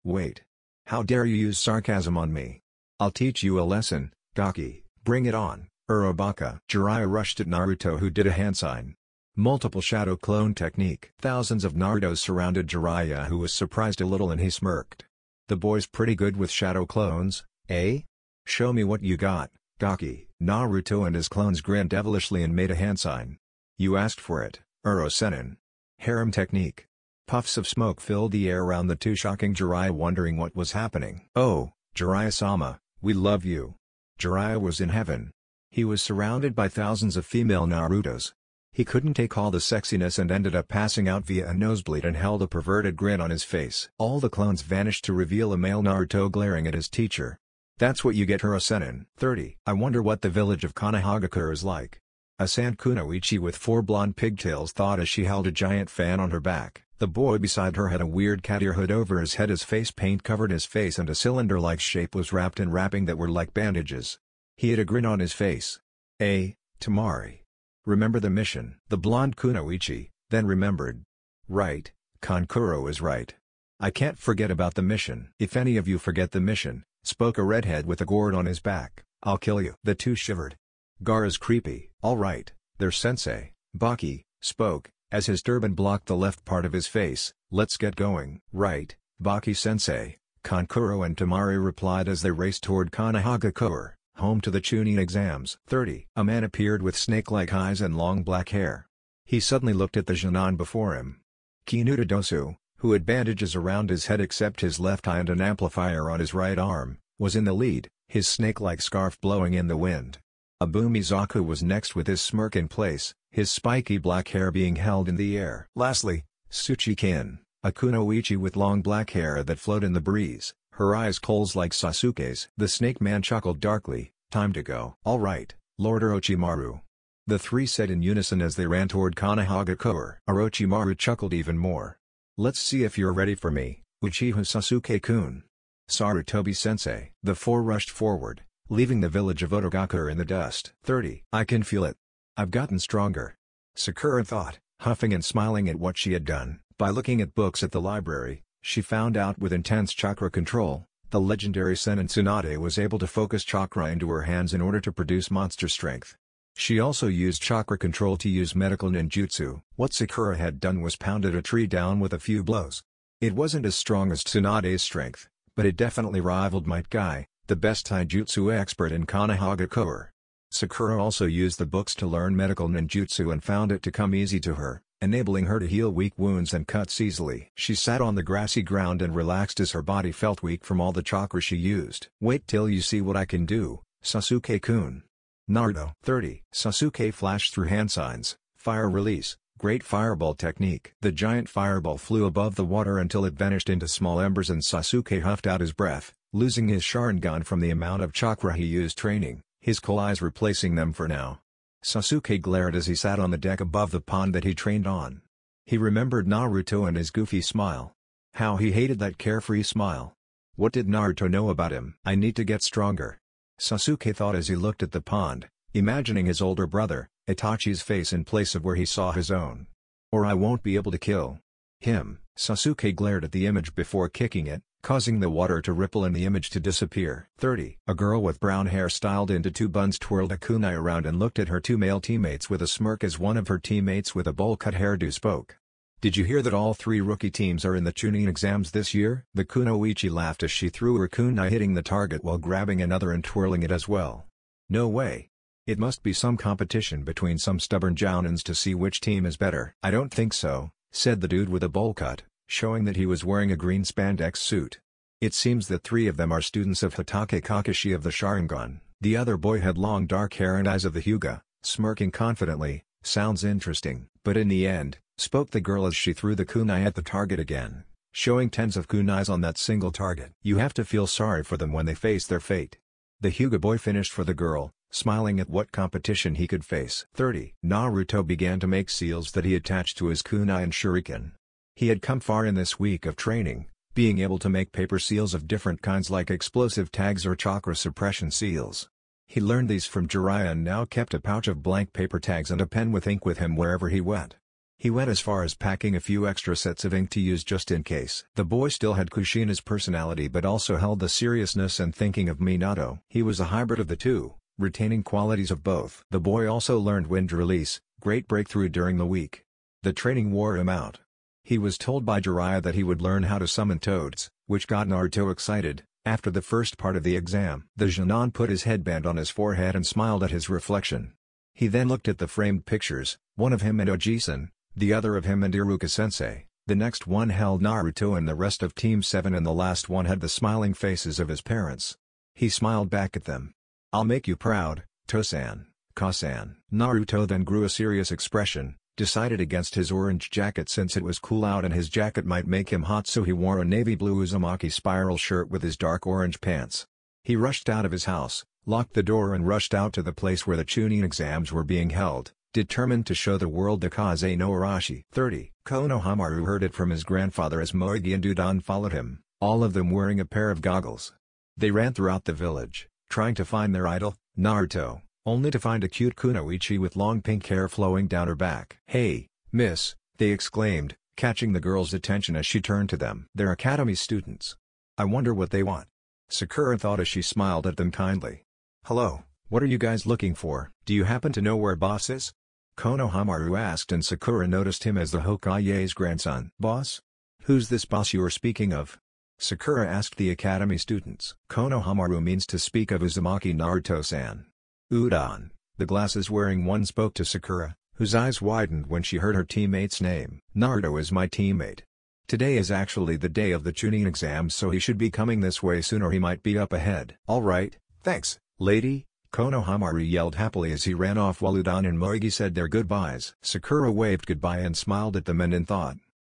A: Wait. How dare you use sarcasm on me? I'll teach you a lesson, Gaki. Bring it on, Urobaka. Jiraiya rushed at Naruto who did a hand sign. Multiple shadow clone technique. Thousands of Nardos surrounded Jiraiya who was surprised a little and he smirked. The boy's pretty good with shadow clones, eh? Show me what you got, Gaki. Naruto and his clones grinned devilishly and made a hand sign. You asked for it, Uro Senin. Harem technique. Puffs of smoke filled the air around the two shocking Jiraiya wondering what was happening. Oh, Jiraiya-sama, we love you. Jiraiya was in heaven. He was surrounded by thousands of female Narutos, he couldn't take all the sexiness and ended up passing out via a nosebleed and held a perverted grin on his face. All the clones vanished to reveal a male Naruto glaring at his teacher. That's what you get Hurasenin. 30. I wonder what the village of Konohagakure is like. Asan Kunoichi with four blonde pigtails thought as she held a giant fan on her back. The boy beside her had a weird cat ear hood over his head his face paint covered his face and a cylinder-like shape was wrapped in wrapping that were like bandages. He had a grin on his face. A. Tamari. Remember the mission. The blonde Kunoichi, then remembered. Right, Konkuro is right. I can't forget about the mission. If any of you forget the mission, spoke a redhead with a gourd on his back, I'll kill you. The two shivered. Gar is creepy. Alright, their sensei, Baki, spoke, as his turban blocked the left part of his face, let's get going. Right, Baki-sensei, Konkuro and Tamari replied as they raced toward Konohagakure home to the Chunin exams. 30. A man appeared with snake-like eyes and long black hair. He suddenly looked at the Jinan before him. Kinuta Dosu, who had bandages around his head except his left eye and an amplifier on his right arm, was in the lead, his snake-like scarf blowing in the wind. boomy Zaku was next with his smirk in place, his spiky black hair being held in the air. Lastly, Suchi Kin, a kunoichi with long black hair that flowed in the breeze, her eyes coals like Sasuke's. The snake man chuckled darkly, time to go. Alright, Lord Orochimaru. The three said in unison as they ran toward Konohagakure. Orochimaru chuckled even more. Let's see if you're ready for me, Uchiha Sasuke-kun. Sarutobi-sensei. The four rushed forward, leaving the village of Otogakure in the dust. 30. I can feel it. I've gotten stronger. Sakura thought, huffing and smiling at what she had done. By looking at books at the library, she found out with intense chakra control, the legendary Senin Tsunade was able to focus chakra into her hands in order to produce monster strength. She also used chakra control to use medical ninjutsu. What Sakura had done was pounded a tree down with a few blows. It wasn't as strong as Tsunade's strength, but it definitely rivaled Might Guy, the best taijutsu expert in Konohagakoer. Sakura also used the books to learn medical ninjutsu and found it to come easy to her enabling her to heal weak wounds and cuts easily. She sat on the grassy ground and relaxed as her body felt weak from all the chakra she used. Wait till you see what I can do, Sasuke-kun. Naruto 30. Sasuke flashed through hand signs, fire release, great fireball technique. The giant fireball flew above the water until it vanished into small embers and Sasuke huffed out his breath, losing his Sharingan from the amount of chakra he used training, his Kalai's replacing them for now. Sasuke glared as he sat on the deck above the pond that he trained on. He remembered Naruto and his goofy smile. How he hated that carefree smile. What did Naruto know about him? I need to get stronger. Sasuke thought as he looked at the pond, imagining his older brother, Itachi's face in place of where he saw his own. Or I won't be able to kill. Him, Sasuke glared at the image before kicking it, causing the water to ripple and the image to disappear. 30. A girl with brown hair styled into two buns twirled a kunai around and looked at her two male teammates with a smirk as one of her teammates with a bowl-cut hairdo spoke. Did you hear that all three rookie teams are in the tuning exams this year? The Kunoichi laughed as she threw her kunai hitting the target while grabbing another and twirling it as well. No way. It must be some competition between some stubborn Jounins to see which team is better. I don't think so, said the dude with a bowl cut showing that he was wearing a green spandex suit. It seems that three of them are students of Hatake Kakashi of the Sharingan, the other boy had long dark hair and eyes of the Hyuga, smirking confidently, sounds interesting. But in the end, spoke the girl as she threw the kunai at the target again, showing tens of kunais on that single target. You have to feel sorry for them when they face their fate. The Hyuga boy finished for the girl, smiling at what competition he could face. 30. Naruto began to make seals that he attached to his kunai and shuriken. He had come far in this week of training, being able to make paper seals of different kinds like explosive tags or chakra suppression seals. He learned these from Jiraiya and now kept a pouch of blank paper tags and a pen with ink with him wherever he went. He went as far as packing a few extra sets of ink to use just in case. The boy still had Kushina's personality but also held the seriousness and thinking of Minato. He was a hybrid of the two, retaining qualities of both. The boy also learned wind release, great breakthrough during the week. The training wore him out. He was told by Jiraiya that he would learn how to summon toads, which got Naruto excited, after the first part of the exam. The Jinan put his headband on his forehead and smiled at his reflection. He then looked at the framed pictures, one of him and Ojisan, the other of him and Iruka-sensei, the next one held Naruto and the rest of Team 7 and the last one had the smiling faces of his parents. He smiled back at them. I'll make you proud, Tosan, Kasan. Naruto then grew a serious expression, decided against his orange jacket since it was cool out and his jacket might make him hot so he wore a navy blue Uzumaki spiral shirt with his dark orange pants. He rushed out of his house, locked the door and rushed out to the place where the Chunin exams were being held, determined to show the world the Kaze no Arashi. 30. Konohamaru heard it from his grandfather as Moegi and Dudan followed him, all of them wearing a pair of goggles. They ran throughout the village, trying to find their idol, Naruto only to find a cute kunoichi with long pink hair flowing down her back. Hey, miss, they exclaimed, catching the girl's attention as she turned to them. They're academy students. I wonder what they want. Sakura thought as she smiled at them kindly. Hello, what are you guys looking for? Do you happen to know where Boss is? Konohamaru asked and Sakura noticed him as the Hokage's grandson. Boss? Who's this boss you are speaking of? Sakura asked the academy students. Konohamaru means to speak of Uzumaki Naruto-san. Udon, the glasses-wearing one spoke to Sakura, whose eyes widened when she heard her teammate's name. Naruto is my teammate. Today is actually the day of the Chunin exam so he should be coming this way soon or he might be up ahead. Alright, thanks, lady, Konohamaru yelled happily as he ran off while Udon and Moigi said their goodbyes. Sakura waved goodbye and smiled at the men in thought.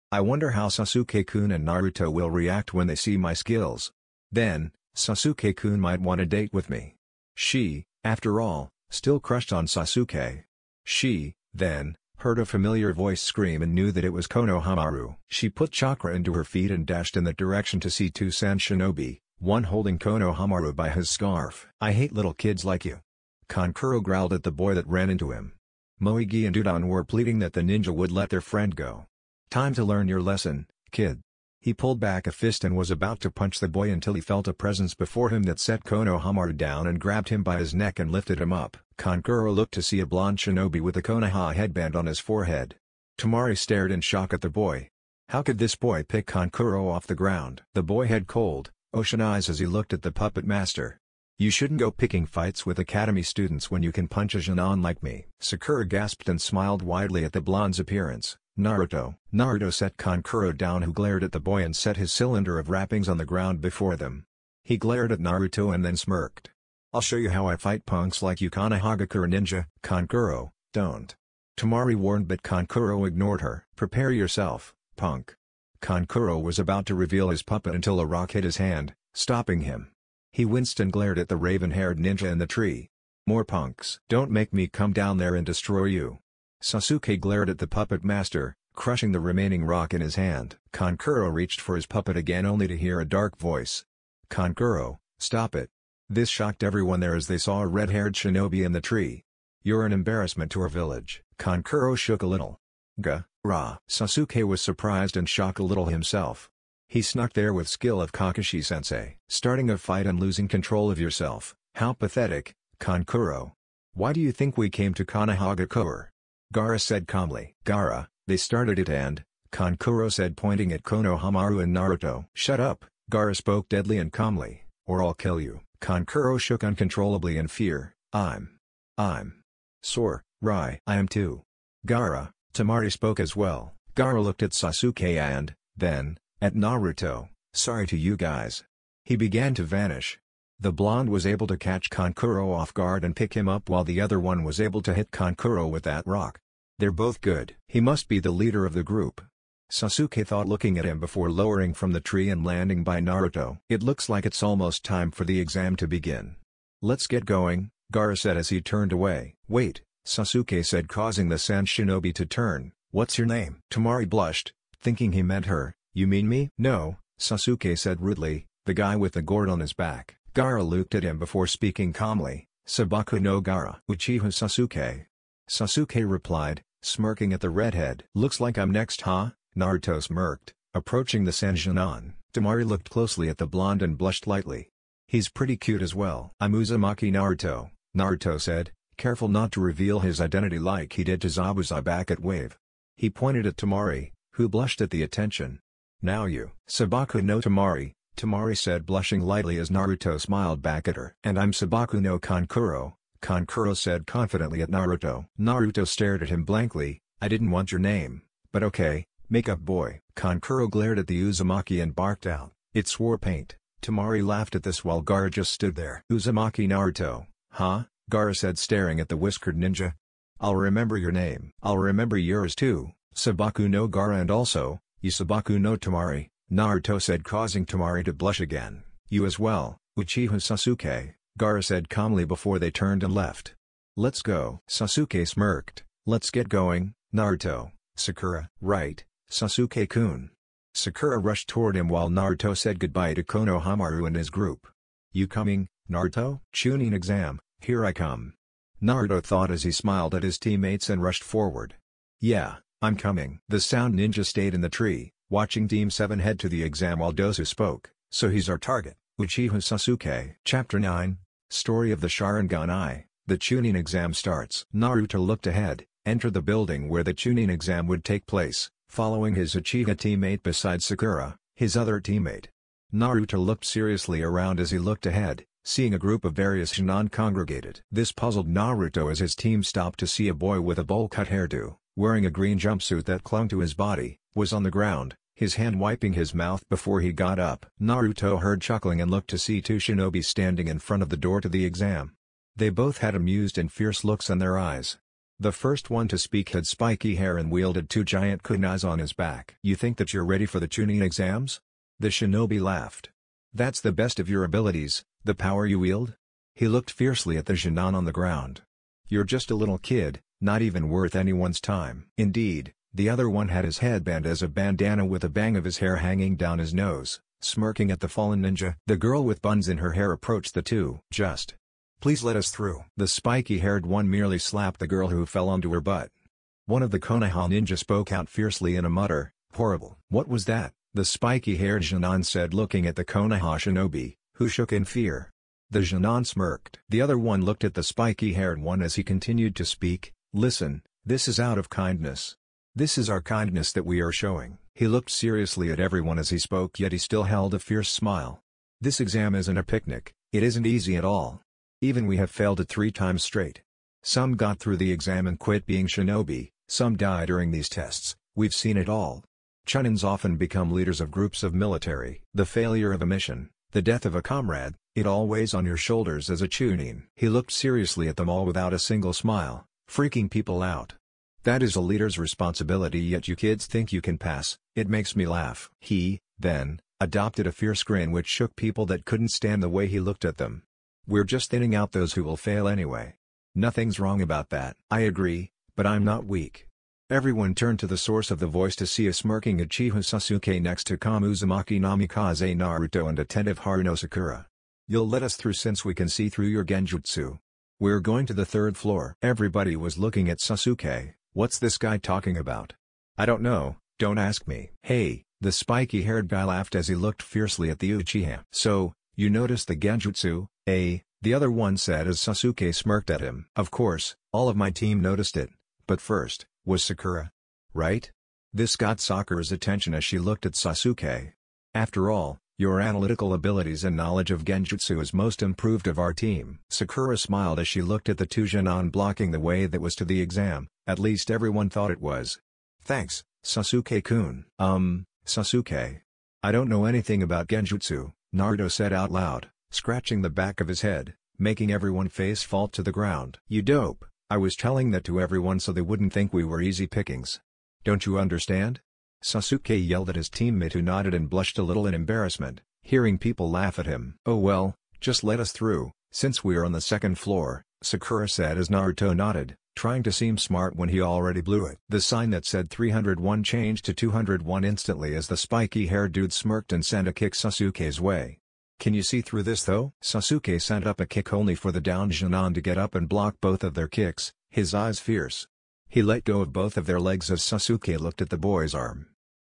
A: I wonder how Sasuke-kun and Naruto will react when they see my skills. Then, Sasuke-kun might want a date with me. She, after all, still crushed on Sasuke. She, then, heard a familiar voice scream and knew that it was Konohamaru. She put chakra into her feet and dashed in that direction to see two San Shinobi, one holding Konohamaru by his scarf. I hate little kids like you. Konkuro growled at the boy that ran into him. Moegi and Udon were pleading that the ninja would let their friend go. Time to learn your lesson, kid. He pulled back a fist and was about to punch the boy until he felt a presence before him that set Konohamaru down and grabbed him by his neck and lifted him up. Konkuro looked to see a blond shinobi with a Konoha headband on his forehead. Tamari stared in shock at the boy. How could this boy pick Konkuro off the ground? The boy had cold, ocean eyes as he looked at the puppet master. You shouldn't go picking fights with academy students when you can punch a genon like me. Sakura gasped and smiled widely at the blonde's appearance. Naruto. Naruto set Konkuro down who glared at the boy and set his cylinder of wrappings on the ground before them. He glared at Naruto and then smirked. I'll show you how I fight punks like you Konohagakure ninja, Konkuro, don't. Tamari warned but Konkuro ignored her. Prepare yourself, punk. Konkuro was about to reveal his puppet until a rock hit his hand, stopping him. He winced and glared at the raven-haired ninja in the tree. More punks. Don't make me come down there and destroy you. Sasuke glared at the puppet master, crushing the remaining rock in his hand. Konkuro reached for his puppet again only to hear a dark voice. Konkuro, stop it. This shocked everyone there as they saw a red-haired shinobi in the tree. You're an embarrassment to our village. Konkuro shook a little. Gah, rah. Sasuke was surprised and shocked a little himself. He snuck there with skill of Kakashi-sensei. Starting a fight and losing control of yourself, how pathetic, Konkuro. Why do you think we came to Konohagakure? Gara said calmly. Gara, they started it and, Konkuro said pointing at Konohamaru and Naruto. Shut up, Gara spoke deadly and calmly, or I'll kill you. Konkuro shook uncontrollably in fear. I'm. I'm. Sore, Rai. I am too. Gara, Tamari spoke as well. Gara looked at Sasuke and, then, at Naruto. Sorry to you guys. He began to vanish. The blonde was able to catch Konkuro off guard and pick him up while the other one was able to hit Konkuro with that rock. They're both good. He must be the leader of the group. Sasuke thought looking at him before lowering from the tree and landing by Naruto. It looks like it's almost time for the exam to begin. Let's get going, Gara said as he turned away. Wait, Sasuke said causing the San Shinobi to turn, what's your name? Tamari blushed, thinking he meant her, you mean me? No, Sasuke said rudely, the guy with the gourd on his back. Gara looked at him before speaking calmly, Sabaku no Gara. Uchiha Sasuke. Sasuke replied, smirking at the redhead. Looks like I'm next huh? Naruto smirked, approaching the Sanjinan. Damari looked closely at the blonde and blushed lightly. He's pretty cute as well. I'm Uzumaki Naruto, Naruto said, careful not to reveal his identity like he did to Zabuza back at Wave. He pointed at Tamari, who blushed at the attention. Now you. Sabaku no Tamari, Tamari said blushing lightly as Naruto smiled back at her. And I'm Sabaku no Konkuro, Konkuro said confidently at Naruto. Naruto stared at him blankly, I didn't want your name, but okay, makeup boy. Konkuro glared at the Uzumaki and barked out, it's war paint. Tamari laughed at this while Gara just stood there. Uzumaki Naruto, huh? Gara said staring at the whiskered ninja. I'll remember your name. I'll remember yours too, Sabaku no Gara and also, Isabaku no Tamari. Naruto said causing Tamari to blush again, you as well, Uchiha Sasuke, Gara said calmly before they turned and left. Let's go, Sasuke smirked, let's get going, Naruto, Sakura, right, Sasuke-kun. Sakura rushed toward him while Naruto said goodbye to Konohamaru and his group. You coming, Naruto? Chunin exam, here I come. Naruto thought as he smiled at his teammates and rushed forward. Yeah, I'm coming. The sound ninja stayed in the tree, watching Team 7 head to the exam while Dosu spoke, so he's our target, Uchiha Sasuke. Chapter 9, Story of the Sharingan Eye. the Chunin exam starts. Naruto looked ahead, entered the building where the Chunin exam would take place, following his Uchiha teammate beside Sakura, his other teammate. Naruto looked seriously around as he looked ahead, seeing a group of various Shinon congregated. This puzzled Naruto as his team stopped to see a boy with a bowl-cut hairdo, wearing a green jumpsuit that clung to his body, was on the ground, his hand wiping his mouth before he got up. Naruto heard chuckling and looked to see two shinobi standing in front of the door to the exam. They both had amused and fierce looks in their eyes. The first one to speak had spiky hair and wielded two giant kunais on his back. You think that you're ready for the Chunin exams? The shinobi laughed. That's the best of your abilities, the power you wield? He looked fiercely at the Jinan on the ground. You're just a little kid, not even worth anyone's time. Indeed, the other one had his headband as a bandana with a bang of his hair hanging down his nose, smirking at the fallen ninja. The girl with buns in her hair approached the two. Just. Please let us through. The spiky-haired one merely slapped the girl who fell onto her butt. One of the Konoha ninja spoke out fiercely in a mutter, horrible. What was that? The spiky-haired Jinan said looking at the Konoha shinobi, who shook in fear. The Jinan smirked. The other one looked at the spiky-haired one as he continued to speak, listen, this is out of kindness. This is our kindness that we are showing. He looked seriously at everyone as he spoke yet he still held a fierce smile. This exam isn't a picnic, it isn't easy at all. Even we have failed it three times straight. Some got through the exam and quit being shinobi, some die during these tests, we've seen it all. Chunins often become leaders of groups of military. The failure of a mission, the death of a comrade, it all weighs on your shoulders as a chunin. He looked seriously at them all without a single smile, freaking people out. That is a leader's responsibility yet you kids think you can pass, it makes me laugh. He, then, adopted a fierce grin which shook people that couldn't stand the way he looked at them. We're just thinning out those who will fail anyway. Nothing's wrong about that. I agree, but I'm not weak. Everyone turned to the source of the voice to see a smirking Uchiha Sasuke next to Kamuzumaki Namikaze Naruto and attentive Haruno Sakura. You'll let us through since we can see through your genjutsu. We're going to the third floor. Everybody was looking at Sasuke, What's this guy talking about? I don't know, don't ask me. Hey, the spiky-haired guy laughed as he looked fiercely at the Uchiha. So, you noticed the Genjutsu, eh? The other one said as Sasuke smirked at him. Of course, all of my team noticed it, but first, was Sakura. Right? This got Sakura's attention as she looked at Sasuke. After all, your analytical abilities and knowledge of genjutsu is most improved of our team. Sakura smiled as she looked at the Tujanon blocking the way that was to the exam, at least everyone thought it was. Thanks, Sasuke-kun. Um, Sasuke. I don't know anything about genjutsu, Naruto said out loud, scratching the back of his head, making everyone face fall to the ground. You dope, I was telling that to everyone so they wouldn't think we were easy pickings. Don't you understand? Sasuke yelled at his teammate who nodded and blushed a little in embarrassment, hearing people laugh at him. Oh well, just let us through, since we are on the second floor, Sakura said as Naruto nodded, trying to seem smart when he already blew it. The sign that said 301 changed to 201 instantly as the spiky haired dude smirked and sent a kick Sasuke's way. Can you see through this though? Sasuke sent up a kick only for the down Jinan to get up and block both of their kicks, his eyes fierce. He let go of both of their legs as Sasuke looked at the boy's arm.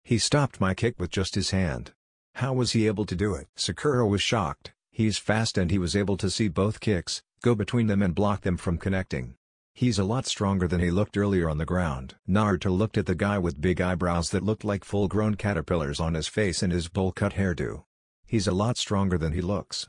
A: He stopped my kick with just his hand. How was he able to do it? Sakura was shocked, he's fast and he was able to see both kicks, go between them and block them from connecting. He's a lot stronger than he looked earlier on the ground. Naruto looked at the guy with big eyebrows that looked like full-grown caterpillars on his face and his bowl-cut hairdo. He's a lot stronger than he looks.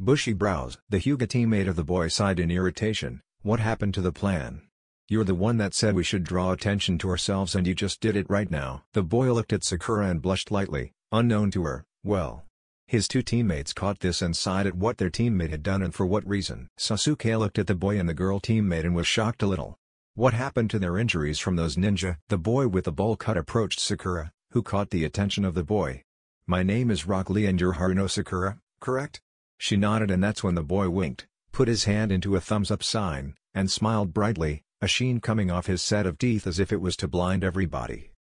A: Bushy brows. The Hyuga teammate of the boy sighed in irritation, what happened to the plan? You're the one that said we should draw attention to ourselves and you just did it right now. The boy looked at Sakura and blushed lightly, unknown to her, well. His two teammates caught this and sighed at what their teammate had done and for what reason. Sasuke looked at the boy and the girl teammate and was shocked a little. What happened to their injuries from those ninja? The boy with the bowl cut approached Sakura, who caught the attention of the boy. My name is Rock Lee and you're Haruno Sakura, correct? She nodded and that's when the boy winked, put his hand into a thumbs up sign, and smiled brightly, a sheen coming off his set of teeth as if it was to blind everybody.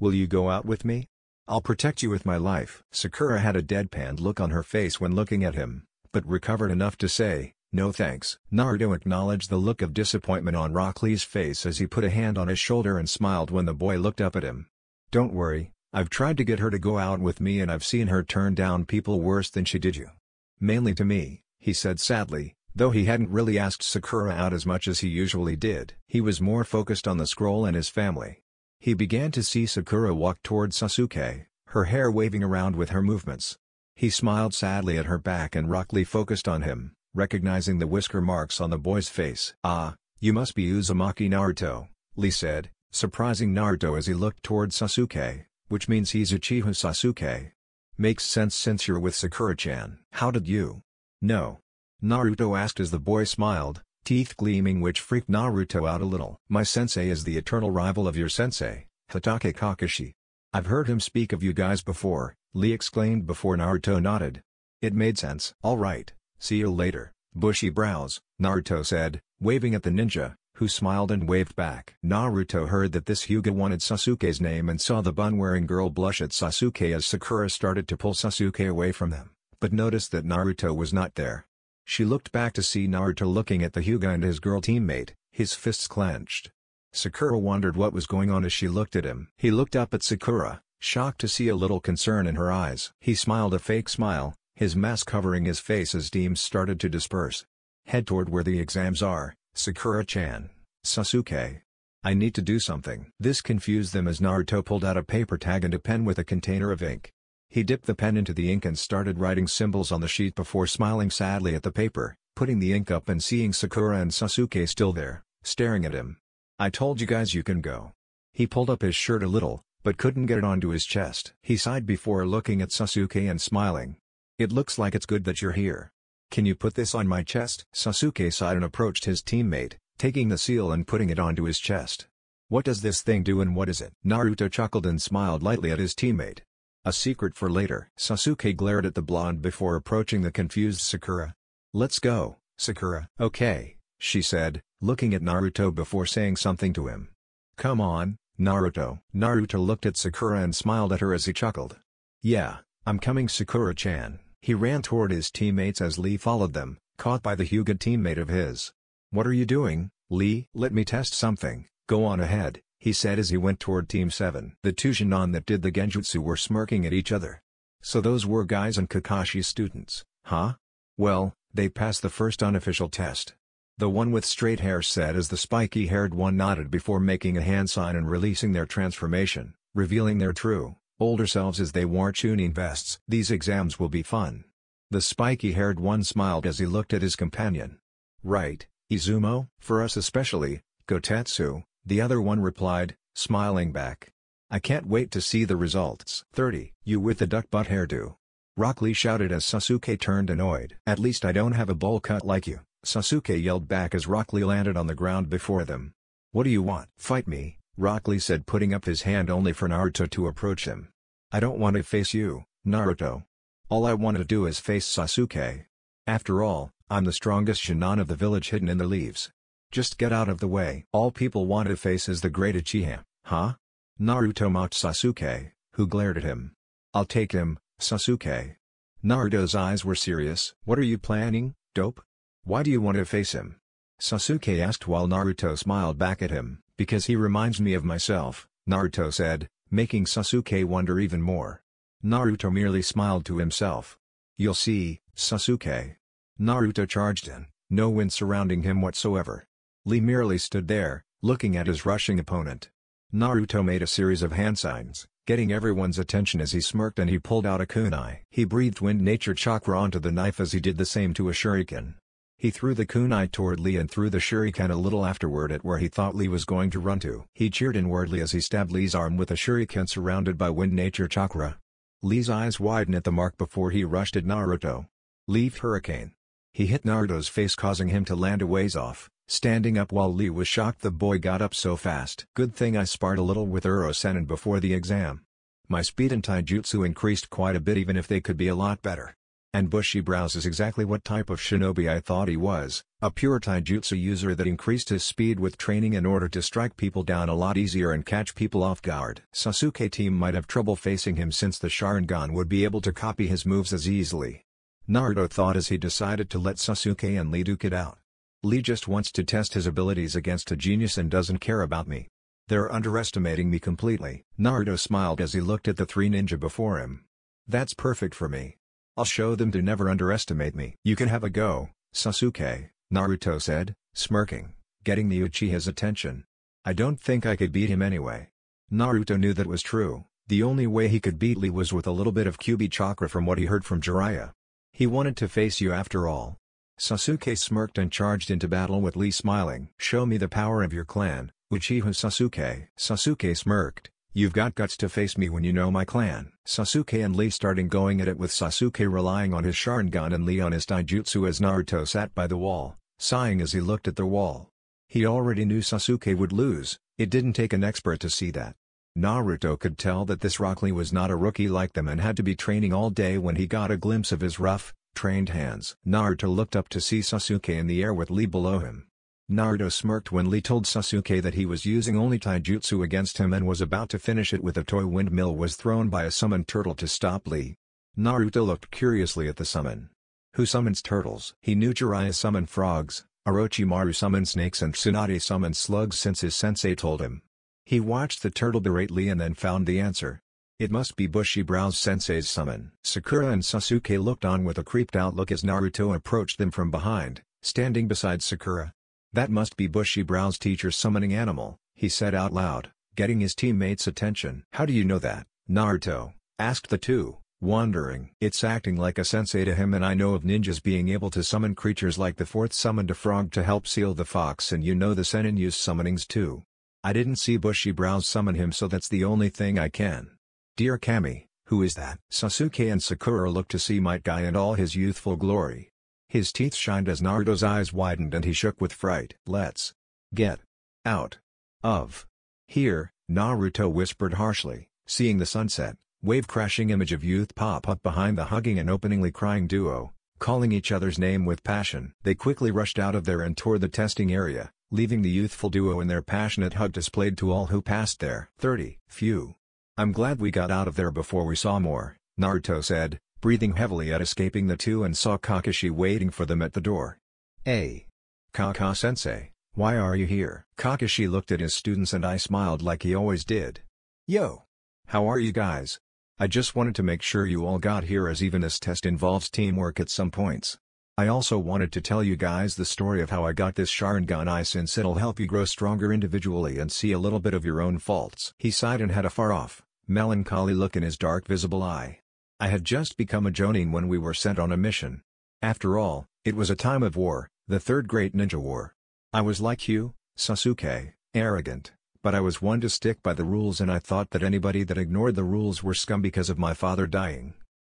A: Will you go out with me? I'll protect you with my life. Sakura had a deadpan look on her face when looking at him, but recovered enough to say, no thanks. Naruto acknowledged the look of disappointment on Rock Lee's face as he put a hand on his shoulder and smiled when the boy looked up at him. Don't worry, I've tried to get her to go out with me and I've seen her turn down people worse than she did you. Mainly to me, he said sadly, though he hadn't really asked Sakura out as much as he usually did. He was more focused on the scroll and his family. He began to see Sakura walk toward Sasuke, her hair waving around with her movements. He smiled sadly at her back and Rockley focused on him, recognizing the whisker marks on the boy's face. Ah, you must be Uzumaki Naruto, Lee said, surprising Naruto as he looked toward Sasuke, which means he's Uchiha Sasuke. Makes sense since you're with Sakura-chan. How did you? No. Naruto asked as the boy smiled, teeth gleaming which freaked Naruto out a little. My sensei is the eternal rival of your sensei, Hatake Kakashi. I've heard him speak of you guys before, Lee exclaimed before Naruto nodded. It made sense. Alright, see you later, bushy brows, Naruto said, waving at the ninja, who smiled and waved back. Naruto heard that this Hyuga wanted Sasuke's name and saw the bun-wearing girl blush at Sasuke as Sakura started to pull Sasuke away from them, but noticed that Naruto was not there. She looked back to see Naruto looking at the Hyuga and his girl teammate, his fists clenched. Sakura wondered what was going on as she looked at him. He looked up at Sakura, shocked to see a little concern in her eyes. He smiled a fake smile, his mask covering his face as deems started to disperse. Head toward where the exams are, Sakura-chan, Sasuke. I need to do something. This confused them as Naruto pulled out a paper tag and a pen with a container of ink. He dipped the pen into the ink and started writing symbols on the sheet before smiling sadly at the paper, putting the ink up and seeing Sakura and Sasuke still there, staring at him. I told you guys you can go. He pulled up his shirt a little, but couldn't get it onto his chest. He sighed before looking at Sasuke and smiling. It looks like it's good that you're here. Can you put this on my chest? Sasuke sighed and approached his teammate, taking the seal and putting it onto his chest. What does this thing do and what is it? Naruto chuckled and smiled lightly at his teammate. A secret for later. Sasuke glared at the blonde before approaching the confused Sakura. Let's go, Sakura. Okay, she said, looking at Naruto before saying something to him. Come on, Naruto. Naruto looked at Sakura and smiled at her as he chuckled. Yeah, I'm coming Sakura-chan. He ran toward his teammates as Lee followed them, caught by the Hyuga teammate of his. What are you doing, Lee? Let me test something, go on ahead, he said as he went toward Team 7. The two Shinnon that did the genjutsu were smirking at each other. So those were guys and Kakashi's students, huh? Well, they passed the first unofficial test. The one with straight hair said as the spiky-haired one nodded before making a hand sign and releasing their transformation, revealing their true, older selves as they wore tuning vests. These exams will be fun. The spiky-haired one smiled as he looked at his companion. Right, Izumo? For us especially, Gotetsu, the other one replied, smiling back. I can't wait to see the results. 30. You with the duck butt hairdo. Rock Lee shouted as Sasuke turned annoyed. At least I don't have a bowl cut like you, Sasuke yelled back as Rock Lee landed on the ground before them. What do you want? Fight me, Rock Lee said putting up his hand only for Naruto to approach him. I don't want to face you, Naruto. All I want to do is face Sasuke. After all, I'm the strongest Shinan of the village hidden in the leaves. Just get out of the way. All people want to face is the great Uchiha, huh? Naruto mocked Sasuke, who glared at him. I'll take him, Sasuke. Naruto's eyes were serious. What are you planning, dope? Why do you want to face him? Sasuke asked while Naruto smiled back at him. Because he reminds me of myself, Naruto said, making Sasuke wonder even more. Naruto merely smiled to himself. You'll see, Sasuke. Naruto charged in, no wind surrounding him whatsoever. Lee merely stood there, looking at his rushing opponent. Naruto made a series of hand signs, getting everyone's attention as he smirked and he pulled out a kunai. He breathed wind nature chakra onto the knife as he did the same to a shuriken. He threw the kunai toward Lee and threw the shuriken a little afterward at where he thought Lee was going to run to. He cheered inwardly as he stabbed Lee's arm with a shuriken surrounded by wind nature chakra. Lee's eyes widened at the mark before he rushed at Naruto. Leaf Hurricane. He hit Naruto's face causing him to land a ways off, Standing up while Lee was shocked the boy got up so fast. Good thing I sparred a little with Uro Senin before the exam. My speed and taijutsu increased quite a bit even if they could be a lot better. And Bushy Brows is exactly what type of shinobi I thought he was, a pure taijutsu user that increased his speed with training in order to strike people down a lot easier and catch people off guard. Sasuke team might have trouble facing him since the Sharingan would be able to copy his moves as easily. Naruto thought as he decided to let Sasuke and Lee duke it out. Lee just wants to test his abilities against a genius and doesn't care about me. They're underestimating me completely. Naruto smiled as he looked at the three ninja before him. That's perfect for me. I'll show them to never underestimate me. You can have a go, Sasuke, Naruto said, smirking, getting the Uchiha's attention. I don't think I could beat him anyway. Naruto knew that was true, the only way he could beat Lee was with a little bit of Kyuubi chakra from what he heard from Jiraiya. He wanted to face you after all, Sasuke smirked and charged into battle with Lee smiling. Show me the power of your clan, Uchiha Sasuke. Sasuke smirked, you've got guts to face me when you know my clan. Sasuke and Lee starting going at it with Sasuke relying on his Sharingan and Lee on his Taijutsu as Naruto sat by the wall, sighing as he looked at the wall. He already knew Sasuke would lose, it didn't take an expert to see that. Naruto could tell that this Rock Lee was not a rookie like them and had to be training all day when he got a glimpse of his rough, trained hands. Naruto looked up to see Sasuke in the air with Lee below him. Naruto smirked when Lee told Sasuke that he was using only taijutsu against him and was about to finish it with a toy windmill was thrown by a summoned turtle to stop Lee. Naruto looked curiously at the summon. Who summons turtles? He knew Jiraiya summoned frogs, Orochimaru summoned snakes and Tsunade summoned slugs since his sensei told him. He watched the turtle berate Lee and then found the answer. It must be bushy brows sensei's summon. Sakura and Sasuke looked on with a creeped out look as Naruto approached them from behind, standing beside Sakura. That must be bushy brows teacher summoning animal, he said out loud, getting his teammates' attention. How do you know that, Naruto? asked the two, wondering. It's acting like a sensei to him and I know of ninjas being able to summon creatures like the fourth summoned a frog to help seal the fox and you know the Senin use summonings too. I didn't see bushy brows summon him so that's the only thing I can Dear Kami, who is that? Sasuke and Sakura looked to see Might Guy in all his youthful glory. His teeth shined as Naruto's eyes widened and he shook with fright. Let's get out of here, Naruto whispered harshly, seeing the sunset, wave-crashing image of youth pop up behind the hugging and openly crying duo, calling each other's name with passion. They quickly rushed out of there and toward the testing area, leaving the youthful duo in their passionate hug displayed to all who passed there. 30. Few I'm glad we got out of there before we saw more, Naruto said, breathing heavily at escaping the two and saw Kakashi waiting for them at the door. Hey! Kaka-sensei, why are you here? Kakashi looked at his students and I smiled like he always did. Yo! How are you guys? I just wanted to make sure you all got here as even this test involves teamwork at some points. I also wanted to tell you guys the story of how I got this Sharingan I since it'll help you grow stronger individually and see a little bit of your own faults. He sighed and had a far-off, melancholy look in his dark visible eye. I had just become a Jonin when we were sent on a mission. After all, it was a time of war, the Third Great Ninja War. I was like you, Sasuke, arrogant, but I was one to stick by the rules and I thought that anybody that ignored the rules were scum because of my father dying.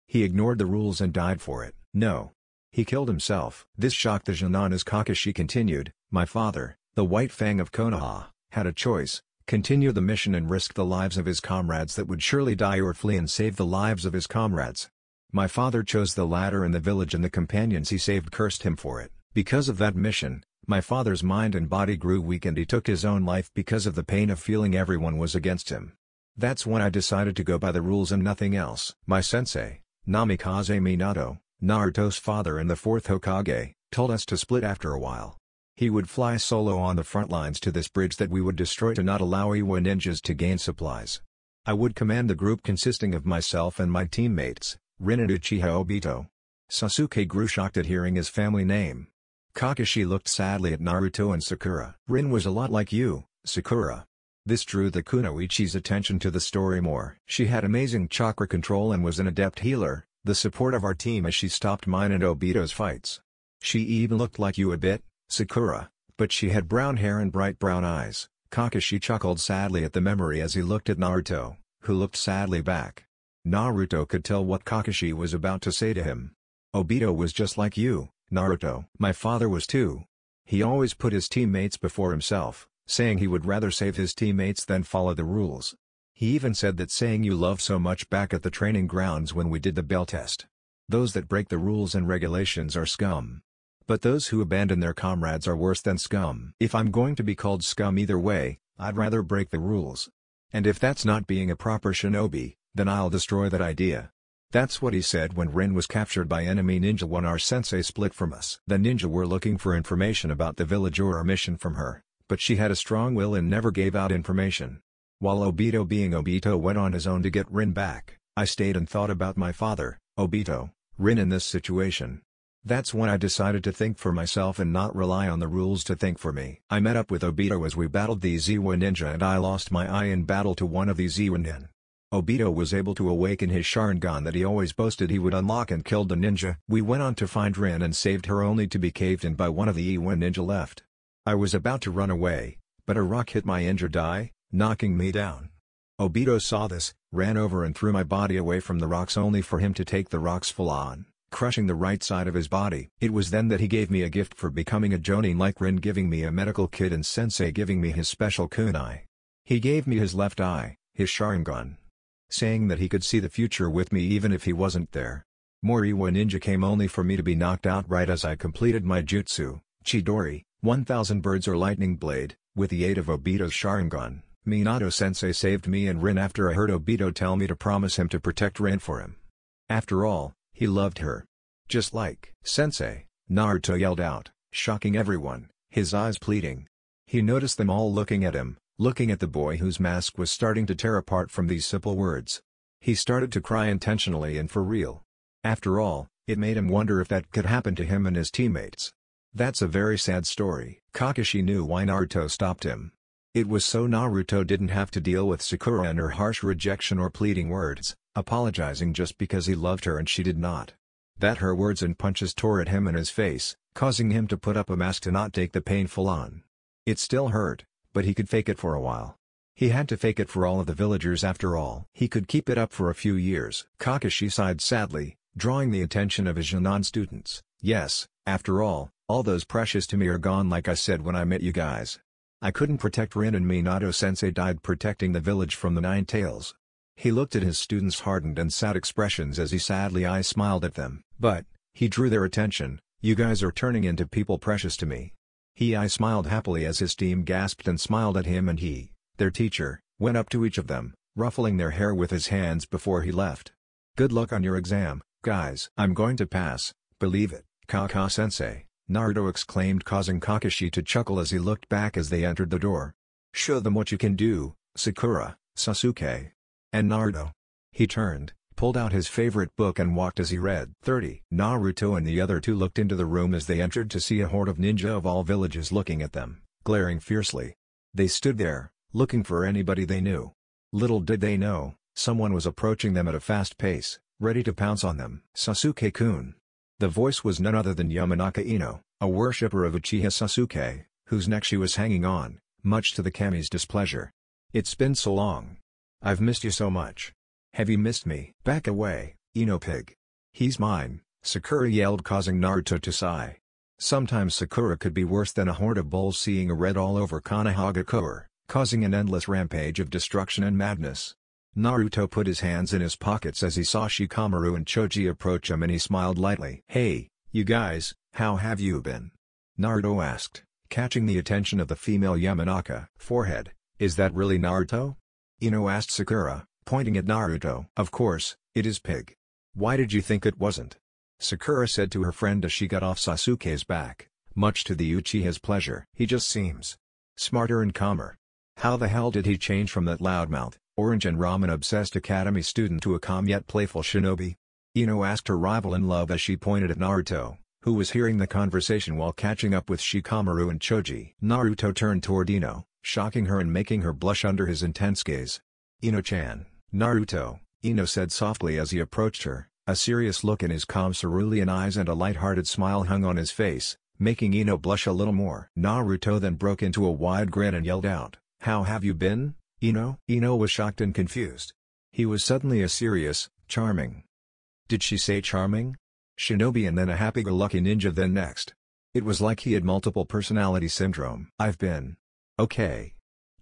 A: He ignored the rules and died for it. No. He killed himself. This shocked the as Kakashi continued, my father, the White Fang of Konoha, had a choice, continue the mission and risk the lives of his comrades that would surely die or flee and save the lives of his comrades. My father chose the latter and the village and the companions he saved cursed him for it. Because of that mission, my father's mind and body grew weak and he took his own life because of the pain of feeling everyone was against him. That's when I decided to go by the rules and nothing else. My sensei, Namikaze Minato, Naruto's father and the fourth Hokage, told us to split after a while. He would fly solo on the front lines to this bridge that we would destroy to not allow Iwa ninjas to gain supplies. I would command the group consisting of myself and my teammates, Rin and Uchiha Obito. Sasuke grew shocked at hearing his family name. Kakashi looked sadly at Naruto and Sakura. Rin was a lot like you, Sakura. This drew the Kunoichi's attention to the story more. She had amazing chakra control and was an adept healer, the support of our team as she stopped mine and Obito's fights. She even looked like you a bit, Sakura, but she had brown hair and bright brown eyes. Kakashi chuckled sadly at the memory as he looked at Naruto, who looked sadly back. Naruto could tell what Kakashi was about to say to him. Obito was just like you, Naruto. My father was too. He always put his teammates before himself, saying he would rather save his teammates than follow the rules. He even said that saying you love so much back at the training grounds when we did the bell test. Those that break the rules and regulations are scum. But those who abandon their comrades are worse than scum. If I'm going to be called scum either way, I'd rather break the rules. And if that's not being a proper shinobi, then I'll destroy that idea. That's what he said when Rin was captured by enemy ninja when our sensei split from us. The ninja were looking for information about the village or our mission from her, but she had a strong will and never gave out information. While Obito being Obito went on his own to get Rin back, I stayed and thought about my father, Obito, Rin in this situation. That's when I decided to think for myself and not rely on the rules to think for me. I met up with Obito as we battled the Zewa Ninja and I lost my eye in battle to one of the Zewa Nin. Obito was able to awaken his Sharingan that he always boasted he would unlock and killed the ninja. We went on to find Rin and saved her only to be caved in by one of the Iwa ninja left. I was about to run away, but a rock hit my injured eye, knocking me down. Obito saw this, ran over and threw my body away from the rocks only for him to take the rocks full on crushing the right side of his body. It was then that he gave me a gift for becoming a Jonin like Rin giving me a medical kit and sensei giving me his special kunai. He gave me his left eye, his Sharingan. Saying that he could see the future with me even if he wasn't there. Moriwa Ninja came only for me to be knocked out right as I completed my jutsu, Chidori, 1000 Birds or Lightning Blade, with the aid of Obito's Sharingan. Minato-sensei saved me and Rin after I heard Obito tell me to promise him to protect Rin for him. After all, he loved her. Just like Sensei, Naruto yelled out, shocking everyone, his eyes pleading. He noticed them all looking at him, looking at the boy whose mask was starting to tear apart from these simple words. He started to cry intentionally and for real. After all, it made him wonder if that could happen to him and his teammates. That's a very sad story. Kakashi knew why Naruto stopped him. It was so Naruto didn't have to deal with Sakura and her harsh rejection or pleading words apologizing just because he loved her and she did not. That her words and punches tore at him in his face, causing him to put up a mask to not take the pain full on. It still hurt, but he could fake it for a while. He had to fake it for all of the villagers after all. He could keep it up for a few years. Kakashi sighed sadly, drawing the attention of his Jinan students. Yes, after all, all those precious to me are gone like I said when I met you guys. I couldn't protect Rin and Minato-sensei died protecting the village from the Nine Tails. He looked at his students' hardened and sad expressions as he sadly I smiled at them. But, he drew their attention, you guys are turning into people precious to me. He I smiled happily as his team gasped and smiled at him and he, their teacher, went up to each of them, ruffling their hair with his hands before he left. Good luck on your exam, guys. I'm going to pass, believe it, Kaka-sensei, Naruto exclaimed causing Kakashi to chuckle as he looked back as they entered the door. Show them what you can do, Sakura, Sasuke. And Naruto. He turned, pulled out his favorite book and walked as he read. 30. Naruto and the other two looked into the room as they entered to see a horde of ninja of all villages looking at them, glaring fiercely. They stood there, looking for anybody they knew. Little did they know, someone was approaching them at a fast pace, ready to pounce on them. Sasuke-kun. The voice was none other than Yamanaka Ino, a worshipper of Uchiha Sasuke, whose neck she was hanging on, much to the kami's displeasure. It's been so long, I've missed you so much. Have you missed me? Back away, Eno Pig. He's mine, Sakura yelled causing Naruto to sigh. Sometimes Sakura could be worse than a horde of bulls seeing a red all over Konohagakure, causing an endless rampage of destruction and madness. Naruto put his hands in his pockets as he saw Shikamaru and Choji approach him and he smiled lightly. Hey, you guys, how have you been? Naruto asked, catching the attention of the female Yamanaka. Forehead, is that really Naruto? Ino asked Sakura, pointing at Naruto. Of course, it is Pig. Why did you think it wasn't? Sakura said to her friend as she got off Sasuke's back, much to the Uchiha's pleasure. He just seems smarter and calmer. How the hell did he change from that loudmouth, orange and ramen-obsessed academy student to a calm yet playful shinobi? Ino asked her rival in love as she pointed at Naruto, who was hearing the conversation while catching up with Shikamaru and Choji. Naruto turned toward Ino, shocking her and making her blush under his intense gaze. Ino-chan, Naruto, Ino said softly as he approached her, a serious look in his calm cerulean eyes and a light-hearted smile hung on his face, making Ino blush a little more. Naruto then broke into a wide grin and yelled out, How have you been, Ino? Ino was shocked and confused. He was suddenly a serious, charming. Did she say charming? Shinobi and then a happy-go-lucky ninja then next. It was like he had multiple personality syndrome. I've been, Okay.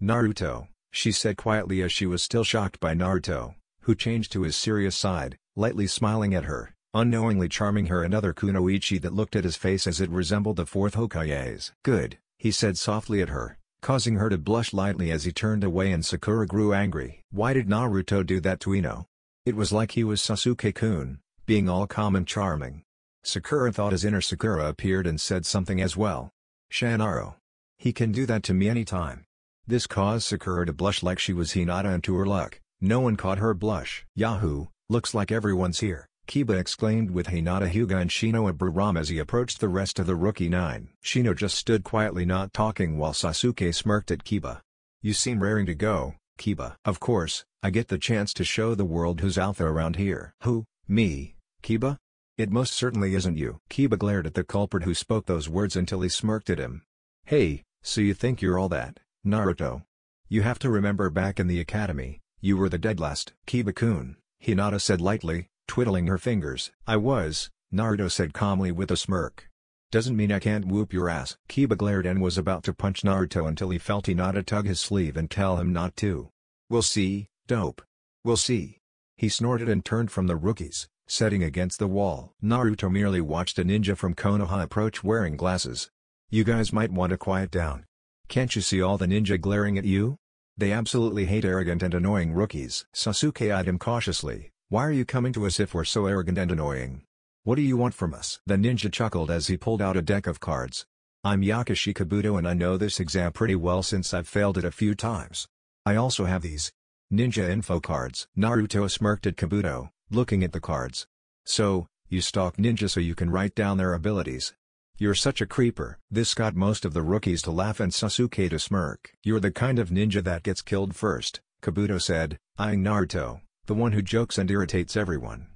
A: Naruto, she said quietly as she was still shocked by Naruto, who changed to his serious side, lightly smiling at her, unknowingly charming her another kunoichi that looked at his face as it resembled the fourth Hokage's. Good, he said softly at her, causing her to blush lightly as he turned away and Sakura grew angry. Why did Naruto do that to Ino? It was like he was Sasuke-kun, being all calm and charming. Sakura thought as inner Sakura appeared and said something as well. Shanaro, he can do that to me anytime. This caused Sakura to blush like she was Hinata and to her luck, no one caught her blush. Yahoo, looks like everyone's here, Kiba exclaimed with Hinata Hyuga and Shino Aburam as he approached the rest of the rookie nine. Shino just stood quietly not talking while Sasuke smirked at Kiba. You seem raring to go, Kiba. Of course, I get the chance to show the world who's Alpha around here. Who, me, Kiba? It most certainly isn't you. Kiba glared at the culprit who spoke those words until he smirked at him. Hey, so you think you're all that, Naruto. You have to remember back in the academy, you were the dead last. Kiba-kun, Hinata said lightly, twiddling her fingers. I was, Naruto said calmly with a smirk. Doesn't mean I can't whoop your ass. Kiba glared and was about to punch Naruto until he felt Hinata tug his sleeve and tell him not to. We'll see, dope. We'll see. He snorted and turned from the rookies, setting against the wall. Naruto merely watched a ninja from Konoha approach wearing glasses, you guys might want to quiet down. Can't you see all the ninja glaring at you? They absolutely hate arrogant and annoying rookies. Sasuke eyed him cautiously, why are you coming to us if we're so arrogant and annoying? What do you want from us? The ninja chuckled as he pulled out a deck of cards. I'm Yakushi Kabuto and I know this exam pretty well since I've failed it a few times. I also have these. Ninja info cards. Naruto smirked at Kabuto, looking at the cards. So, you stalk ninja so you can write down their abilities, you're such a creeper. This got most of the rookies to laugh and Sasuke to smirk. You're the kind of ninja that gets killed first, Kabuto said, eyeing Naruto, the one who jokes and irritates everyone.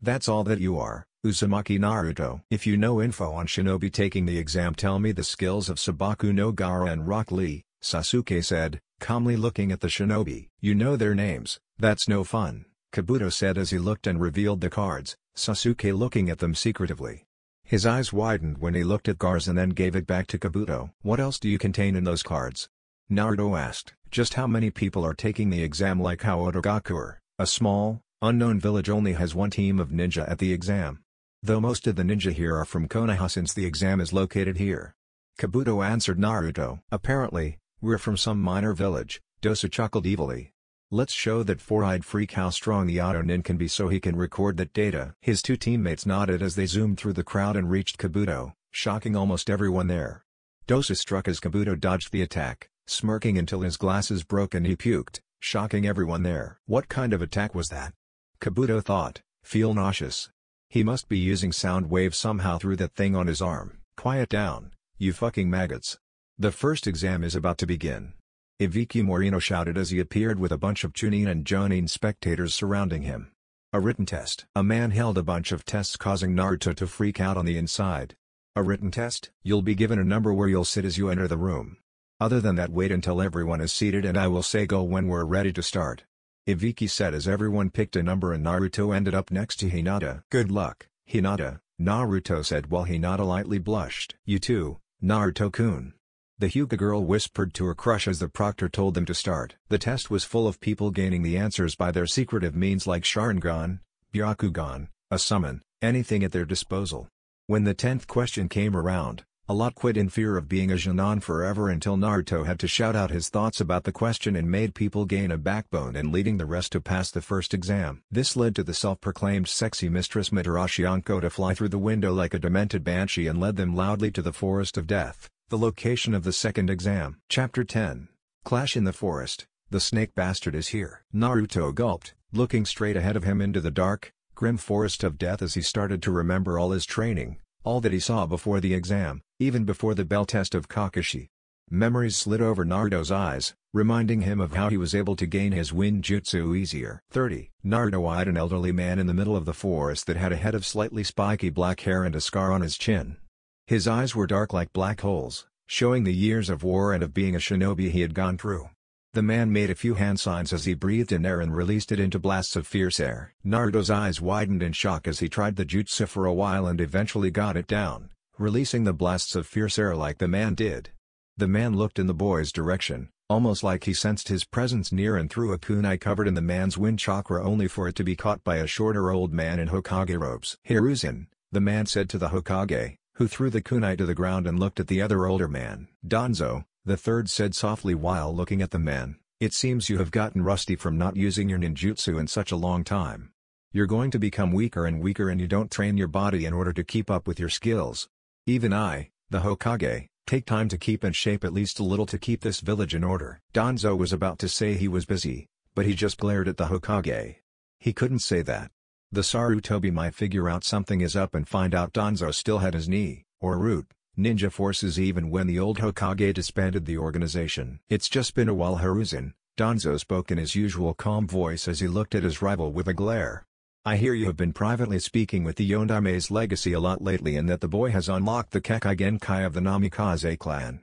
A: That's all that you are, Uzumaki Naruto. If you know info on shinobi taking the exam tell me the skills of Sabaku no Gara and Rock Lee, Sasuke said, calmly looking at the shinobi. You know their names, that's no fun, Kabuto said as he looked and revealed the cards, Sasuke looking at them secretively. His eyes widened when he looked at Garz and then gave it back to Kabuto. What else do you contain in those cards? Naruto asked. Just how many people are taking the exam like how Otogakur, a small, unknown village only has one team of ninja at the exam. Though most of the ninja here are from Konoha since the exam is located here. Kabuto answered Naruto. Apparently, we're from some minor village, Dosa chuckled evilly. Let's show that four-eyed freak how strong the Auto Nin can be so he can record that data. His two teammates nodded as they zoomed through the crowd and reached Kabuto, shocking almost everyone there. Dosa struck as Kabuto dodged the attack, smirking until his glasses broke and he puked, shocking everyone there. What kind of attack was that? Kabuto thought, feel nauseous. He must be using sound wave somehow through that thing on his arm. Quiet down, you fucking maggots. The first exam is about to begin. Iviki Moreno shouted as he appeared with a bunch of Chunin and Jonin spectators surrounding him. A written test. A man held a bunch of tests causing Naruto to freak out on the inside. A written test. You'll be given a number where you'll sit as you enter the room. Other than that wait until everyone is seated and I will say go when we're ready to start. Iviki said as everyone picked a number and Naruto ended up next to Hinata. Good luck, Hinata, Naruto said while Hinata lightly blushed. You too, Naruto-kun the Huga girl whispered to her crush as the proctor told them to start. The test was full of people gaining the answers by their secretive means like Sharingan, Byakugan, a summon, anything at their disposal. When the tenth question came around, a lot quit in fear of being a Janan forever until Naruto had to shout out his thoughts about the question and made people gain a backbone and leading the rest to pass the first exam. This led to the self-proclaimed sexy mistress Mitarashi Anko to fly through the window like a demented banshee and led them loudly to the forest of death. The location of the second exam. Chapter 10 Clash in the Forest The snake bastard is here. Naruto gulped, looking straight ahead of him into the dark, grim forest of death as he started to remember all his training, all that he saw before the exam, even before the bell test of Kakashi. Memories slid over Naruto's eyes, reminding him of how he was able to gain his wind jutsu easier. 30. Naruto eyed an elderly man in the middle of the forest that had a head of slightly spiky black hair and a scar on his chin. His eyes were dark like black holes, showing the years of war and of being a shinobi he had gone through. The man made a few hand signs as he breathed in air and released it into blasts of fierce air. Naruto's eyes widened in shock as he tried the jutsu for a while and eventually got it down, releasing the blasts of fierce air like the man did. The man looked in the boy's direction, almost like he sensed his presence near and threw a kunai covered in the man's wind chakra only for it to be caught by a shorter old man in Hokage robes. Hiruzen, the man said to the Hokage, who threw the kunai to the ground and looked at the other older man. Donzo, the third said softly while looking at the man, it seems you have gotten rusty from not using your ninjutsu in such a long time. You're going to become weaker and weaker and you don't train your body in order to keep up with your skills. Even I, the Hokage, take time to keep in shape at least a little to keep this village in order. Donzo was about to say he was busy, but he just glared at the Hokage. He couldn't say that. The Sarutobi might figure out something is up and find out Donzo still had his knee, or root, ninja forces even when the old Hokage disbanded the organization. It's just been a while Haruzan, Donzo spoke in his usual calm voice as he looked at his rival with a glare. I hear you have been privately speaking with the Yondame's legacy a lot lately and that the boy has unlocked the Kekai Genkai of the Namikaze clan.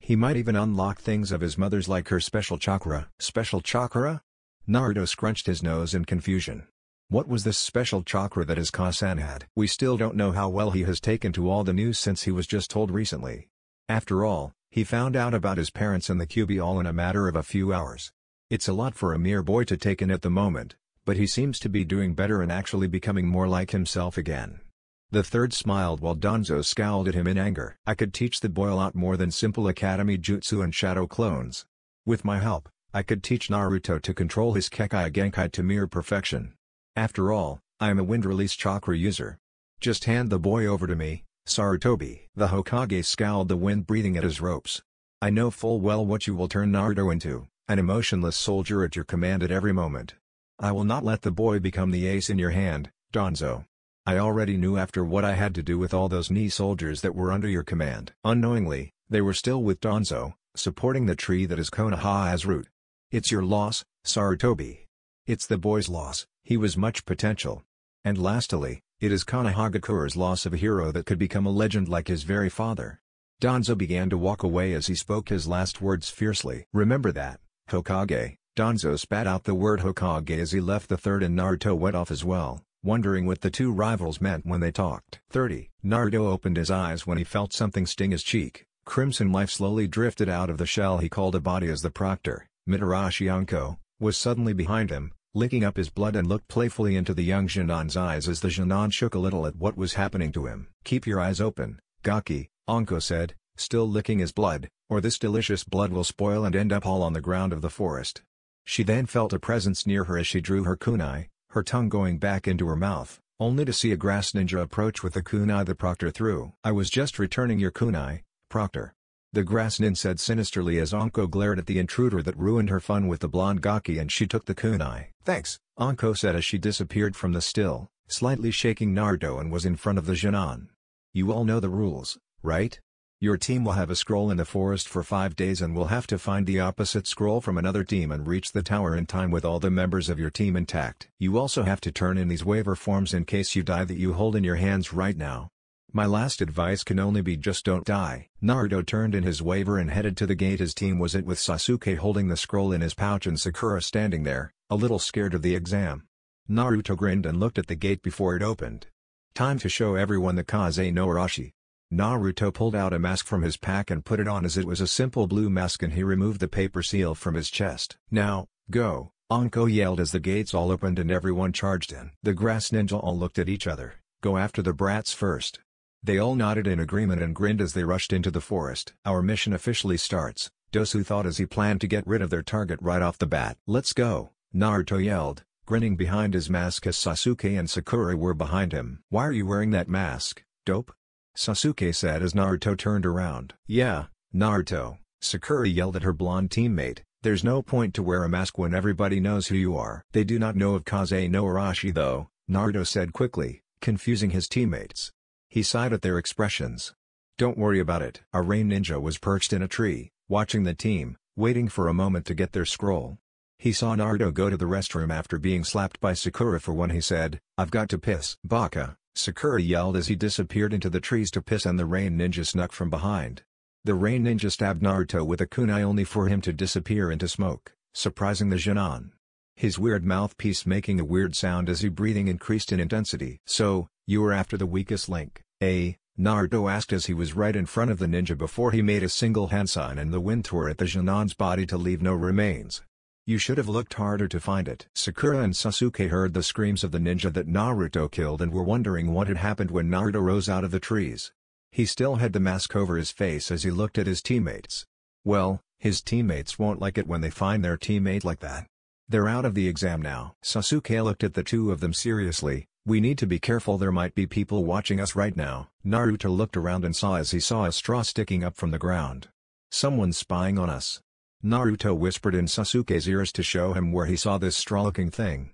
A: He might even unlock things of his mother's like her special chakra. Special chakra? Naruto scrunched his nose in confusion. What was this special chakra that his Kasan had? We still don't know how well he has taken to all the news since he was just told recently. After all, he found out about his parents and the QB all in a matter of a few hours. It's a lot for a mere boy to take in at the moment, but he seems to be doing better and actually becoming more like himself again. The third smiled while Donzo scowled at him in anger. I could teach the boy a lot more than simple academy jutsu and shadow clones. With my help, I could teach Naruto to control his Kekai Genkai to mere perfection. After all, I am a wind release chakra user. Just hand the boy over to me, Sarutobi. The Hokage scowled the wind breathing at his ropes. I know full well what you will turn Naruto into, an emotionless soldier at your command at every moment. I will not let the boy become the ace in your hand, Donzo. I already knew after what I had to do with all those knee soldiers that were under your command. Unknowingly, they were still with Donzo, supporting the tree that is as root. It's your loss, Sarutobi. It's the boy's loss, he was much potential. And lastly, it is Kanahagakura's loss of a hero that could become a legend like his very father. Donzo began to walk away as he spoke his last words fiercely. Remember that, Hokage, Donzo spat out the word Hokage as he left the third and Naruto went off as well, wondering what the two rivals meant when they talked. 30. Naruto opened his eyes when he felt something sting his cheek. Crimson life slowly drifted out of the shell he called a body as the proctor, Mitarashi Anko, was suddenly behind him, licking up his blood and looked playfully into the young Jinan's eyes as the Jinan shook a little at what was happening to him. Keep your eyes open, Gaki, Anko said, still licking his blood, or this delicious blood will spoil and end up all on the ground of the forest. She then felt a presence near her as she drew her kunai, her tongue going back into her mouth, only to see a grass ninja approach with the kunai the proctor threw. I was just returning your kunai, proctor. The grass nin said sinisterly as Anko glared at the intruder that ruined her fun with the blonde gaki and she took the kunai. Thanks, Anko said as she disappeared from the still, slightly shaking Nardo and was in front of the Jinan. You all know the rules, right? Your team will have a scroll in the forest for 5 days and will have to find the opposite scroll from another team and reach the tower in time with all the members of your team intact. You also have to turn in these waiver forms in case you die that you hold in your hands right now. My last advice can only be just don't die. Naruto turned in his waiver and headed to the gate his team was it with Sasuke holding the scroll in his pouch and Sakura standing there, a little scared of the exam. Naruto grinned and looked at the gate before it opened. Time to show everyone the Kaze no Arashi. Naruto pulled out a mask from his pack and put it on as it was a simple blue mask and he removed the paper seal from his chest. Now, go, Anko yelled as the gates all opened and everyone charged in. The grass ninja all looked at each other, go after the brats first. They all nodded in agreement and grinned as they rushed into the forest. Our mission officially starts, Dosu thought as he planned to get rid of their target right off the bat. Let's go, Naruto yelled, grinning behind his mask as Sasuke and Sakura were behind him. Why are you wearing that mask, dope? Sasuke said as Naruto turned around. Yeah, Naruto, Sakura yelled at her blonde teammate, there's no point to wear a mask when everybody knows who you are. They do not know of Kaze no Arashi though, Naruto said quickly, confusing his teammates. He sighed at their expressions. Don't worry about it. A rain ninja was perched in a tree, watching the team, waiting for a moment to get their scroll. He saw Naruto go to the restroom after being slapped by Sakura for one he said, I've got to piss. Baka, Sakura yelled as he disappeared into the trees to piss and the rain ninja snuck from behind. The rain ninja stabbed Naruto with a kunai only for him to disappear into smoke, surprising the Jinan. His weird mouthpiece making a weird sound as he breathing increased in intensity. So, you were after the weakest link, eh? Naruto asked as he was right in front of the ninja before he made a single hand sign and the wind tore at the Jinan's body to leave no remains. You should have looked harder to find it. Sakura and Sasuke heard the screams of the ninja that Naruto killed and were wondering what had happened when Naruto rose out of the trees. He still had the mask over his face as he looked at his teammates. Well, his teammates won't like it when they find their teammate like that. They're out of the exam now. Sasuke looked at the two of them seriously, we need to be careful there might be people watching us right now. Naruto looked around and saw as he saw a straw sticking up from the ground. Someone's spying on us. Naruto whispered in Sasuke's ears to show him where he saw this straw-looking thing.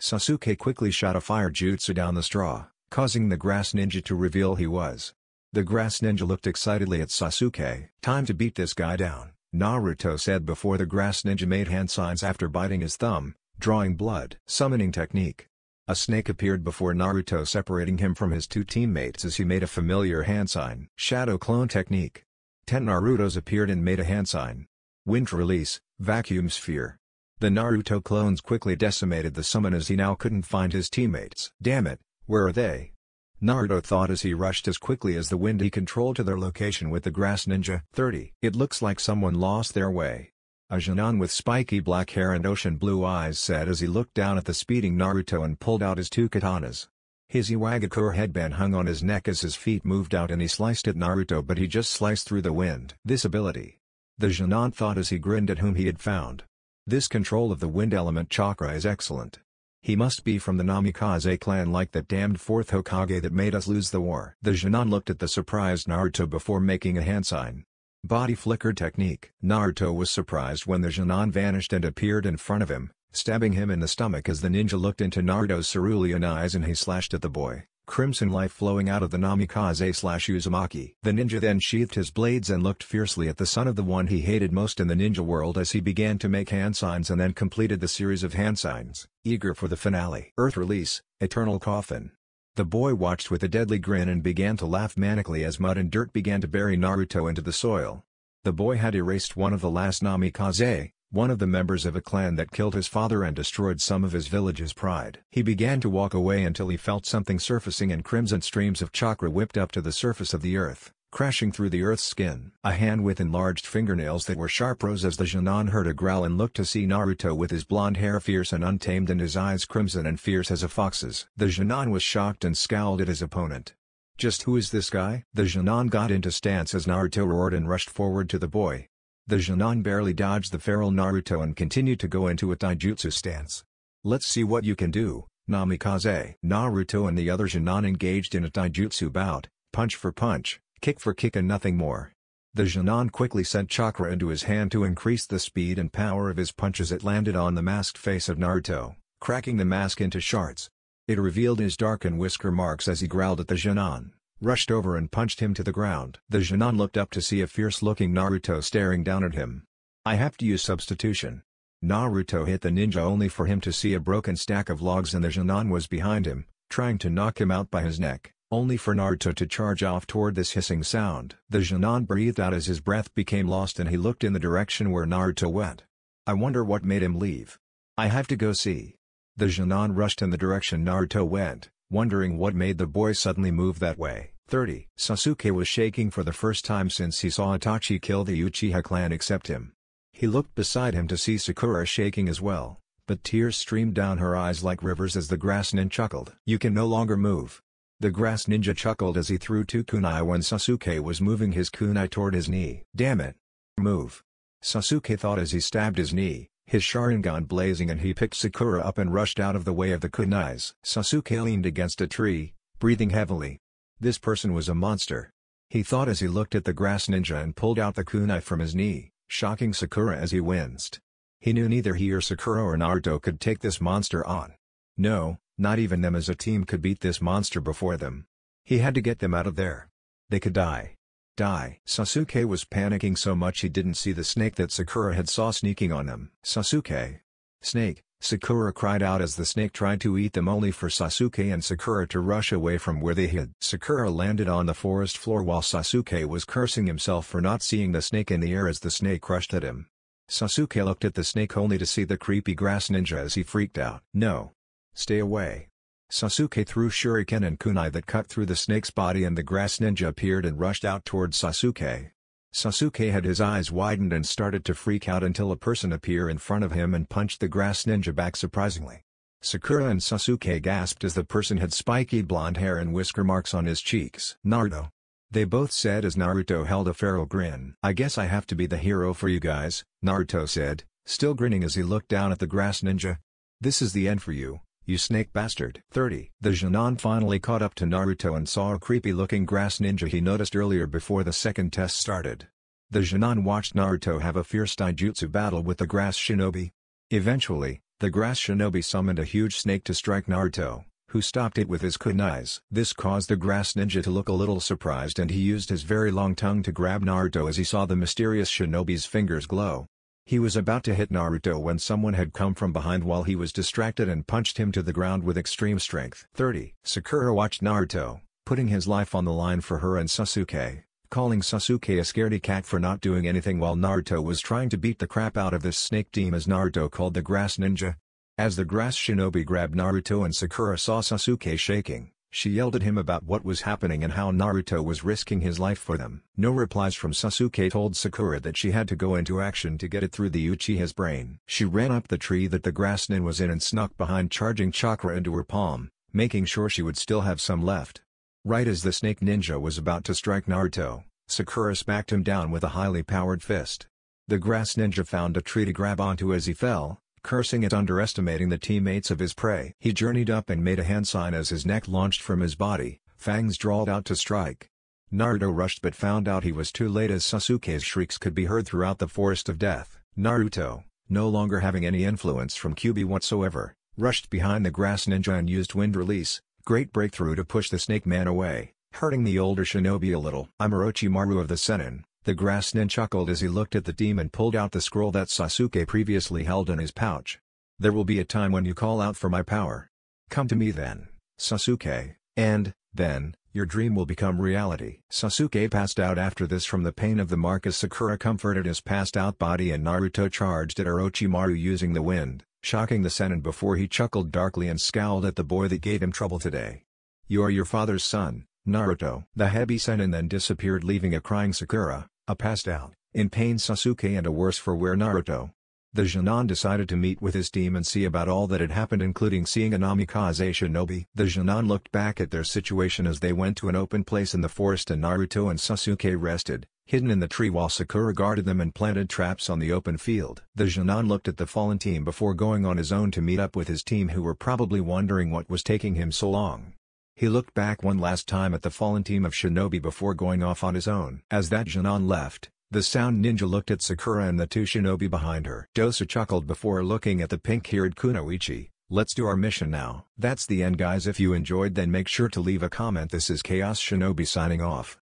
A: Sasuke quickly shot a fire jutsu down the straw, causing the grass ninja to reveal he was. The grass ninja looked excitedly at Sasuke. Time to beat this guy down, Naruto said before the grass ninja made hand signs after biting his thumb, drawing blood. Summoning technique a snake appeared before Naruto separating him from his two teammates as he made a familiar hand sign. Shadow clone technique. Ten Narutos appeared and made a hand sign. Wind release, vacuum sphere. The Naruto clones quickly decimated the summon as he now couldn't find his teammates. Damn it, where are they? Naruto thought as he rushed as quickly as the wind he controlled to their location with the grass ninja. 30. It looks like someone lost their way. A Jinan with spiky black hair and ocean blue eyes said as he looked down at the speeding Naruto and pulled out his two katanas. His Iwagakure headband hung on his neck as his feet moved out and he sliced at Naruto but he just sliced through the wind. This ability. The Jinan thought as he grinned at whom he had found. This control of the wind element chakra is excellent. He must be from the Namikaze clan like that damned fourth Hokage that made us lose the war. The Jinan looked at the surprised Naruto before making a hand sign. Body flicker technique. Naruto was surprised when the Jinan vanished and appeared in front of him, stabbing him in the stomach as the ninja looked into Naruto's cerulean eyes and he slashed at the boy, crimson life flowing out of the namikaze slash Uzumaki. The ninja then sheathed his blades and looked fiercely at the son of the one he hated most in the ninja world as he began to make hand signs and then completed the series of hand signs, eager for the finale. Earth Release, Eternal Coffin the boy watched with a deadly grin and began to laugh manically as mud and dirt began to bury Naruto into the soil. The boy had erased one of the last Namikaze, one of the members of a clan that killed his father and destroyed some of his village's pride. He began to walk away until he felt something surfacing and crimson streams of chakra whipped up to the surface of the earth crashing through the Earth's skin. A hand with enlarged fingernails that were sharp rose as the Jinan heard a growl and looked to see Naruto with his blonde hair fierce and untamed and his eyes crimson and fierce as a fox's. The Jinan was shocked and scowled at his opponent. Just who is this guy? The Jinan got into stance as Naruto roared and rushed forward to the boy. The Jinan barely dodged the feral Naruto and continued to go into a taijutsu stance. Let's see what you can do, Namikaze. Naruto and the other Jinan engaged in a taijutsu bout, punch for punch, Kick for kick and nothing more. The Jinan quickly sent chakra into his hand to increase the speed and power of his punches it landed on the masked face of Naruto, cracking the mask into shards. It revealed his dark and whisker marks as he growled at the Jinan, rushed over and punched him to the ground. The Jinan looked up to see a fierce-looking Naruto staring down at him. I have to use substitution. Naruto hit the ninja only for him to see a broken stack of logs and the Jinan was behind him, trying to knock him out by his neck only for Naruto to charge off toward this hissing sound. The Jinan breathed out as his breath became lost and he looked in the direction where Naruto went. I wonder what made him leave. I have to go see. The Jinan rushed in the direction Naruto went, wondering what made the boy suddenly move that way. 30. Sasuke was shaking for the first time since he saw Itachi kill the Uchiha clan except him. He looked beside him to see Sakura shaking as well, but tears streamed down her eyes like rivers as the grass nin chuckled. You can no longer move. The grass ninja chuckled as he threw two kunai when Sasuke was moving his kunai toward his knee. Damn it! Move! Sasuke thought as he stabbed his knee, his Sharingan blazing and he picked Sakura up and rushed out of the way of the kunais. Sasuke leaned against a tree, breathing heavily. This person was a monster. He thought as he looked at the grass ninja and pulled out the kunai from his knee, shocking Sakura as he winced. He knew neither he or Sakura or Naruto could take this monster on. No, not even them as a team could beat this monster before them. He had to get them out of there. They could die. Die. Sasuke was panicking so much he didn't see the snake that Sakura had saw sneaking on them. Sasuke. Snake, Sakura cried out as the snake tried to eat them only for Sasuke and Sakura to rush away from where they hid. Sakura landed on the forest floor while Sasuke was cursing himself for not seeing the snake in the air as the snake rushed at him. Sasuke looked at the snake only to see the creepy grass ninja as he freaked out. No, Stay away. Sasuke threw shuriken and kunai that cut through the snake's body and the grass ninja appeared and rushed out towards Sasuke. Sasuke had his eyes widened and started to freak out until a person appeared in front of him and punched the grass ninja back surprisingly. Sakura and Sasuke gasped as the person had spiky blonde hair and whisker marks on his cheeks. Naruto. They both said as Naruto held a feral grin. I guess I have to be the hero for you guys, Naruto said, still grinning as he looked down at the grass ninja. This is the end for you. You snake bastard. 30. The Jinan finally caught up to Naruto and saw a creepy-looking grass ninja he noticed earlier before the second test started. The Jinan watched Naruto have a fierce taijutsu battle with the grass shinobi. Eventually, the grass shinobi summoned a huge snake to strike Naruto, who stopped it with his kunais. This caused the grass ninja to look a little surprised and he used his very long tongue to grab Naruto as he saw the mysterious shinobi's fingers glow. He was about to hit Naruto when someone had come from behind while he was distracted and punched him to the ground with extreme strength. 30. Sakura watched Naruto, putting his life on the line for her and Sasuke, calling Sasuke a scaredy cat for not doing anything while Naruto was trying to beat the crap out of this snake team as Naruto called the grass ninja. As the grass shinobi grabbed Naruto and Sakura saw Sasuke shaking, she yelled at him about what was happening and how Naruto was risking his life for them. No replies from Sasuke told Sakura that she had to go into action to get it through the Uchiha's brain. She ran up the tree that the grass nin was in and snuck behind charging chakra into her palm, making sure she would still have some left. Right as the snake ninja was about to strike Naruto, Sakura smacked him down with a highly powered fist. The grass ninja found a tree to grab onto as he fell, cursing and underestimating the teammates of his prey. He journeyed up and made a hand sign as his neck launched from his body, fangs drawled out to strike. Naruto rushed but found out he was too late as Sasuke's shrieks could be heard throughout the Forest of Death. Naruto, no longer having any influence from Kyuubi whatsoever, rushed behind the grass ninja and used wind release, great breakthrough to push the snake man away, hurting the older shinobi a little. I'm Orochimaru of the Senin, the grass nin chuckled as he looked at the demon, pulled out the scroll that Sasuke previously held in his pouch. There will be a time when you call out for my power. Come to me then, Sasuke, and, then, your dream will become reality. Sasuke passed out after this from the pain of the mark as Sakura comforted his passed out body and Naruto charged at Orochimaru using the wind, shocking the senin before he chuckled darkly and scowled at the boy that gave him trouble today. You are your father's son, Naruto. The heavy senin then disappeared leaving a crying Sakura, a passed out, in pain Sasuke and a worse for wear Naruto. The Jinan decided to meet with his team and see about all that had happened including seeing an Amikaze shinobi. The Jinan looked back at their situation as they went to an open place in the forest and Naruto and Sasuke rested, hidden in the tree while Sakura guarded them and planted traps on the open field. The Jinan looked at the fallen team before going on his own to meet up with his team who were probably wondering what was taking him so long. He looked back one last time at the fallen team of shinobi before going off on his own. As that Jinan left, the sound ninja looked at Sakura and the two shinobi behind her. Dosa chuckled before looking at the pink-haired Kunoichi. Let's do our mission now. That's the end guys if you enjoyed then make sure to leave a comment this is Chaos Shinobi signing off.